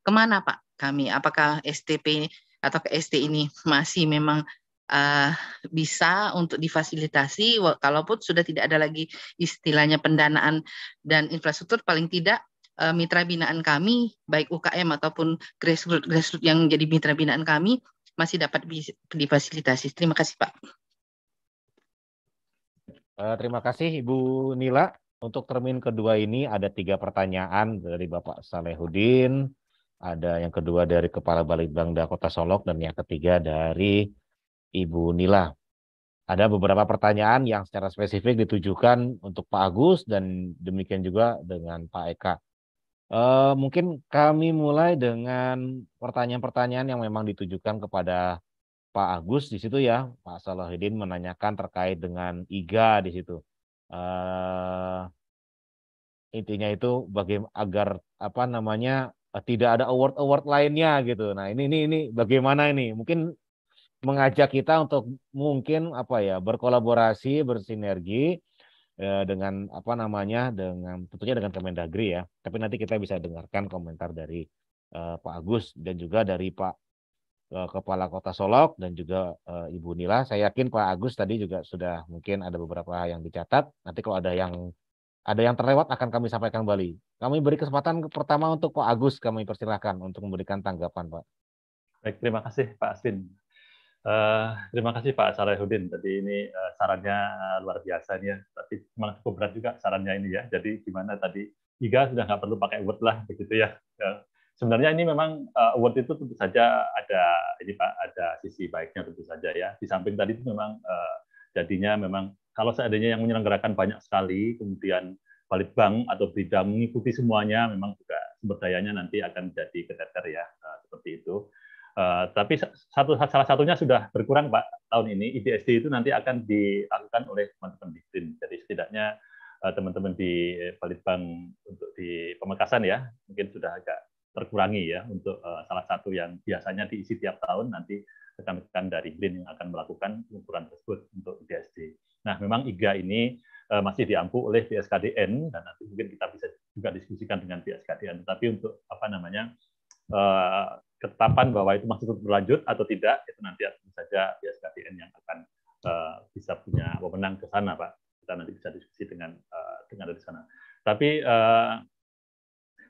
Kemana Pak kami? Apakah STP atau ke ST ini masih memang uh, bisa untuk difasilitasi kalaupun sudah tidak ada lagi istilahnya pendanaan dan infrastruktur paling tidak uh, mitra binaan kami baik UKM ataupun grassroots grassroots yang jadi mitra binaan kami masih dapat difasilitasi. Terima kasih Pak. Uh, terima kasih Ibu Nila. Untuk termin kedua ini ada tiga pertanyaan dari Bapak Salehudin, ada yang kedua dari Kepala Balitbangda Kota Solok, dan yang ketiga dari Ibu Nila. Ada beberapa pertanyaan yang secara spesifik ditujukan untuk Pak Agus dan demikian juga dengan Pak Eka. E, mungkin kami mulai dengan pertanyaan-pertanyaan yang memang ditujukan kepada Pak Agus di situ ya. Pak Salahuddin menanyakan terkait dengan IGA di situ. E, intinya itu bagaimana agar apa namanya eh, tidak ada award-award lainnya gitu. Nah ini ini ini bagaimana ini? Mungkin mengajak kita untuk mungkin apa ya berkolaborasi bersinergi eh, dengan apa namanya dengan tentunya dengan Kemendagri ya tapi nanti kita bisa dengarkan komentar dari eh, Pak Agus dan juga dari Pak eh, Kepala Kota Solok dan juga eh, Ibu Nila saya yakin Pak Agus tadi juga sudah mungkin ada beberapa yang dicatat nanti kalau ada yang ada yang terlewat akan kami sampaikan kembali kami beri kesempatan pertama untuk Pak Agus kami persilahkan untuk memberikan tanggapan Pak Baik, terima kasih Pak Asin Eh, terima kasih Pak Sarahudin. Tadi ini uh, sarannya uh, luar biasa ini ya. Tapi memang cukup berat juga sarannya ini ya. Jadi gimana tadi IGA sudah nggak perlu pakai word lah begitu ya. Uh, sebenarnya ini memang uh, word itu tentu saja ada ini Pak ada sisi baiknya tentu saja ya. Di samping tadi itu memang uh, jadinya memang kalau seandainya yang menyelenggarakan banyak sekali kemudian bank atau bidang mengikuti semuanya memang juga sumber dayanya nanti akan jadi keteter ya seperti itu. Eh, tapi satu, salah satunya sudah berkurang Pak tahun ini. IDSD itu nanti akan dilakukan oleh teman-teman di Green. Jadi setidaknya eh, teman-teman uh, di eh, Balitbank untuk di Pemekasan ya mungkin sudah agak terkurangi ya untuk uh, salah satu yang biasanya diisi tiap tahun nanti rekan-rekan dari Green yang akan melakukan pengukuran tersebut untuk IDSD. Nah, memang IGA ini uh, masih diampu oleh BSKDN dan nanti mungkin kita bisa juga diskusikan dengan BSKDN. Tapi untuk apa namanya ketetapan bahwa itu masih terus berlanjut atau tidak itu nanti akan saja BSKDN yang akan uh, bisa punya wewenang ke sana pak kita nanti bisa diskusi dengan uh, dengan dari sana tapi uh,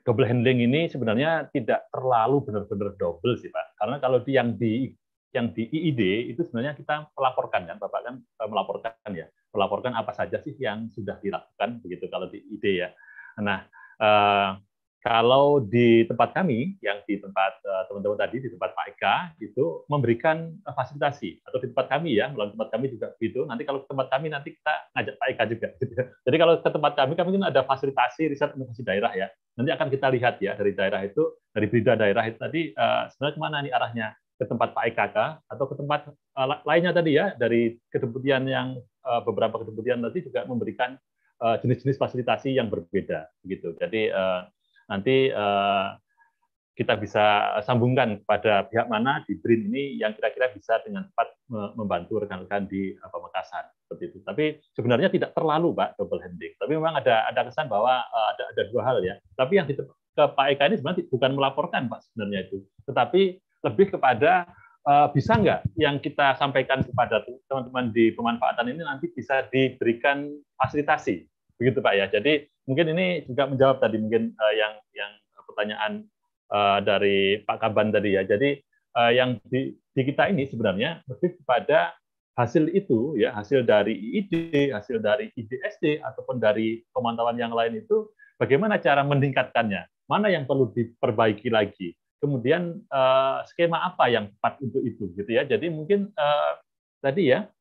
double handling ini sebenarnya tidak terlalu benar-benar double sih pak karena kalau di yang di yang di IID itu sebenarnya kita melaporkan kan bapak kan melaporkan ya melaporkan apa saja sih yang sudah dilakukan begitu kalau di IID ya nah uh, kalau di tempat kami, yang di tempat eh, teman-teman uh, tadi, di tempat Pak Eka, itu memberikan uh, fasilitasi. Atau di tempat kami ya, melalui tempat kami juga begitu Nanti kalau ke tempat kami, nanti kita ngajak Pak Eka juga. Jadi kalau ke tempat kami, kami kan ada fasilitasi riset inovasi daerah ya. Nanti akan kita lihat ya dari daerah itu, dari berita daerah itu tadi, uh, sebenarnya kemana nih arahnya? Ke tempat Pak kah? atau ke tempat uh, lainnya tadi ya, dari kedeputian yang uh, beberapa kedeputian tadi juga memberikan jenis-jenis fasilitasi yang berbeda. begitu. Jadi uh, nanti eh, kita bisa sambungkan pada pihak mana di BRIN ini yang kira-kira bisa dengan tepat membantu rekan-rekan di eh, pemekasan seperti itu. Tapi sebenarnya tidak terlalu Pak double handing. Tapi memang ada ada kesan bahwa eh, ada ada dua hal ya. Tapi yang di, ke Pak Eka ini sebenarnya bukan melaporkan Pak sebenarnya itu, tetapi lebih kepada bisa nggak yang kita sampaikan kepada teman-teman di pemanfaatan ini nanti bisa diberikan fasilitasi Begitu Pak ya. Jadi mungkin ini juga menjawab tadi mungkin uh, yang yang pertanyaan uh, dari Pak Kaban tadi ya. Jadi uh, yang di, di kita ini sebenarnya lebih kepada hasil itu ya hasil dari IID, hasil dari IDSD ataupun dari pemantauan yang lain itu bagaimana cara meningkatkannya? Mana yang perlu diperbaiki lagi? Kemudian uh, skema apa yang tepat untuk itu gitu ya. Jadi mungkin uh, tadi ya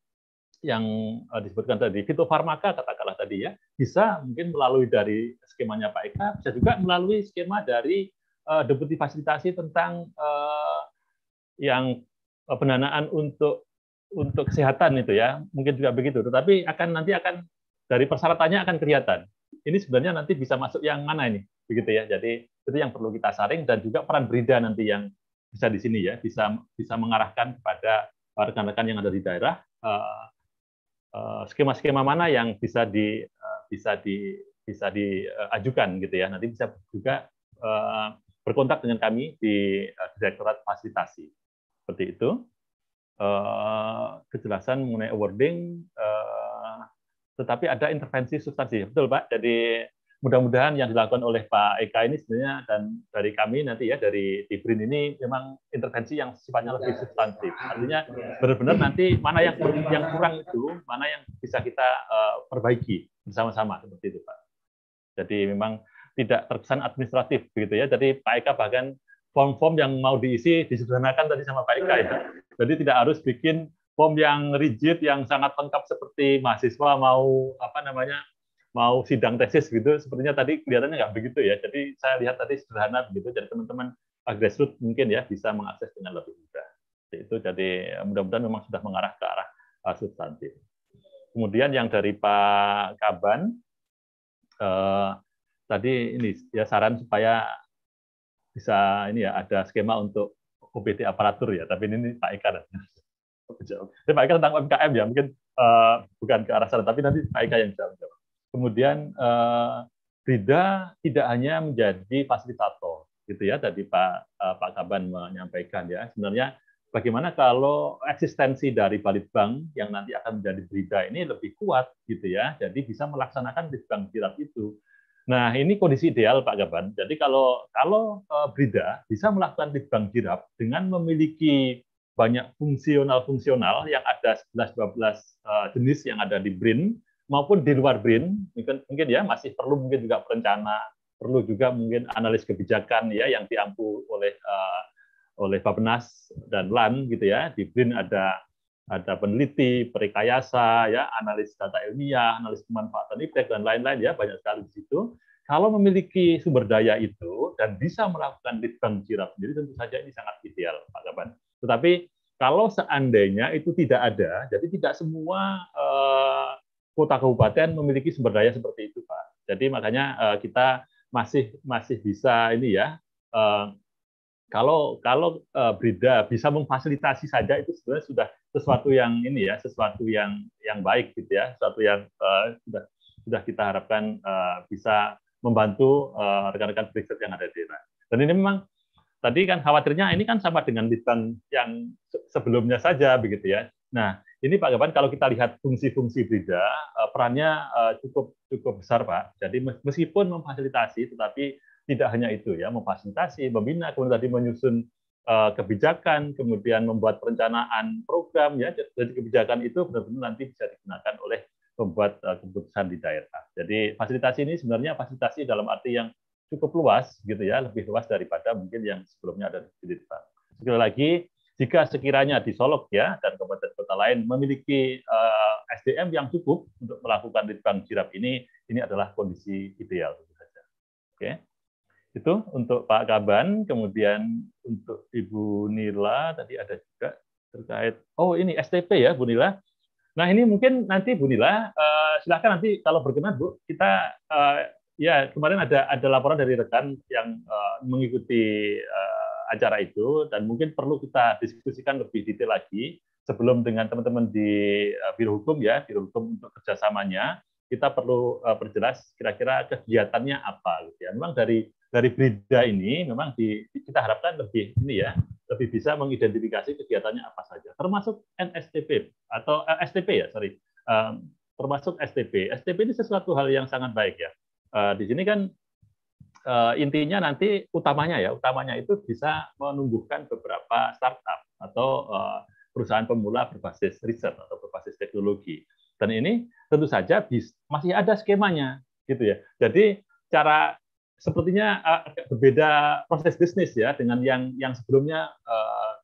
yang eh, disebutkan tadi, fitofarmaka katakanlah tadi ya, bisa mungkin melalui dari skemanya Pak Eka, bisa juga melalui skema dari uh, deputi fasilitasi tentang uh, yang pendanaan untuk untuk kesehatan itu ya, mungkin juga begitu. Tetapi akan nanti akan dari persyaratannya akan kelihatan. Ini sebenarnya nanti bisa masuk yang mana ini, begitu ya. Jadi itu yang perlu kita saring dan juga peran berida nanti yang bisa di sini ya, bisa bisa mengarahkan kepada rekan-rekan yang ada di daerah uh, Eh, skema-skema mana yang bisa di eh, bisa di bisa diajukan gitu ya. Nanti bisa juga eh, berkontak dengan kami di Direktorat Fasilitasi. Seperti itu. Kejelasan mengenai awarding, tetapi ada intervensi substansi. Betul Pak, jadi mudah-mudahan yang dilakukan oleh Pak Eka ini sebenarnya dan dari kami nanti ya dari Tibrin ini memang intervensi yang sifatnya lebih iya. substantif. Artinya benar-benar nanti mana yang yang kurang itu, mana yang bisa kita uh, perbaiki bersama-sama seperti itu Pak. Jadi memang tidak terkesan administratif begitu ya. Jadi Pak Eka bahkan form-form yang mau diisi disederhanakan tadi sama Pak Eka ya. Jadi tidak harus bikin form yang rigid yang sangat lengkap seperti mahasiswa mau apa namanya mau sidang tesis gitu, sepertinya tadi kelihatannya nggak begitu ya. Jadi saya lihat tadi sederhana begitu, jadi teman-teman agresif mungkin ya bisa mengakses dengan lebih mudah. Itu jadi mudah-mudahan memang sudah mengarah ke arah eh, substantif. Kemudian yang dari Pak Kaban, eh, tadi ini ya saran supaya bisa ini ya ada skema untuk OPT aparatur ya, tapi ini, ini Pak Eka. dan Pak Eka tentang UMKM ya, mungkin uh, bukan ke arah sana, tapi nanti Pak Eka yang bisa menjawab. Kemudian uh, eh, Rida tidak hanya menjadi fasilitator, gitu ya. Tadi Pak uh, Pak Kaban menyampaikan ya, sebenarnya bagaimana kalau eksistensi dari Balitbank yang nanti akan menjadi Brida ini lebih kuat, gitu ya. Jadi bisa melaksanakan di Bank Jirat itu. Nah, ini kondisi ideal Pak Gaban. Jadi kalau kalau Brida eh, bisa melakukan Bank jirap dengan memiliki banyak fungsional-fungsional yang ada 11-12 jenis yang ada di BRIN, maupun di luar BRIN mungkin mungkin ya masih perlu mungkin juga perencana perlu juga mungkin analis kebijakan ya yang diampu oleh uh, oleh bapenas dan LAN gitu ya di BRIN ada ada peneliti perikayasa ya analis data ilmiah analis kemanfaatan iptek dan lain-lain ya banyak sekali di situ kalau memiliki sumber daya itu dan bisa melakukan lead bank jadi sendiri tentu saja ini sangat ideal Pak Gaban tetapi kalau seandainya itu tidak ada jadi tidak semua eh, kota kabupaten memiliki sumber daya seperti itu Pak. Jadi makanya eh, kita masih masih bisa ini ya eh, kalau kalau uh, Brida bisa memfasilitasi saja itu sebenarnya sudah sesuatu yang ini ya sesuatu yang yang baik gitu ya sesuatu yang uh, sudah sudah kita harapkan uh, bisa membantu uh, rekan-rekan riset yang ada di sana. dan ini memang tadi kan khawatirnya ini kan sama dengan litbang yang sebelumnya saja begitu ya nah ini Pak Gaban, kalau kita lihat fungsi-fungsi Brida, eh, perannya eh, cukup cukup besar Pak. Jadi meskipun memfasilitasi, tetapi tidak hanya itu ya, memfasilitasi, membina, kemudian tadi menyusun eh, kebijakan, kemudian membuat perencanaan program ya. Jadi kebijakan itu benar-benar nanti bisa digunakan oleh pembuat keputusan di daerah. Jadi fasilitasi ini sebenarnya fasilitasi dalam arti yang cukup luas gitu ya, lebih luas daripada mungkin yang sebelumnya ada di Bank. Sekali lagi, jika sekiranya di Solok ya dan kabupaten kota lain memiliki uh, eh, SDM yang cukup untuk melakukan litbang jirap ini, ini adalah kondisi ideal tentu saja. Oke. Okay. Itu untuk Pak Kaban, kemudian untuk Ibu Nila tadi ada juga terkait oh ini STP ya Bu Nila. Nah, ini mungkin nanti Bu Nila uh, eh, silahkan nanti kalau berkenan Bu, kita uh, ya kemarin ada ada laporan dari rekan yang uh, mengikuti uh, acara itu dan mungkin perlu kita diskusikan lebih detail lagi sebelum dengan teman-teman di eh, Biro Hukum ya, Biro Hukum untuk kerjasamanya, kita perlu eh, perjelas kira-kira kegiatannya apa. Gitu ya. Memang dari dari Brida ini memang di, kita harapkan lebih ini ya, lebih bisa mengidentifikasi kegiatannya apa saja, termasuk NSTP atau eh, STP ya, sorry, um, termasuk STP. STP ini sesuatu hal yang sangat baik ya. Uh, di sini kan Eh, intinya nanti utamanya ya, utamanya itu bisa menumbuhkan beberapa startup atau eh, perusahaan pemula berbasis riset atau berbasis teknologi. Dan ini tentu saja bis, masih ada skemanya gitu ya. Jadi cara sepertinya uh, berbeda proses bisnis ya dengan yang yang sebelumnya uh,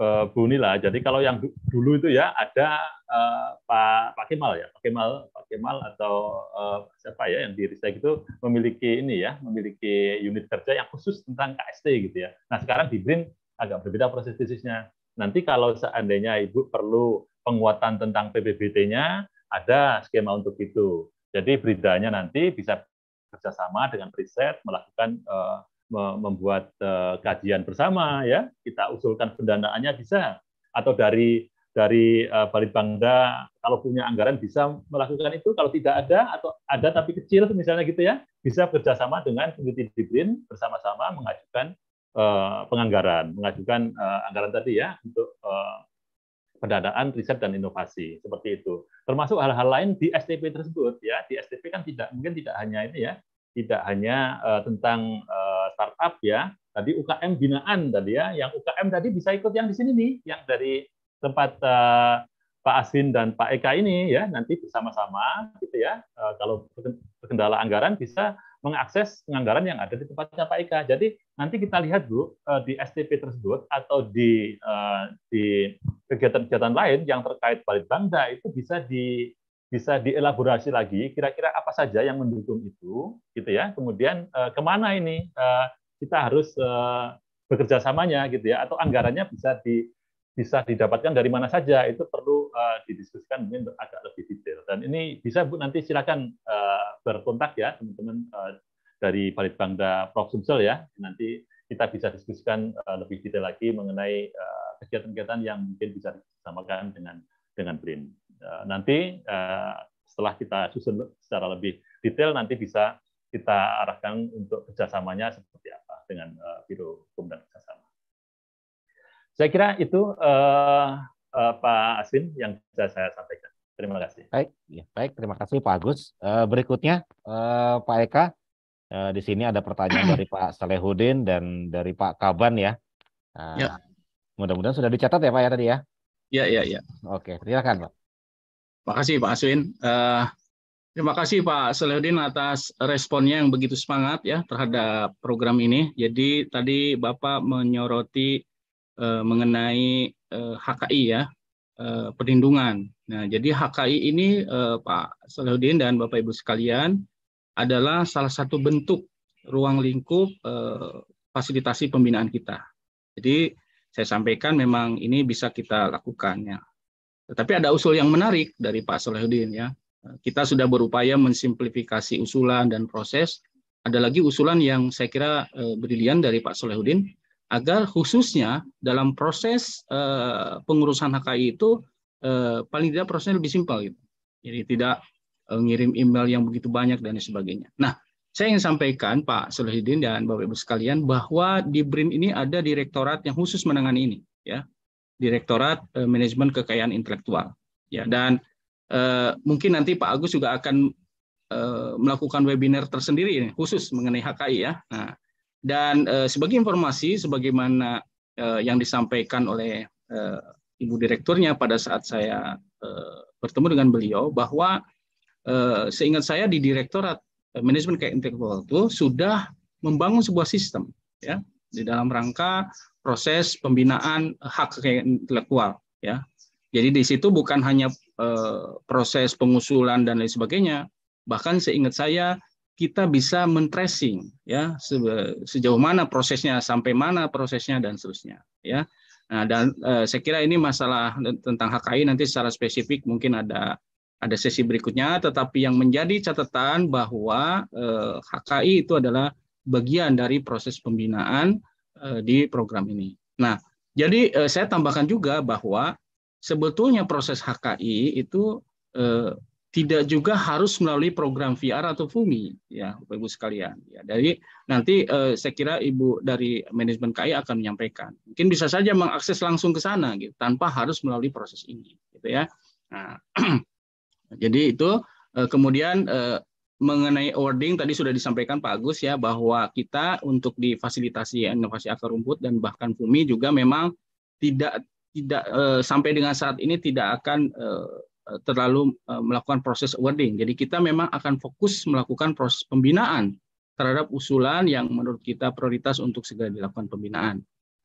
uh, eh, Bu Nila. Jadi kalau yang dulu itu ya ada uh, Pak Pak Kemal ya, Pak Kemal, Pak Kemal atau uh, siapa ya yang di Ristek itu memiliki ini ya, memiliki unit kerja yang khusus tentang KST gitu ya. Nah sekarang di BRIN agak berbeda proses tesisnya. Nanti kalau seandainya Ibu perlu penguatan tentang PPBT-nya, ada skema untuk itu. Jadi beritanya nanti bisa kerjasama dengan riset melakukan uh, membuat eh, kajian bersama ya kita usulkan pendanaannya bisa atau dari dari eh, Balitbangda kalau punya anggaran bisa melakukan itu kalau tidak ada atau ada tapi kecil misalnya gitu ya bisa bekerjasama dengan peneliti disiplin bersama-sama mengajukan eh, penganggaran mengajukan anggaran tadi ya untuk uh, pendanaan riset dan inovasi seperti itu termasuk hal-hal lain di STP tersebut ya di STP kan tidak mungkin tidak hanya ini ya tidak hanya uh, tentang uh, startup ya. Tadi UKM binaan tadi ya, yang UKM tadi bisa ikut yang di sini nih, yang dari tempat uh, Pak Asin dan Pak Eka ini ya nanti bersama-sama gitu ya. Uh, kalau kendala anggaran bisa mengakses anggaran yang ada di tempatnya Pak Eka. Jadi nanti kita lihat Bu di STP tersebut atau di di kegiatan-kegiatan lain yang terkait Balitbangda itu bisa di bisa dielaborasi lagi kira-kira apa saja yang mendukung itu gitu ya kemudian eh, kemana ini eh, kita harus eh, bekerja samanya gitu ya atau anggarannya bisa di bisa didapatkan dari mana saja itu perlu didiskusikan mungkin agak lebih detail dan ini bisa bu nanti silakan berkontak ya teman-teman dari Balitbangda Prof Sumsel ya nanti kita bisa diskusikan lebih detail lagi mengenai kegiatan-kegiatan yang mungkin bisa disamakan dengan dengan BRIN. Eh, nanti eh, setelah kita susun secara lebih detail nanti bisa kita arahkan untuk kerjasamanya seperti apa dengan eh, Biro Hukum dan Kerjasama. Saya kira itu uh, uh, Pak Aswin yang bisa saya sampaikan. Terima kasih. Baik, ya, baik. Terima kasih Pak Agus. Uh, berikutnya uh, Pak Eka, uh, di sini ada pertanyaan dari Pak Salehudin dan dari Pak Kaban ya. Uh, ya. Mudah-mudahan sudah dicatat ya Pak ya tadi ya. iya iya ya. Oke, silakan Pak. Eh, terima kasih Pak Aswin. Uh, terima kasih Pak Seleudin atas responnya yang begitu semangat ya terhadap program ini. Jadi tadi Bapak menyoroti uh, mengenai uh, eh, HKI ya, uh, perlindungan. Nah, jadi HKI ini uh, Pak Seleudin dan Bapak Ibu sekalian adalah salah satu bentuk ruang lingkup uh, fasilitasi pembinaan kita. Jadi saya sampaikan memang ini bisa kita lakukan ya. Tapi ada usul yang menarik dari Pak Solehudin ya. Kita sudah berupaya mensimplifikasi usulan dan proses. Ada lagi usulan yang saya kira berlian eh, brilian dari Pak Solehudin agar khususnya dalam proses eh, pengurusan HKI itu eh, paling tidak prosesnya lebih simpel gitu. Jadi tidak ngirim email yang begitu banyak dan sebagainya. Nah, saya ingin sampaikan Pak Solehudin dan Bapak Ibu sekalian bahwa di BRIN ini ada direktorat yang khusus menangani ini ya. Direktorat eh, Manajemen Kekayaan Intelektual. Ya, dan eh, mungkin nanti Pak Agus juga akan eh, melakukan webinar tersendiri ini khusus mengenai HKI ya. Nah, dan eh, sebagai informasi sebagaimana eh, yang disampaikan oleh eh, Ibu Direkturnya pada saat saya eh, bertemu dengan beliau bahwa eh, seingat saya di Direktorat eh, Manajemen Kekayaan Intelektual itu sudah membangun sebuah sistem ya di dalam rangka proses pembinaan hak kekayaan intelektual ya. Jadi di situ bukan hanya eh, proses pengusulan dan lain sebagainya, bahkan seingat saya kita bisa mentracing ya sejauh mana prosesnya sampai mana prosesnya dan seterusnya ya. Nah, dan eh, saya kira ini masalah tentang HKI nanti secara spesifik mungkin ada ada sesi berikutnya tetapi yang menjadi catatan bahwa HKI eh, itu adalah bagian dari proses pembinaan Eh, di program ini. Nah, jadi eh, saya tambahkan juga bahwa sebetulnya proses HKI itu eh, tidak juga harus melalui program VR atau FUMI, ya Bapak Ibu sekalian. Ya, dari nanti eh, saya kira Ibu dari manajemen KI akan menyampaikan. Mungkin bisa saja mengakses langsung ke sana, gitu, tanpa harus melalui proses ini, gitu ya. Nah, jadi itu eh, kemudian eh, mengenai awarding tadi sudah disampaikan Pak Agus ya bahwa kita untuk difasilitasi fasilitasi inovasi akar rumput dan bahkan FUMI juga memang tidak tidak eh, sampai dengan saat ini tidak akan eh, terlalu eh, melakukan proses awarding. Jadi kita memang akan fokus melakukan proses pembinaan terhadap usulan yang menurut kita prioritas untuk segera dilakukan pembinaan.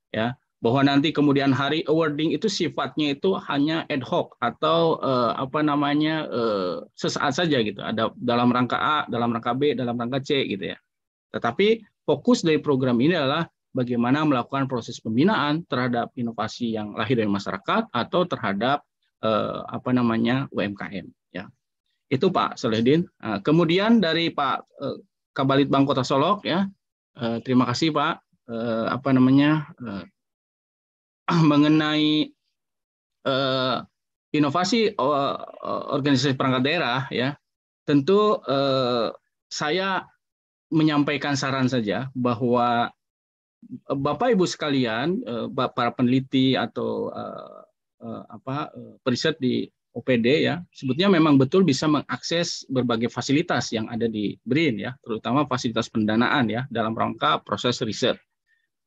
Ya, bahwa nanti kemudian hari awarding itu sifatnya itu hanya ad hoc atau eh, apa namanya eh, sesaat saja gitu ada dalam rangka A dalam rangka B dalam rangka C gitu ya tetapi fokus dari program ini adalah bagaimana melakukan proses pembinaan terhadap inovasi yang lahir dari masyarakat atau terhadap eh, apa namanya UMKM ya itu Pak Salehdin nah, eh, kemudian dari Pak eh, Kabalit Bank Kota Solok ya eh, terima kasih Pak eh, apa namanya eh, mengenai uh, inovasi eh, organisasi perangkat daerah ya tentu uh, saya menyampaikan saran saja bahwa Bapak Ibu sekalian uh, para peneliti atau uh, uh, apa periset di OPD ya sebetulnya memang betul bisa mengakses berbagai fasilitas yang ada di BRIN ya terutama fasilitas pendanaan ya dalam rangka proses riset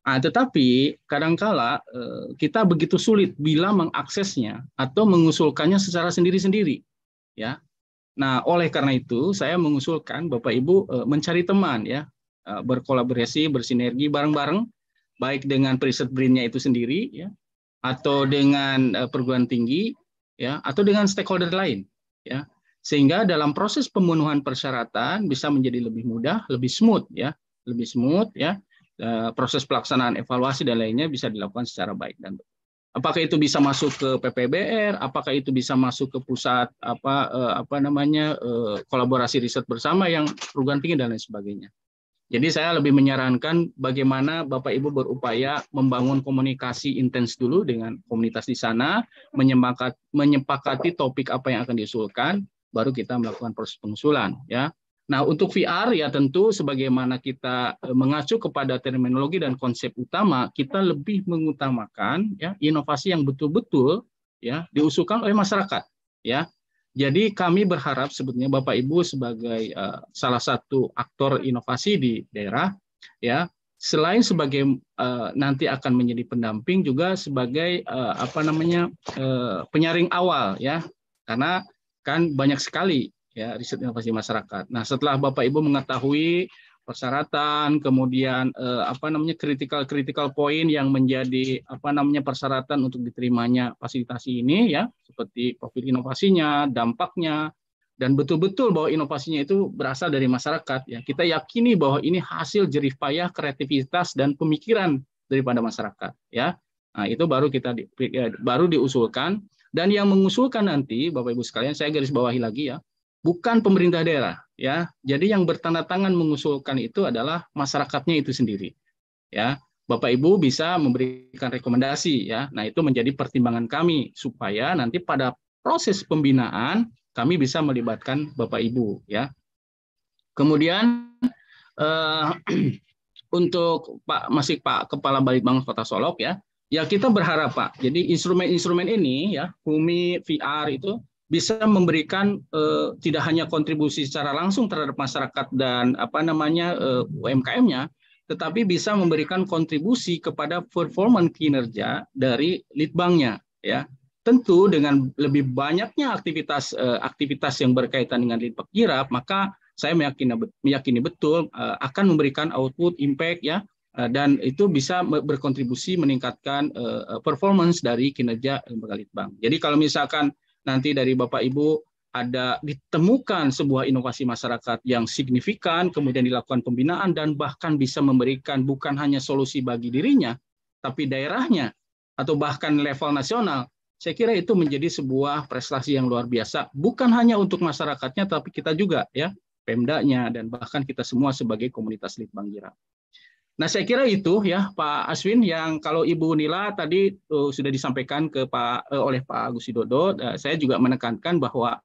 Nah, tetapi kadangkala eh, kita begitu sulit bila mengaksesnya atau mengusulkannya secara sendiri-sendiri, ya. Nah, oleh karena itu saya mengusulkan Bapak Ibu eh, mencari teman, ya, eh, berkolaborasi, bersinergi bareng-bareng, baik dengan preset brinnya itu sendiri, ya, atau dengan perguruan tinggi, ya, atau dengan stakeholder lain, ya, sehingga dalam proses pemenuhan persyaratan bisa menjadi lebih mudah, lebih smooth, ya, lebih smooth, ya Eh, proses pelaksanaan evaluasi dan lainnya bisa dilakukan secara baik dan Apakah itu bisa masuk ke PPBR? Apakah itu bisa masuk ke pusat apa eh, apa namanya eh, kolaborasi riset bersama yang perguruan tinggi dan lain sebagainya? Jadi saya lebih menyarankan bagaimana Bapak Ibu berupaya membangun komunikasi intens dulu dengan komunitas di sana, menyepakati topik apa yang akan diusulkan, baru kita melakukan proses pengusulan ya. Nah, untuk VR ya tentu sebagaimana kita e, mengacu kepada terminologi dan konsep utama, kita lebih mengutamakan ya inovasi yang betul-betul ya diusulkan oleh masyarakat ya. Jadi kami berharap sebetulnya Bapak Ibu sebagai uh, salah satu aktor inovasi di daerah ya selain sebagai uh, nanti akan menjadi pendamping juga sebagai uh, apa namanya uh, penyaring awal ya karena kan banyak sekali ya riset inovasi masyarakat. Nah, setelah Bapak Ibu mengetahui persyaratan, kemudian eh, apa namanya critical critical point yang menjadi apa namanya persyaratan untuk diterimanya fasilitasi ini ya, seperti profil inovasinya, dampaknya dan betul-betul bahwa inovasinya itu berasal dari masyarakat ya. Kita yakini bahwa ini hasil jerih payah, kreativitas dan pemikiran daripada masyarakat ya. Nah, itu baru kita di, eh, baru diusulkan dan yang mengusulkan nanti Bapak Ibu sekalian saya garis bawahi lagi ya bukan pemerintah daerah ya. Jadi yang bertanda tangan mengusulkan itu adalah masyarakatnya itu sendiri. Ya, Bapak Ibu bisa memberikan rekomendasi ya. Nah, itu menjadi pertimbangan kami supaya nanti pada proses pembinaan kami bisa melibatkan Bapak Ibu ya. Kemudian eh, untuk Pak masih Pak Kepala Balitbang Kota Solok ya. Ya kita berharap Pak. Jadi instrumen-instrumen ini ya, Humi VR itu bisa memberikan eh, tidak hanya kontribusi secara langsung terhadap masyarakat dan apa namanya eh, UMKM-nya, tetapi bisa memberikan kontribusi kepada performa kinerja dari litbangnya, ya. Tentu dengan lebih banyaknya aktivitas eh, aktivitas yang berkaitan dengan litbang kirap, maka saya meyakini, meyakini betul eh, akan memberikan output impact ya eh, dan itu bisa berkontribusi meningkatkan eh, eh, performance dari kinerja lembaga litbang. Jadi kalau misalkan nanti dari Bapak Ibu ada ditemukan sebuah inovasi masyarakat yang signifikan, kemudian dilakukan pembinaan dan bahkan bisa memberikan bukan hanya solusi bagi dirinya, tapi daerahnya atau bahkan level nasional. Saya kira itu menjadi sebuah prestasi yang luar biasa, bukan hanya untuk masyarakatnya, tapi kita juga ya, Pemdanya dan bahkan kita semua sebagai komunitas Litbang Jira. Nah, saya kira itu ya Pak Aswin yang kalau Ibu Nila tadi uh, sudah disampaikan ke Pak uh, oleh Pak Agus Widodo, uh, saya juga menekankan bahwa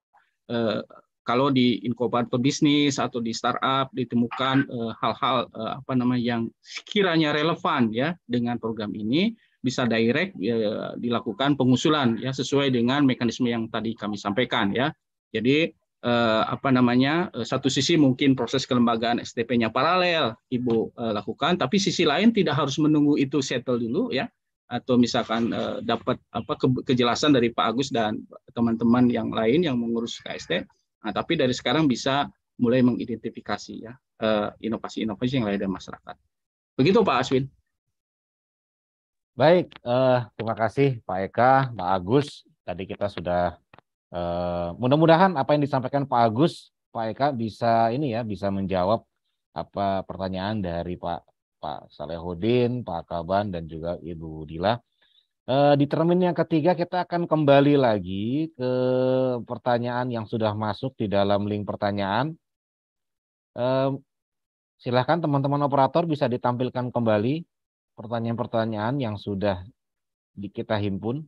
uh, kalau di inkubator bisnis atau di startup ditemukan hal-hal uh, uh, apa namanya yang sekiranya relevan ya dengan program ini bisa direct uh, dilakukan pengusulan ya sesuai dengan mekanisme yang tadi kami sampaikan ya. Jadi eh, apa namanya eh, satu sisi mungkin proses kelembagaan STP-nya paralel ibu eh, lakukan tapi sisi lain tidak harus menunggu itu settle dulu ya atau misalkan eh, dapat apa ke, kejelasan dari Pak Agus dan teman-teman yang lain yang mengurus KST nah, tapi dari sekarang bisa mulai mengidentifikasi ya eh, inovasi-inovasi yang lain dari masyarakat begitu Pak Aswin baik eh, terima kasih Pak Eka Pak Agus tadi kita sudah Eh, mudah-mudahan apa yang disampaikan Pak Agus, Pak Eka bisa ini ya bisa menjawab apa pertanyaan dari Pak Pak Salehudin, Pak Kaban dan juga Ibu Dila. Eh, di termin yang ketiga kita akan kembali lagi ke pertanyaan yang sudah masuk di dalam link pertanyaan. Uh, silahkan teman-teman operator bisa ditampilkan kembali pertanyaan-pertanyaan yang sudah kita himpun.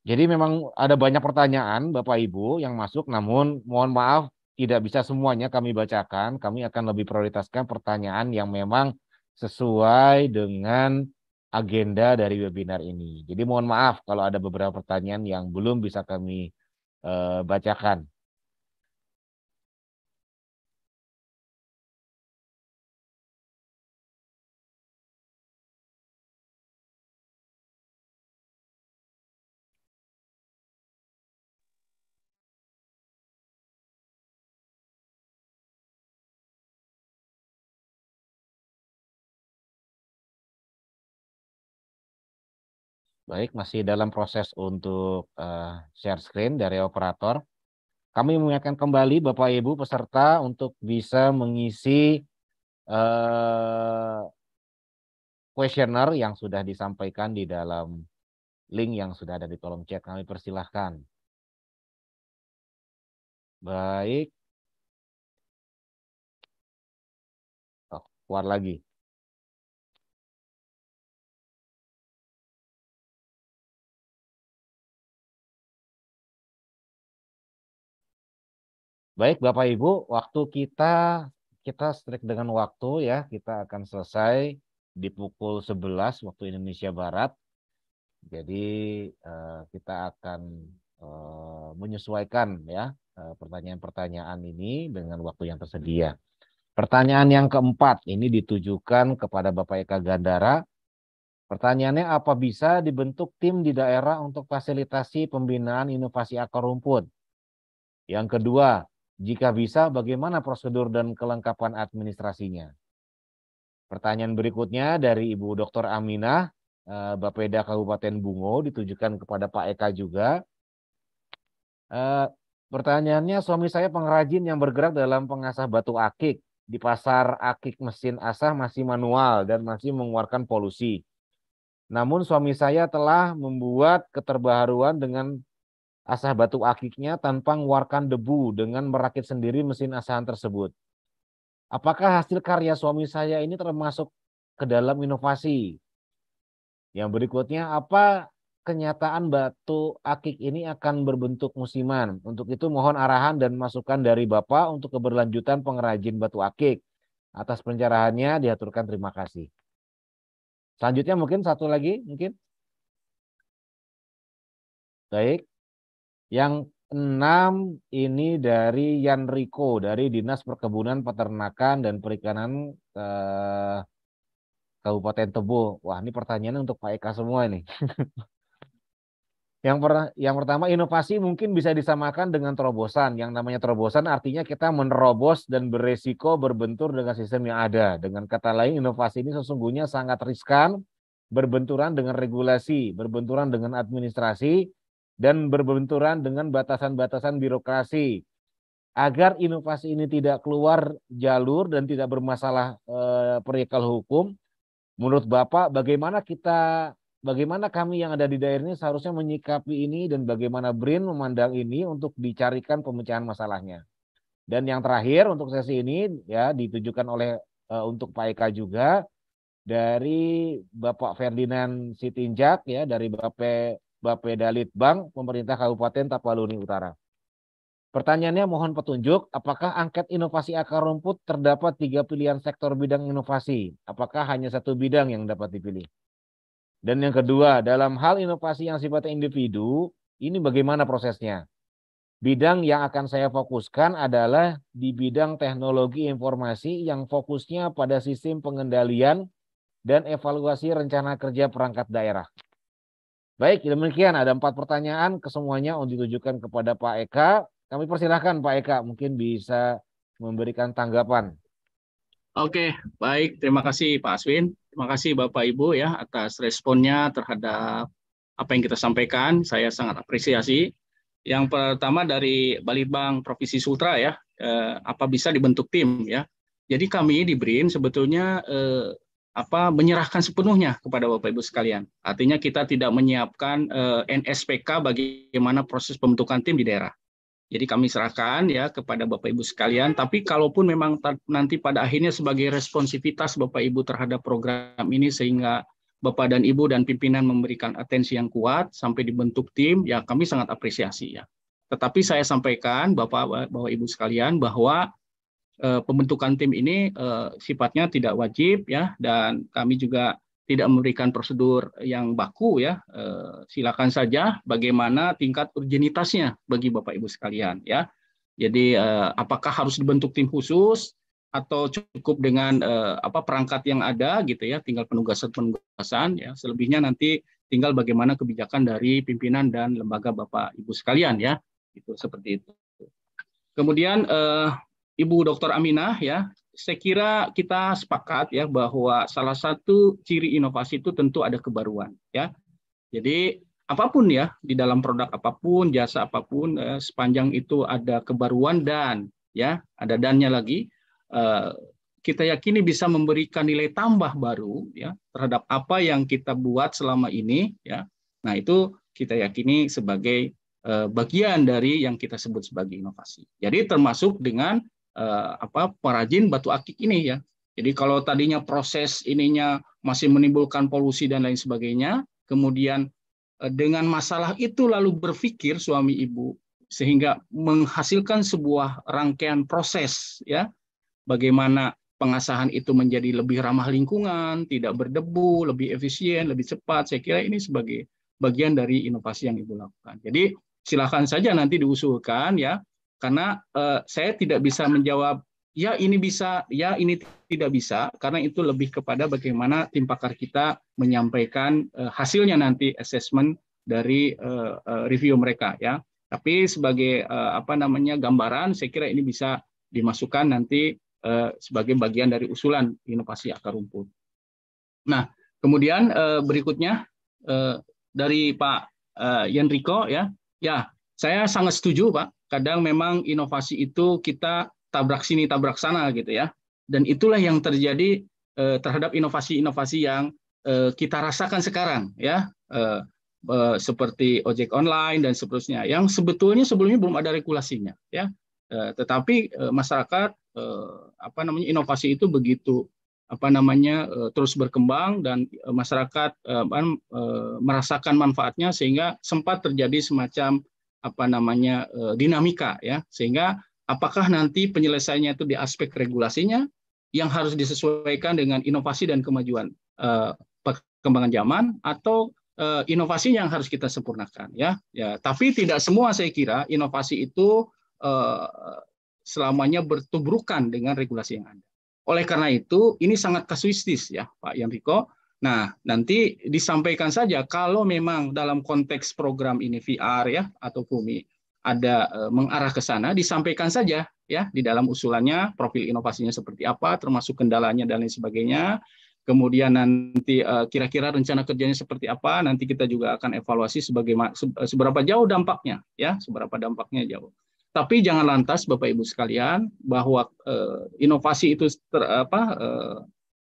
Jadi memang ada banyak pertanyaan Bapak Ibu yang masuk, namun mohon maaf tidak bisa semuanya kami bacakan. Kami akan lebih prioritaskan pertanyaan yang memang sesuai dengan agenda dari webinar ini. Jadi mohon maaf kalau ada beberapa pertanyaan yang belum bisa kami uh, bacakan. Baik, masih dalam proses untuk uh, share screen dari operator. Kami mengingatkan kembali Bapak Ibu peserta untuk bisa mengisi kuesioner eh, uh, yang sudah disampaikan di dalam link yang sudah ada di kolom chat. Kami persilahkan. Baik. Oh, keluar lagi. Baik Bapak Ibu, waktu kita kita strike dengan waktu ya, kita akan selesai di pukul 11 waktu Indonesia Barat. Jadi eh, kita akan eh, menyesuaikan ya eh, pertanyaan-pertanyaan ini dengan waktu yang tersedia. Pertanyaan yang keempat ini ditujukan kepada Bapak Eka Gandara. Pertanyaannya apa bisa dibentuk tim di daerah untuk fasilitasi pembinaan inovasi akar rumput? Yang kedua, jika bisa, bagaimana prosedur dan kelengkapan administrasinya? Pertanyaan berikutnya dari Ibu Dr. Aminah, eh, Bapeda Kabupaten Bungo, ditujukan kepada Pak Eka juga. Eh, pertanyaannya, suami saya pengrajin yang bergerak dalam pengasah batu akik. Di pasar akik mesin asah masih manual dan masih mengeluarkan polusi. Namun suami saya telah membuat keterbaruan dengan asah batu akiknya tanpa mengeluarkan debu dengan merakit sendiri mesin asahan tersebut. Apakah hasil karya suami saya ini termasuk ke dalam inovasi? Yang berikutnya, apa kenyataan batu akik ini akan berbentuk musiman? Untuk itu mohon arahan dan masukan dari Bapak untuk keberlanjutan pengrajin batu akik. Atas pencerahannya diaturkan terima kasih. Selanjutnya mungkin satu lagi mungkin. Baik. Yang enam ini dari Yan Riko dari Dinas Perkebunan Peternakan dan Perikanan eh, Kabupaten Tebo. Wah, ini pertanyaan untuk Pak Eka semua ini. yang per, yang pertama inovasi mungkin bisa disamakan dengan terobosan. Yang namanya terobosan artinya kita menerobos dan beresiko berbentur dengan sistem yang ada. Dengan kata lain inovasi ini sesungguhnya sangat riskan, berbenturan dengan regulasi, berbenturan dengan administrasi, dan berbenturan dengan batasan-batasan birokrasi. Agar inovasi ini tidak keluar jalur dan tidak bermasalah eh, perikal hukum, menurut Bapak bagaimana kita bagaimana kami yang ada di daerah ini seharusnya menyikapi ini dan bagaimana BRIN memandang ini untuk dicarikan pemecahan masalahnya. Dan yang terakhir untuk sesi ini ya ditujukan oleh uh, untuk Pak Eka juga dari Bapak Ferdinand Sitinjak ya dari Bapak Bapeda Litbang, pemerintah Kabupaten Tapaluni Utara. Pertanyaannya mohon petunjuk, apakah angket inovasi akar rumput terdapat tiga pilihan sektor bidang inovasi? Apakah hanya satu bidang yang dapat dipilih? Dan yang kedua, dalam hal inovasi yang sifatnya individu, ini bagaimana prosesnya? Bidang yang akan saya fokuskan adalah di bidang teknologi informasi yang fokusnya pada sistem pengendalian dan evaluasi rencana kerja perangkat daerah. Baik, demikian ada empat pertanyaan kesemuanya ditujukan kepada Pak Eka. Kami persilahkan Pak Eka mungkin bisa memberikan tanggapan. Oke, baik. Terima kasih Pak Aswin. Terima kasih Bapak Ibu ya atas responnya terhadap apa yang kita sampaikan. Saya sangat apresiasi. Yang pertama dari Balibang Provinsi Sultra ya, eh, apa bisa dibentuk tim ya. Jadi kami di BRIN sebetulnya eh, apa menyerahkan sepenuhnya kepada Bapak Ibu sekalian. Artinya kita tidak menyiapkan eh, NSPK bagaimana proses pembentukan tim di daerah. Jadi kami serahkan ya kepada Bapak Ibu sekalian. Tapi kalaupun memang nanti pada akhirnya sebagai responsivitas Bapak Ibu terhadap program ini sehingga Bapak dan Ibu dan pimpinan memberikan atensi yang kuat sampai dibentuk tim, ya kami sangat apresiasi ya. Tetapi saya sampaikan Bapak Bapak Ibu sekalian bahwa Eh, pembentukan tim ini eh, sifatnya tidak wajib ya dan kami juga tidak memberikan prosedur yang baku ya. Eh, silakan saja bagaimana tingkat urgenitasnya bagi Bapak Ibu sekalian ya. Jadi apakah harus dibentuk tim khusus atau cukup dengan apa perangkat yang ada gitu ya, tinggal penugasan-penugasan ya. Selebihnya nanti tinggal bagaimana kebijakan dari pimpinan dan lembaga Bapak Ibu sekalian ya. Itu seperti itu. Kemudian Ibu Dr. Aminah ya, saya kira kita sepakat ya bahwa salah satu ciri inovasi itu tentu ada kebaruan ya. Jadi apapun ya di dalam produk apapun, jasa apapun eh, sepanjang itu ada kebaruan dan ya ada dannya lagi eh, kita yakini bisa memberikan nilai tambah baru ya terhadap apa yang kita buat selama ini ya. Nah, itu kita yakini sebagai eh, bagian dari yang kita sebut sebagai inovasi. Jadi termasuk dengan eh, apa perajin batu akik ini ya. Jadi kalau tadinya proses ininya masih menimbulkan polusi dan lain sebagainya, kemudian eh, dengan masalah itu lalu berpikir suami ibu sehingga menghasilkan sebuah rangkaian proses ya bagaimana pengasahan itu menjadi lebih ramah lingkungan, tidak berdebu, lebih efisien, lebih cepat. Saya kira ini sebagai bagian dari inovasi yang Ibu lakukan. Jadi silakan saja nanti diusulkan ya karena uh, saya tidak bisa menjawab ya ini bisa, ya ini tidak bisa, karena itu lebih kepada bagaimana tim pakar kita menyampaikan uh, hasilnya nanti assessment dari uh, review mereka ya. Tapi sebagai uh, apa namanya gambaran, saya kira ini bisa dimasukkan nanti uh, sebagai bagian dari usulan inovasi akar rumput. Nah, kemudian uh, berikutnya uh, dari Pak uh, Yenrico ya, ya saya sangat setuju, Pak. Kadang memang inovasi itu kita tabrak sini, tabrak sana gitu ya. Dan itulah yang terjadi eh, terhadap inovasi-inovasi yang eh, kita rasakan sekarang ya. Eh, eh seperti ojek online dan seterusnya yang sebetulnya sebelumnya belum ada regulasinya ya. Eh, tetapi eh, masyarakat apa namanya inovasi itu begitu apa namanya terus berkembang dan masyarakat merasakan manfaatnya sehingga sempat terjadi semacam apa namanya eh, dinamika ya sehingga apakah nanti penyelesaiannya itu di aspek regulasinya yang harus disesuaikan dengan inovasi dan kemajuan eh, perkembangan zaman atau eh, inovasi yang harus kita sempurnakan ya ya tapi tidak semua saya kira inovasi itu selamanya bertubrukan dengan regulasi yang ada oleh karena itu ini sangat kasuistis ya Pak Yanriko Nah, nanti disampaikan saja kalau memang dalam konteks program ini VR ya atau Kumi ada eh, mengarah ke sana, disampaikan saja ya di dalam usulannya profil inovasinya seperti apa, termasuk kendalanya dan lain sebagainya. Kemudian nanti eh, kira-kira rencana kerjanya seperti apa, nanti kita juga akan evaluasi sebagaimana eh, seberapa jauh dampaknya ya, seberapa dampaknya jauh. Tapi jangan lantas Bapak Ibu sekalian bahwa eh, inovasi itu ter, apa eh,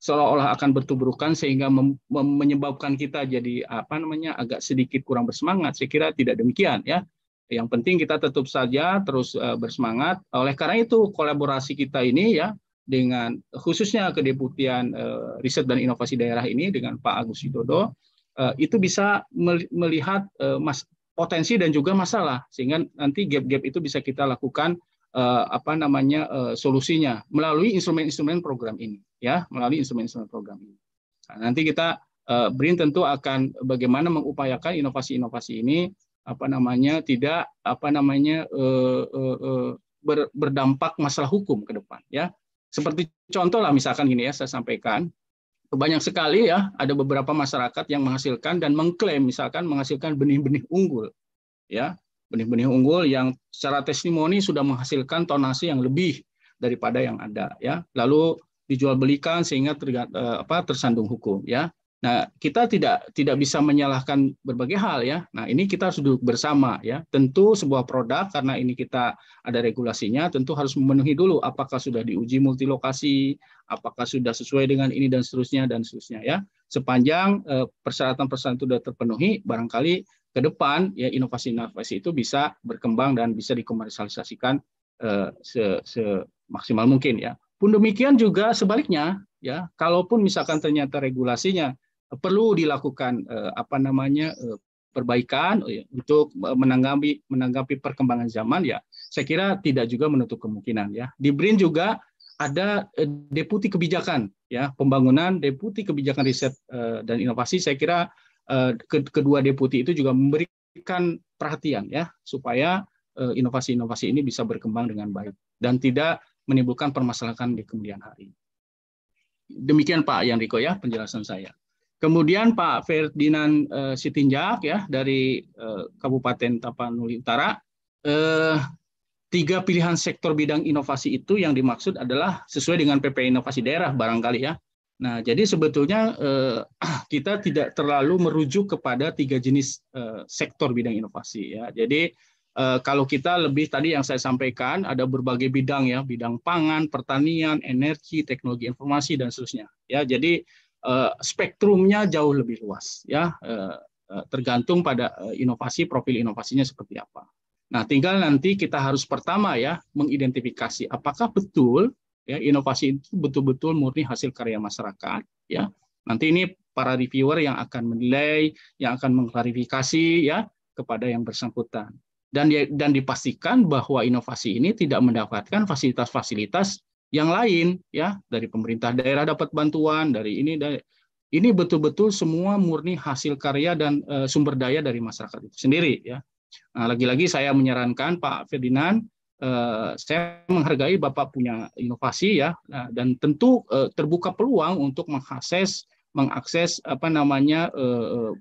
seolah-olah akan bertubrukan sehingga menyebabkan kita jadi apa namanya agak sedikit kurang bersemangat. Saya kira tidak demikian ya. Yang penting kita tetap saja terus eh, bersemangat. Oleh karena itu kolaborasi kita ini ya dengan khususnya kedeputian eh, riset dan inovasi daerah ini dengan Pak Agus Widodo eh, itu bisa melihat potensi dan juga masalah sehingga nanti gap-gap itu bisa kita lakukan apa namanya solusinya melalui instrumen-instrumen program ini ya melalui instrumen-instrumen program ini. Nah, nanti kita eh, BRIN tentu akan bagaimana mengupayakan inovasi-inovasi ini apa namanya tidak apa namanya uh, uh, ber, berdampak masalah hukum ke depan ya seperti contoh lah misalkan gini ya saya sampaikan banyak sekali ya ada beberapa masyarakat yang menghasilkan dan mengklaim misalkan menghasilkan benih-benih unggul ya benih-benih unggul yang secara testimoni sudah menghasilkan tonasi yang lebih daripada yang ada ya lalu dijual belikan sehingga eh, tersandung hukum ya. Nah, kita tidak tidak bisa menyalahkan berbagai hal ya. Nah, ini kita harus duduk bersama ya. Tentu sebuah produk karena ini kita ada regulasinya, tentu harus memenuhi dulu apakah sudah diuji multi lokasi, apakah sudah sesuai dengan ini dan seterusnya dan seterusnya ya. Sepanjang eh, persyaratan-persyaratan itu sudah terpenuhi, barangkali ke depan ya inovasi-inovasi itu bisa berkembang dan bisa dikomersialisasikan eh, se, se maksimal mungkin ya. Pun demikian juga sebaliknya, ya, kalaupun misalkan ternyata regulasinya perlu dilakukan eh, apa namanya eh, perbaikan eh, untuk menanggapi menanggapi perkembangan zaman ya saya kira tidak juga menutup kemungkinan ya di BRIN juga ada deputi kebijakan ya pembangunan deputi kebijakan riset dan inovasi saya kira kedua deputi itu juga memberikan perhatian ya supaya inovasi-inovasi ini bisa berkembang dengan baik dan tidak menimbulkan permasalahan di kemudian hari. Demikian Pak Yanriko ya penjelasan saya. Kemudian Pak Ferdinand uh, Sitinjak ya dari uh, Kabupaten Tapanuli Utara Uh, tiga pilihan sektor bidang inovasi itu yang dimaksud adalah sesuai dengan PP inovasi daerah barangkali ya. Nah, jadi sebetulnya eh, kita tidak terlalu merujuk kepada tiga jenis eh, sektor bidang inovasi ya. Jadi Eh, kalau kita lebih tadi yang saya sampaikan ada berbagai bidang ya, bidang pangan, pertanian, energi, teknologi informasi dan seterusnya. Ya, jadi eh, spektrumnya jauh lebih luas ya, eh, tergantung pada inovasi profil inovasinya seperti apa. Nah, tinggal nanti kita harus pertama ya mengidentifikasi apakah betul ya inovasi itu betul-betul murni hasil karya masyarakat ya. Nanti ini para reviewer yang akan menilai, yang akan mengklarifikasi ya kepada yang bersangkutan dan di, dan dipastikan bahwa inovasi ini tidak mendapatkan fasilitas-fasilitas yang lain ya dari pemerintah daerah dapat bantuan dari ini dari ini betul-betul semua murni hasil karya dan e, sumber daya dari masyarakat itu sendiri ya lagi nah, lagi-lagi saya menyarankan Pak Ferdinand e, saya menghargai Bapak punya inovasi ya nah, dan tentu e, terbuka peluang untuk mengakses mengakses apa namanya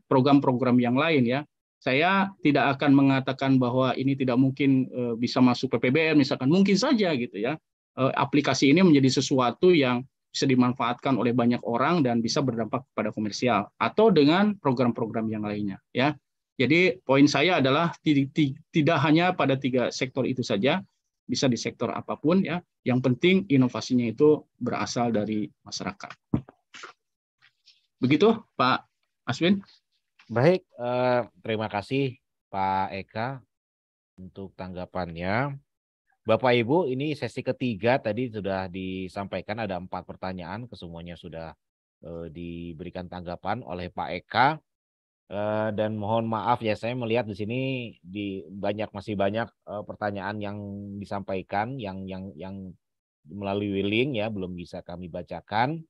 program-program yang lain ya saya tidak akan mengatakan bahwa ini tidak mungkin eh, bisa masuk PPBN misalkan mungkin saja gitu ya eh, aplikasi ini menjadi sesuatu yang bisa dimanfaatkan oleh banyak orang dan bisa berdampak kepada komersial atau dengan program-program yang lainnya ya jadi poin saya adalah tidak hanya pada tiga sektor itu saja bisa di sektor apapun ya yang penting inovasinya itu berasal dari masyarakat begitu Pak Aswin Baik, eh, terima kasih Pak Eka untuk tanggapannya. Bapak Ibu, ini sesi ketiga tadi sudah disampaikan ada empat pertanyaan, kesemuanya sudah eh, diberikan tanggapan oleh Pak Eka. Eh, dan mohon maaf ya saya melihat di sini di banyak masih banyak eh, pertanyaan yang disampaikan yang yang yang melalui link ya belum bisa kami bacakan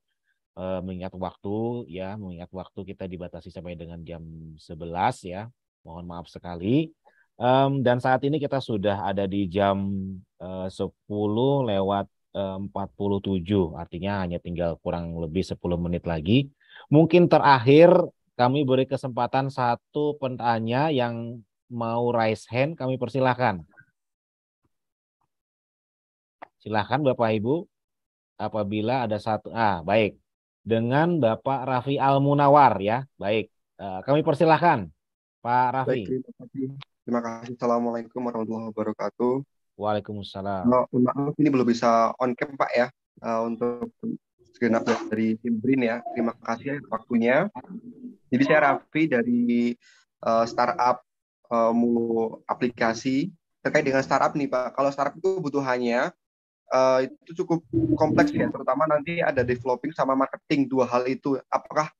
uh, mengingat waktu ya, mengingat waktu kita dibatasi sampai dengan jam 11 ya. Mohon maaf sekali. Um, dan saat ini kita sudah ada di jam eh, uh, 10 lewat eh, uh, 47, artinya hanya tinggal kurang lebih 10 menit lagi. Mungkin terakhir kami beri kesempatan satu pertanyaan yang mau raise hand kami persilahkan. Silahkan Bapak Ibu apabila ada satu ah baik dengan Bapak Raffi Al Munawar ya. Baik, eh, kami persilahkan Pak Raffi. terima kasih. Assalamualaikum warahmatullahi wabarakatuh. Waalaikumsalam. Oh, maaf, maaf ini belum bisa on cam Pak ya eh, untuk segenap dari tim Brin ya. Terima kasih waktunya. Jadi saya Raffi dari uh, startup mulu aplikasi terkait dengan startup nih Pak. Kalau startup itu butuhannya uh, itu cukup kompleks ya, terutama nanti ada developing sama marketing dua hal itu. Apakah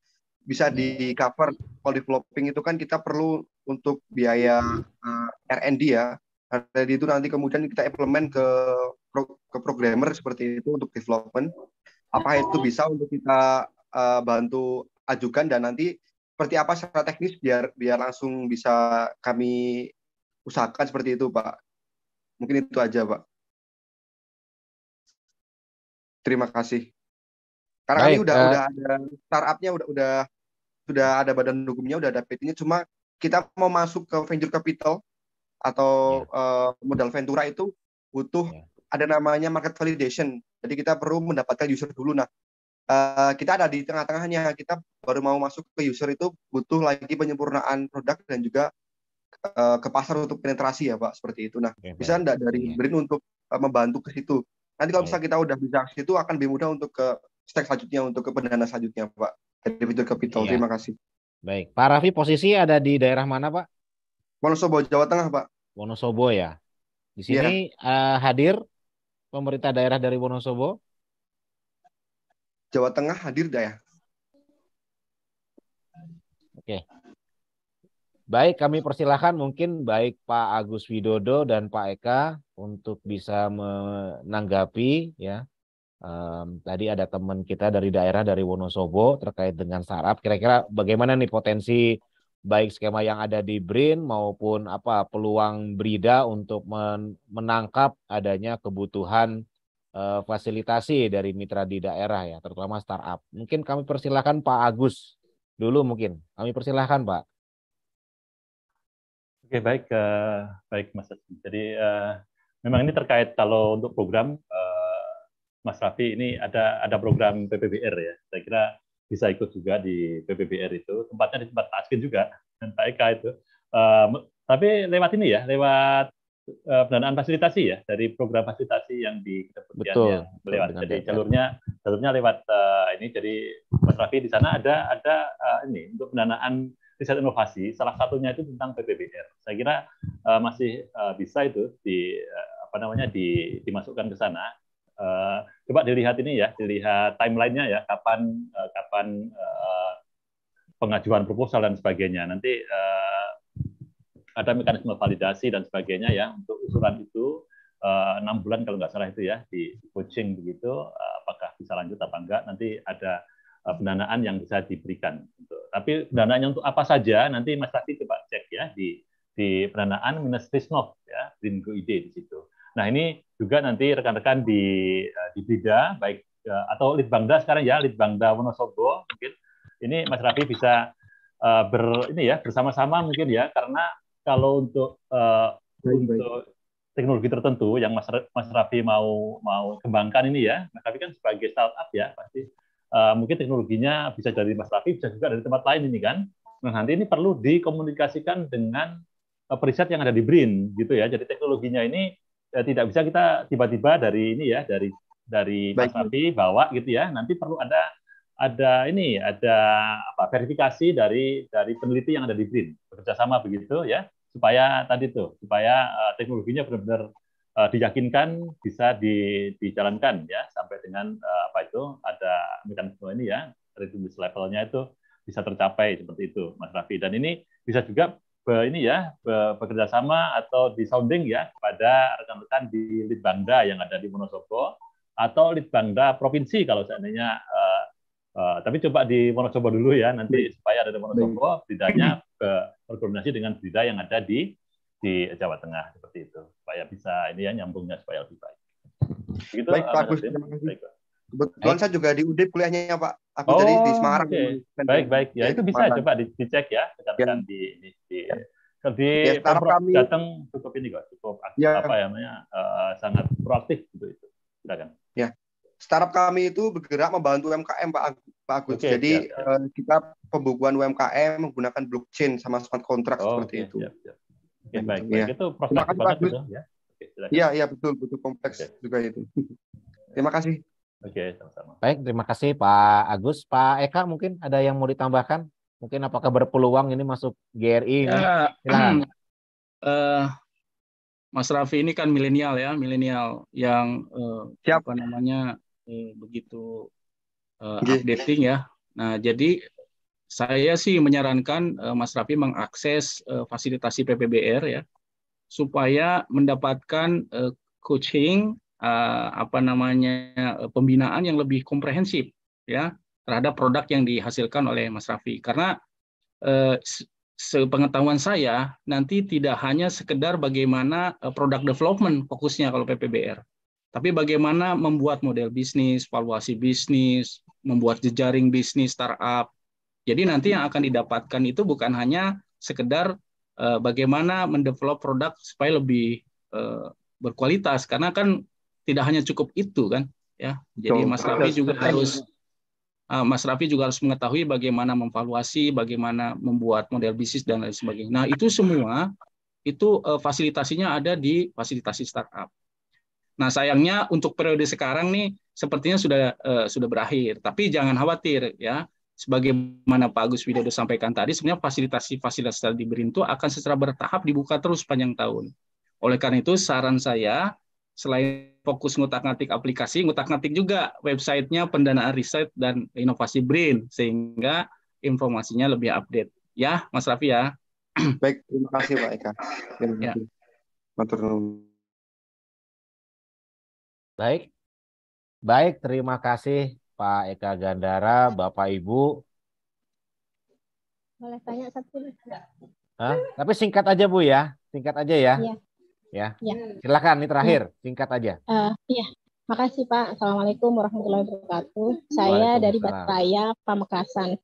bisa di cover? Kalau developing itu kan kita perlu untuk biaya uh, eh, R&D ya. R&D itu nanti kemudian kita implement ke pro, ke programmer seperti itu untuk development. apa itu bisa untuk kita uh, bantu ajukan dan nanti seperti apa secara teknis biar biar langsung bisa kami usahakan seperti itu, Pak. Mungkin itu aja, Pak. Terima kasih. Karena kan Baik, kami udah uh, udah ada startupnya, udah udah sudah ada badan hukumnya, udah ada PT-nya. Cuma kita mau masuk ke venture capital atau yeah. Iya. uh, modal ventura itu butuh yeah. ada namanya market validation. Jadi kita perlu mendapatkan user dulu. Nah, uh, kita ada di tengah-tengahnya. Kita baru mau masuk ke user itu butuh lagi penyempurnaan produk dan juga uh, ke pasar untuk penetrasi ya, Pak. Seperti itu. Nah, yeah, bisa nggak dari yeah. Brin untuk uh, membantu ke situ? Nanti kalau iya. misalnya kita udah bisa itu akan lebih mudah untuk ke step selanjutnya untuk ke pendana selanjutnya, Pak. Dari hmm. fitur capital. Iya. Terima kasih. Baik, Pak Raffi posisi ada di daerah mana, Pak? Wonosobo, Jawa Tengah, Pak. Wonosobo ya. Di iya. sini yeah. uh, hadir pemerintah daerah dari Wonosobo. Jawa Tengah hadir ya. Oke. Baik, kami persilahkan mungkin baik Pak Agus Widodo dan Pak Eka untuk bisa menanggapi ya. Um, tadi ada teman kita dari daerah dari Wonosobo terkait dengan sarap. Kira-kira bagaimana nih potensi baik skema yang ada di BRIN maupun apa peluang Brida untuk menangkap adanya kebutuhan uh, fasilitasi dari mitra di daerah ya, terutama startup. Mungkin kami persilahkan Pak Agus dulu mungkin. Kami persilahkan Pak. Oke baik uh, baik Mas Jadi uh, memang ini terkait kalau untuk program uh, Mas Raffi ini ada ada program PPBR ya. Saya kira bisa ikut juga di PPBR itu tempatnya di tempat Taskin juga dan Pak Eka itu. Uh, tapi lewat ini ya lewat uh, pendanaan fasilitasi ya dari program fasilitasi yang di ya, betul, ya, lewat. Betul, jadi jalurnya jalurnya lewat uh, ini. Jadi Mas Raffi di sana ada ada uh, ini untuk pendanaan riset inovasi, salah satunya itu tentang PPBR. Saya kira uh, masih uh, bisa itu di uh, apa namanya di, dimasukkan ke sana. Uh, coba dilihat ini ya, dilihat timelinenya ya, kapan uh, kapan uh, pengajuan proposal dan sebagainya. Nanti uh, ada mekanisme validasi dan sebagainya ya untuk usulan itu enam uh, bulan kalau nggak salah itu ya di coaching begitu. Uh, apakah bisa lanjut apa enggak? Nanti ada Eh, pendanaan yang bisa diberikan. Gitu. Tapi pendanaannya untuk apa saja nanti Mas Tati coba cek ya di di pendanaan minus Trisnov ya Green ide di situ. Nah ini juga nanti rekan-rekan di eh, di Bida baik eh, atau Litbangda sekarang ya Litbangda Wonosobo mungkin ini Mas Raffi bisa ber ini ya bersama-sama mungkin ya karena kalau untuk uh, untuk baik. teknologi tertentu yang Mas Mas Raffi mau mau kembangkan ini ya Mas Raffi kan sebagai startup ya pasti Eh, mungkin teknologinya bisa dari Mas Raffi, bisa juga dari tempat lain ini kan. Nah, nanti ini perlu dikomunikasikan dengan eh, periset yang ada di BRIN gitu ya. Jadi teknologinya ini ya, tidak bisa kita tiba-tiba dari ini ya, dari dari Baik. Mas Raffi bawa gitu ya. Nanti perlu ada ada ini ada apa verifikasi dari dari peneliti yang ada di BRIN bekerjasama begitu ya supaya tadi tuh supaya uh, teknologinya benar-benar uh, diyakinkan bisa di, dijalankan ya sampai dengan uh, apa itu ada mekanisme ini ya retribusi levelnya itu bisa tercapai seperti itu Mas Raffi dan ini bisa juga be, ini ya be, bekerja sama atau di sounding ya pada rekan-rekan di Litbangda yang ada di Wonosobo atau Litbangda provinsi kalau seandainya uh, uh, tapi coba di Wonosobo dulu ya nanti supaya ada di Wonosobo tidaknya berkoordinasi dengan berita yang ada di di Jawa Tengah seperti itu supaya bisa ini ya nyambungnya supaya lebih baik. Begitu, baik Pak Agus. Kebetulan saya juga di UDIP kuliahnya ya Pak. Aku oh, jadi di oh, Semarang. Okay. Baik baik ya itu bisa Semarang. coba dicek ya rekan ya. di di, di ya. Jadi ya, kami, datang cukup ini kok cukup ya. apa namanya uh, sangat proaktif gitu itu. Silakan. Ya. Startup kami itu bergerak membantu UMKM Pak Agus. Pak Agus. Okay, Jadi yeah, yeah. kita pembukuan UMKM menggunakan blockchain sama smart contract oh, seperti okay, itu. Yeah, yeah. Iya. Ya. Oke, baik, baik. Ya. Itu prospek banget itu ya. Iya, iya betul, betul kompleks okay. juga itu. Terima kasih. Oke, sama-sama. Baik, terima kasih Pak Agus. Pak Eka mungkin ada yang mau ditambahkan? Mungkin apakah berpeluang ini masuk GRI? Ya, Uh, Mas Raffi ini kan milenial ya, milenial yang uh, eh, siapa apa namanya uh, begitu uh, updating ya. Nah, jadi saya sih menyarankan eh, Mas Raffi mengakses eh, fasilitasi PPBR ya supaya mendapatkan eh, coaching apa namanya pembinaan yang lebih komprehensif ya terhadap produk yang dihasilkan oleh Mas Rafi karena sepengetahuan saya nanti tidak hanya sekedar bagaimana produk development fokusnya kalau PPBR tapi bagaimana membuat model bisnis, valuasi bisnis, membuat jejaring bisnis startup, jadi nanti yang akan didapatkan itu bukan hanya sekedar uh, bagaimana mendevelop produk supaya lebih uh, berkualitas karena kan tidak hanya cukup itu kan ya. Jadi Mas Raffi juga harus eh, Mas Raffi juga harus mengetahui bagaimana memvaluasi, bagaimana membuat model bisnis dan lain sebagainya. Nah, itu semua itu uh, fasilitasinya ada di fasilitasi startup. Nah, sayangnya untuk periode sekarang nih sepertinya sudah sudah berakhir, tapi jangan khawatir ya sebagaimana Pak Agus Widodo sampaikan tadi, sebenarnya fasilitasi-fasilitas yang diberi itu akan secara bertahap dibuka terus panjang tahun. Oleh karena itu, saran saya, selain fokus ngutak-ngatik aplikasi, ngutak-ngatik juga websitenya pendanaan riset dan inovasi BRIN, sehingga informasinya lebih update. Ya, Mas Raffi ya. Baik, terima kasih Pak Eka. Ya. Baik, baik. Terima kasih Pak Eka Gandara, Bapak Ibu. Boleh tanya satu. Hah? Tapi singkat aja Bu ya, singkat aja ya. Iya. Ya. ya. Silakan ini terakhir, ya. singkat aja. Uh, iya. Makasih Pak. Assalamualaikum warahmatullahi wabarakatuh. Saya dari Batraya, Pamekasan.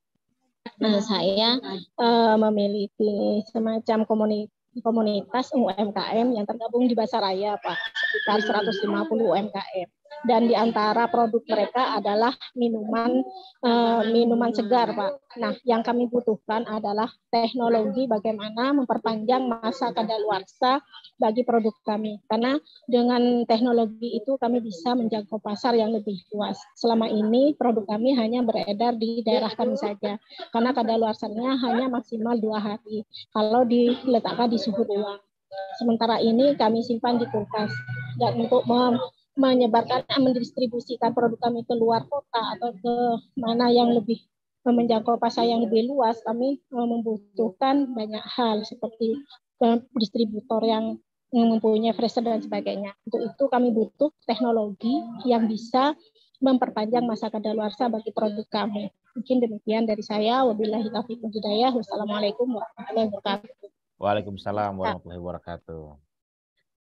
Nah, saya uh, memiliki semacam komunitas komunitas UMKM yang tergabung di Basaraya, Pak, sekitar 150 UMKM dan di antara produk mereka adalah minuman uh, minuman segar, Pak. Nah, yang kami butuhkan adalah teknologi bagaimana memperpanjang masa kadaluarsa bagi produk kami. Karena dengan teknologi itu kami bisa menjangkau pasar yang lebih luas. Selama ini produk kami hanya beredar di daerah kami saja. Karena kadaluarsanya hanya maksimal dua hari kalau diletakkan di suhu ruang. Sementara ini kami simpan di kulkas dan untuk menyebarkan mendistribusikan produk kami ke luar kota atau ke mana yang lebih menjangkau pasar yang lebih luas kami eh, membutuhkan banyak hal seperti eh, distributor yang mempunyai freezer dan sebagainya. Untuk itu kami butuh teknologi yang bisa memperpanjang masa kadaluarsa bagi produk kami. Mungkin demikian dari saya. Wabillahi taufiq Wassalamualaikum warahmatullahi wabarakatuh. Waalaikumsalam warahmatullahi wabarakatuh.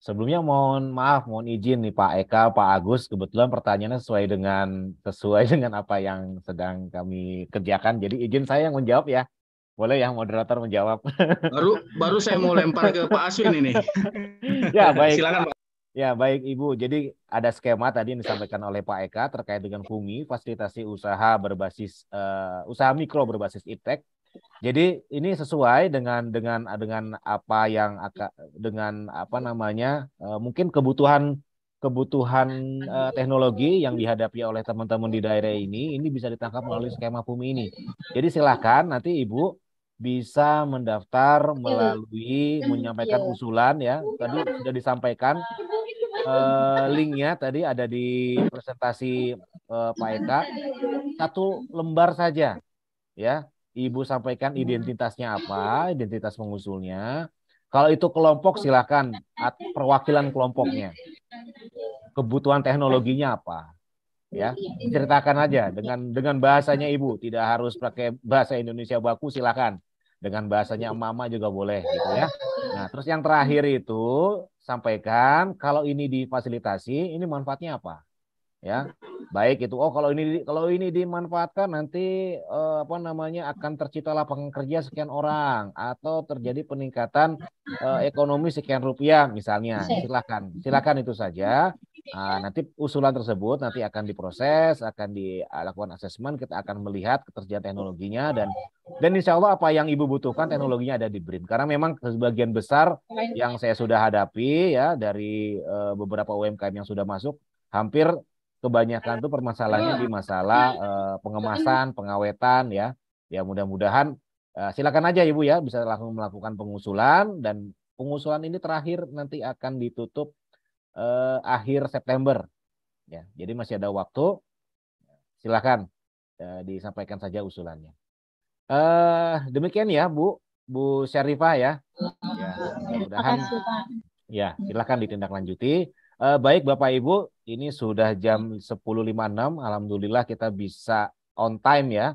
Sebelumnya mohon maaf, mohon izin nih Pak Eka, Pak Agus, kebetulan pertanyaannya sesuai dengan sesuai dengan apa yang sedang kami kerjakan. Jadi izin saya yang menjawab ya. Boleh ya moderator menjawab. Baru baru saya mau lempar ke Pak Aswin ini. ya, baik. Silakan Pak. Ya, baik Ibu. Jadi ada skema tadi yang disampaikan oleh Pak Eka terkait dengan FUMI, fasilitasi usaha berbasis uh, usaha mikro berbasis iptek e jadi ini sesuai dengan dengan dengan apa yang dengan apa namanya eh, mungkin kebutuhan kebutuhan eh, teknologi yang dihadapi oleh teman-teman di daerah ini ini bisa ditangkap melalui skema pumi ini. Jadi silakan nanti Ibu bisa mendaftar melalui menyampaikan usulan ya. Tadi sudah disampaikan eh, linknya tadi ada di presentasi Pak Eka. Satu lembar saja ya. Ibu sampaikan hmm. identitasnya apa, identitas pengusulnya. Kalau itu kelompok silakan perwakilan kelompoknya. Kebutuhan teknologinya apa? Ya, ceritakan aja dengan dengan bahasanya Ibu, tidak harus pakai bahasa Indonesia baku silakan. Dengan bahasanya mama juga boleh gitu ya. Nah, terus yang terakhir itu sampaikan kalau ini difasilitasi, ini manfaatnya apa? ya baik itu oh kalau ini kalau ini dimanfaatkan nanti eh, apa namanya akan tercipta lapangan kerja sekian orang atau terjadi peningkatan eh, ekonomi sekian rupiah misalnya silakan silakan itu saja nah, nanti usulan tersebut nanti akan diproses akan dilakukan asesmen kita akan melihat ketersediaan teknologinya dan dan insya Allah apa yang ibu butuhkan teknologinya ada di BRIN karena memang sebagian besar yang saya sudah hadapi ya dari eh, beberapa UMKM yang sudah masuk hampir kebanyakan tuh permasalahannya iya. di masalah uh, pengemasan, pengawetan ya. Ya mudah-mudahan uh, silakan aja Ibu ya bisa langsung melakukan pengusulan dan pengusulan ini terakhir nanti akan ditutup eh, akhir September. Ya, jadi masih ada waktu. Silakan eh, disampaikan saja usulannya. Eh, demikian ya Bu, Bu Syarifah ya. Iya. Ya, mudah-mudahan. Ya, silakan ditindaklanjuti. Uh, baik Bapak Ibu, ini sudah jam 10.56. Alhamdulillah kita bisa on time ya.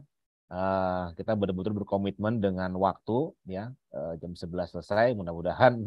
Uh, kita benar-benar berkomitmen dengan waktu ya. Uh, jam 11 selesai, mudah-mudahan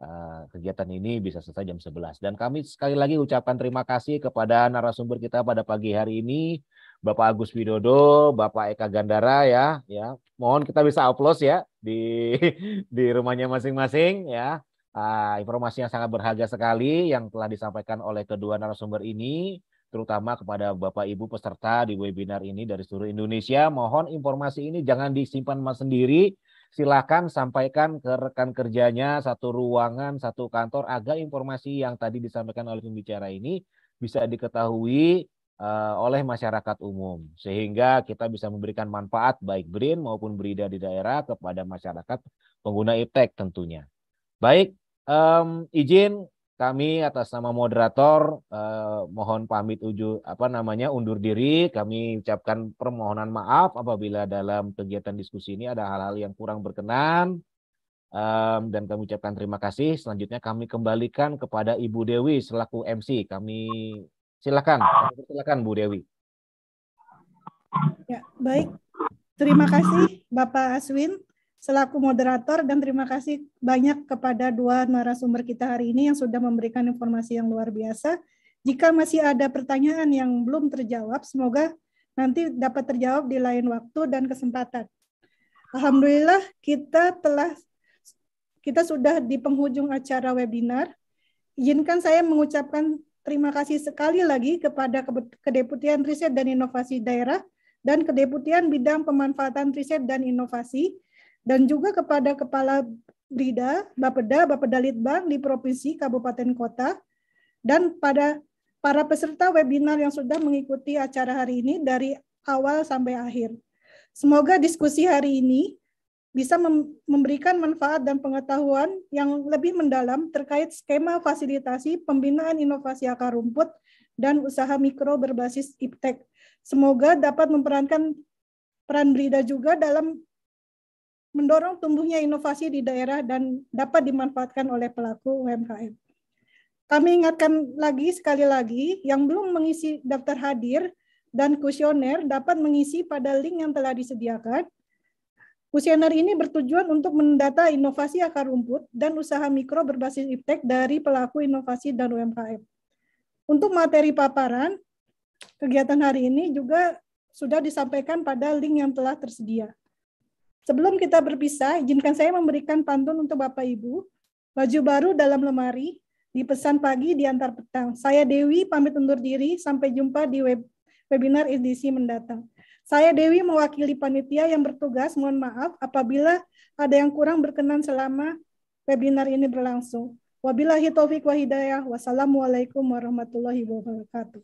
uh, kegiatan ini bisa selesai jam 11. Dan kami sekali lagi ucapkan terima kasih kepada narasumber kita pada pagi hari ini, Bapak Agus Widodo, Bapak Eka Gandara ya, ya. Mohon kita bisa upload ya di di rumahnya masing-masing ya uh, informasi yang sangat berharga sekali yang telah disampaikan oleh kedua narasumber ini, terutama kepada Bapak Ibu peserta di webinar ini dari seluruh Indonesia. Mohon informasi ini jangan disimpan mas sendiri, silakan sampaikan ke rekan kerjanya satu ruangan, satu kantor agar informasi yang tadi disampaikan oleh pembicara ini bisa diketahui eh, oleh masyarakat umum sehingga kita bisa memberikan manfaat baik BRIN maupun BRIDA di daerah kepada masyarakat pengguna iptek tentunya. Baik, Um, izin kami atas nama moderator uh, mohon pamit uju apa namanya undur diri kami ucapkan permohonan maaf apabila dalam kegiatan diskusi ini ada hal-hal yang kurang berkenan um, dan kami ucapkan terima kasih selanjutnya kami kembalikan kepada Ibu Dewi selaku MC kami silakan silakan Bu Dewi ya baik terima kasih Bapak Aswin selaku moderator dan terima kasih banyak kepada dua narasumber kita hari ini yang sudah memberikan informasi yang luar biasa. Jika masih ada pertanyaan yang belum terjawab, semoga nanti dapat terjawab di lain waktu dan kesempatan. Alhamdulillah kita telah kita sudah di penghujung acara webinar. Izinkan saya mengucapkan terima kasih sekali lagi kepada Kedeputian Riset dan Inovasi Daerah dan Kedeputian Bidang Pemanfaatan Riset dan Inovasi dan juga kepada kepala Brida, Bapeda, Bapeda Litbang di provinsi, kabupaten kota dan pada para peserta webinar yang sudah mengikuti acara hari ini dari awal sampai akhir. Semoga diskusi hari ini bisa memberikan manfaat dan pengetahuan yang lebih mendalam terkait skema fasilitasi pembinaan inovasi akar rumput dan usaha mikro berbasis iptek. Semoga dapat memperankan peran Brida juga dalam mendorong tumbuhnya inovasi di daerah dan dapat dimanfaatkan oleh pelaku UMKM. Kami ingatkan lagi sekali lagi yang belum mengisi daftar hadir dan kuesioner dapat mengisi pada link yang telah disediakan. Kuesioner ini bertujuan untuk mendata inovasi akar rumput dan usaha mikro berbasis iptek dari pelaku inovasi dan UMKM. Untuk materi paparan, kegiatan hari ini juga sudah disampaikan pada link yang telah tersedia. Sebelum kita berpisah, izinkan saya memberikan pantun untuk Bapak Ibu. Baju baru dalam lemari, dipesan pagi, diantar petang. Saya Dewi pamit undur diri, sampai jumpa di web, webinar edisi mendatang. Saya Dewi mewakili panitia yang bertugas, mohon maaf apabila ada yang kurang berkenan selama webinar ini berlangsung. Wabillahi taufik wa hidayah. Wassalamualaikum warahmatullahi wabarakatuh.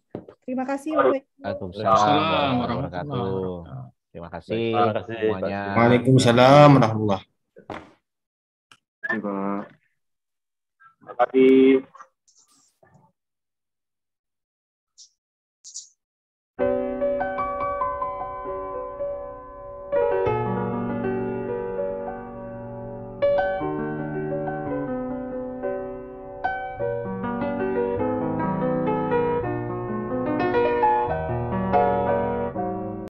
Terima kasih. Waalaikumsalam warahmatullahi wabarakatuh. Terima kasih. Terima kasih semuanya. Waalaikumsalam warahmatullahi wabarakatuh. Terima kasih.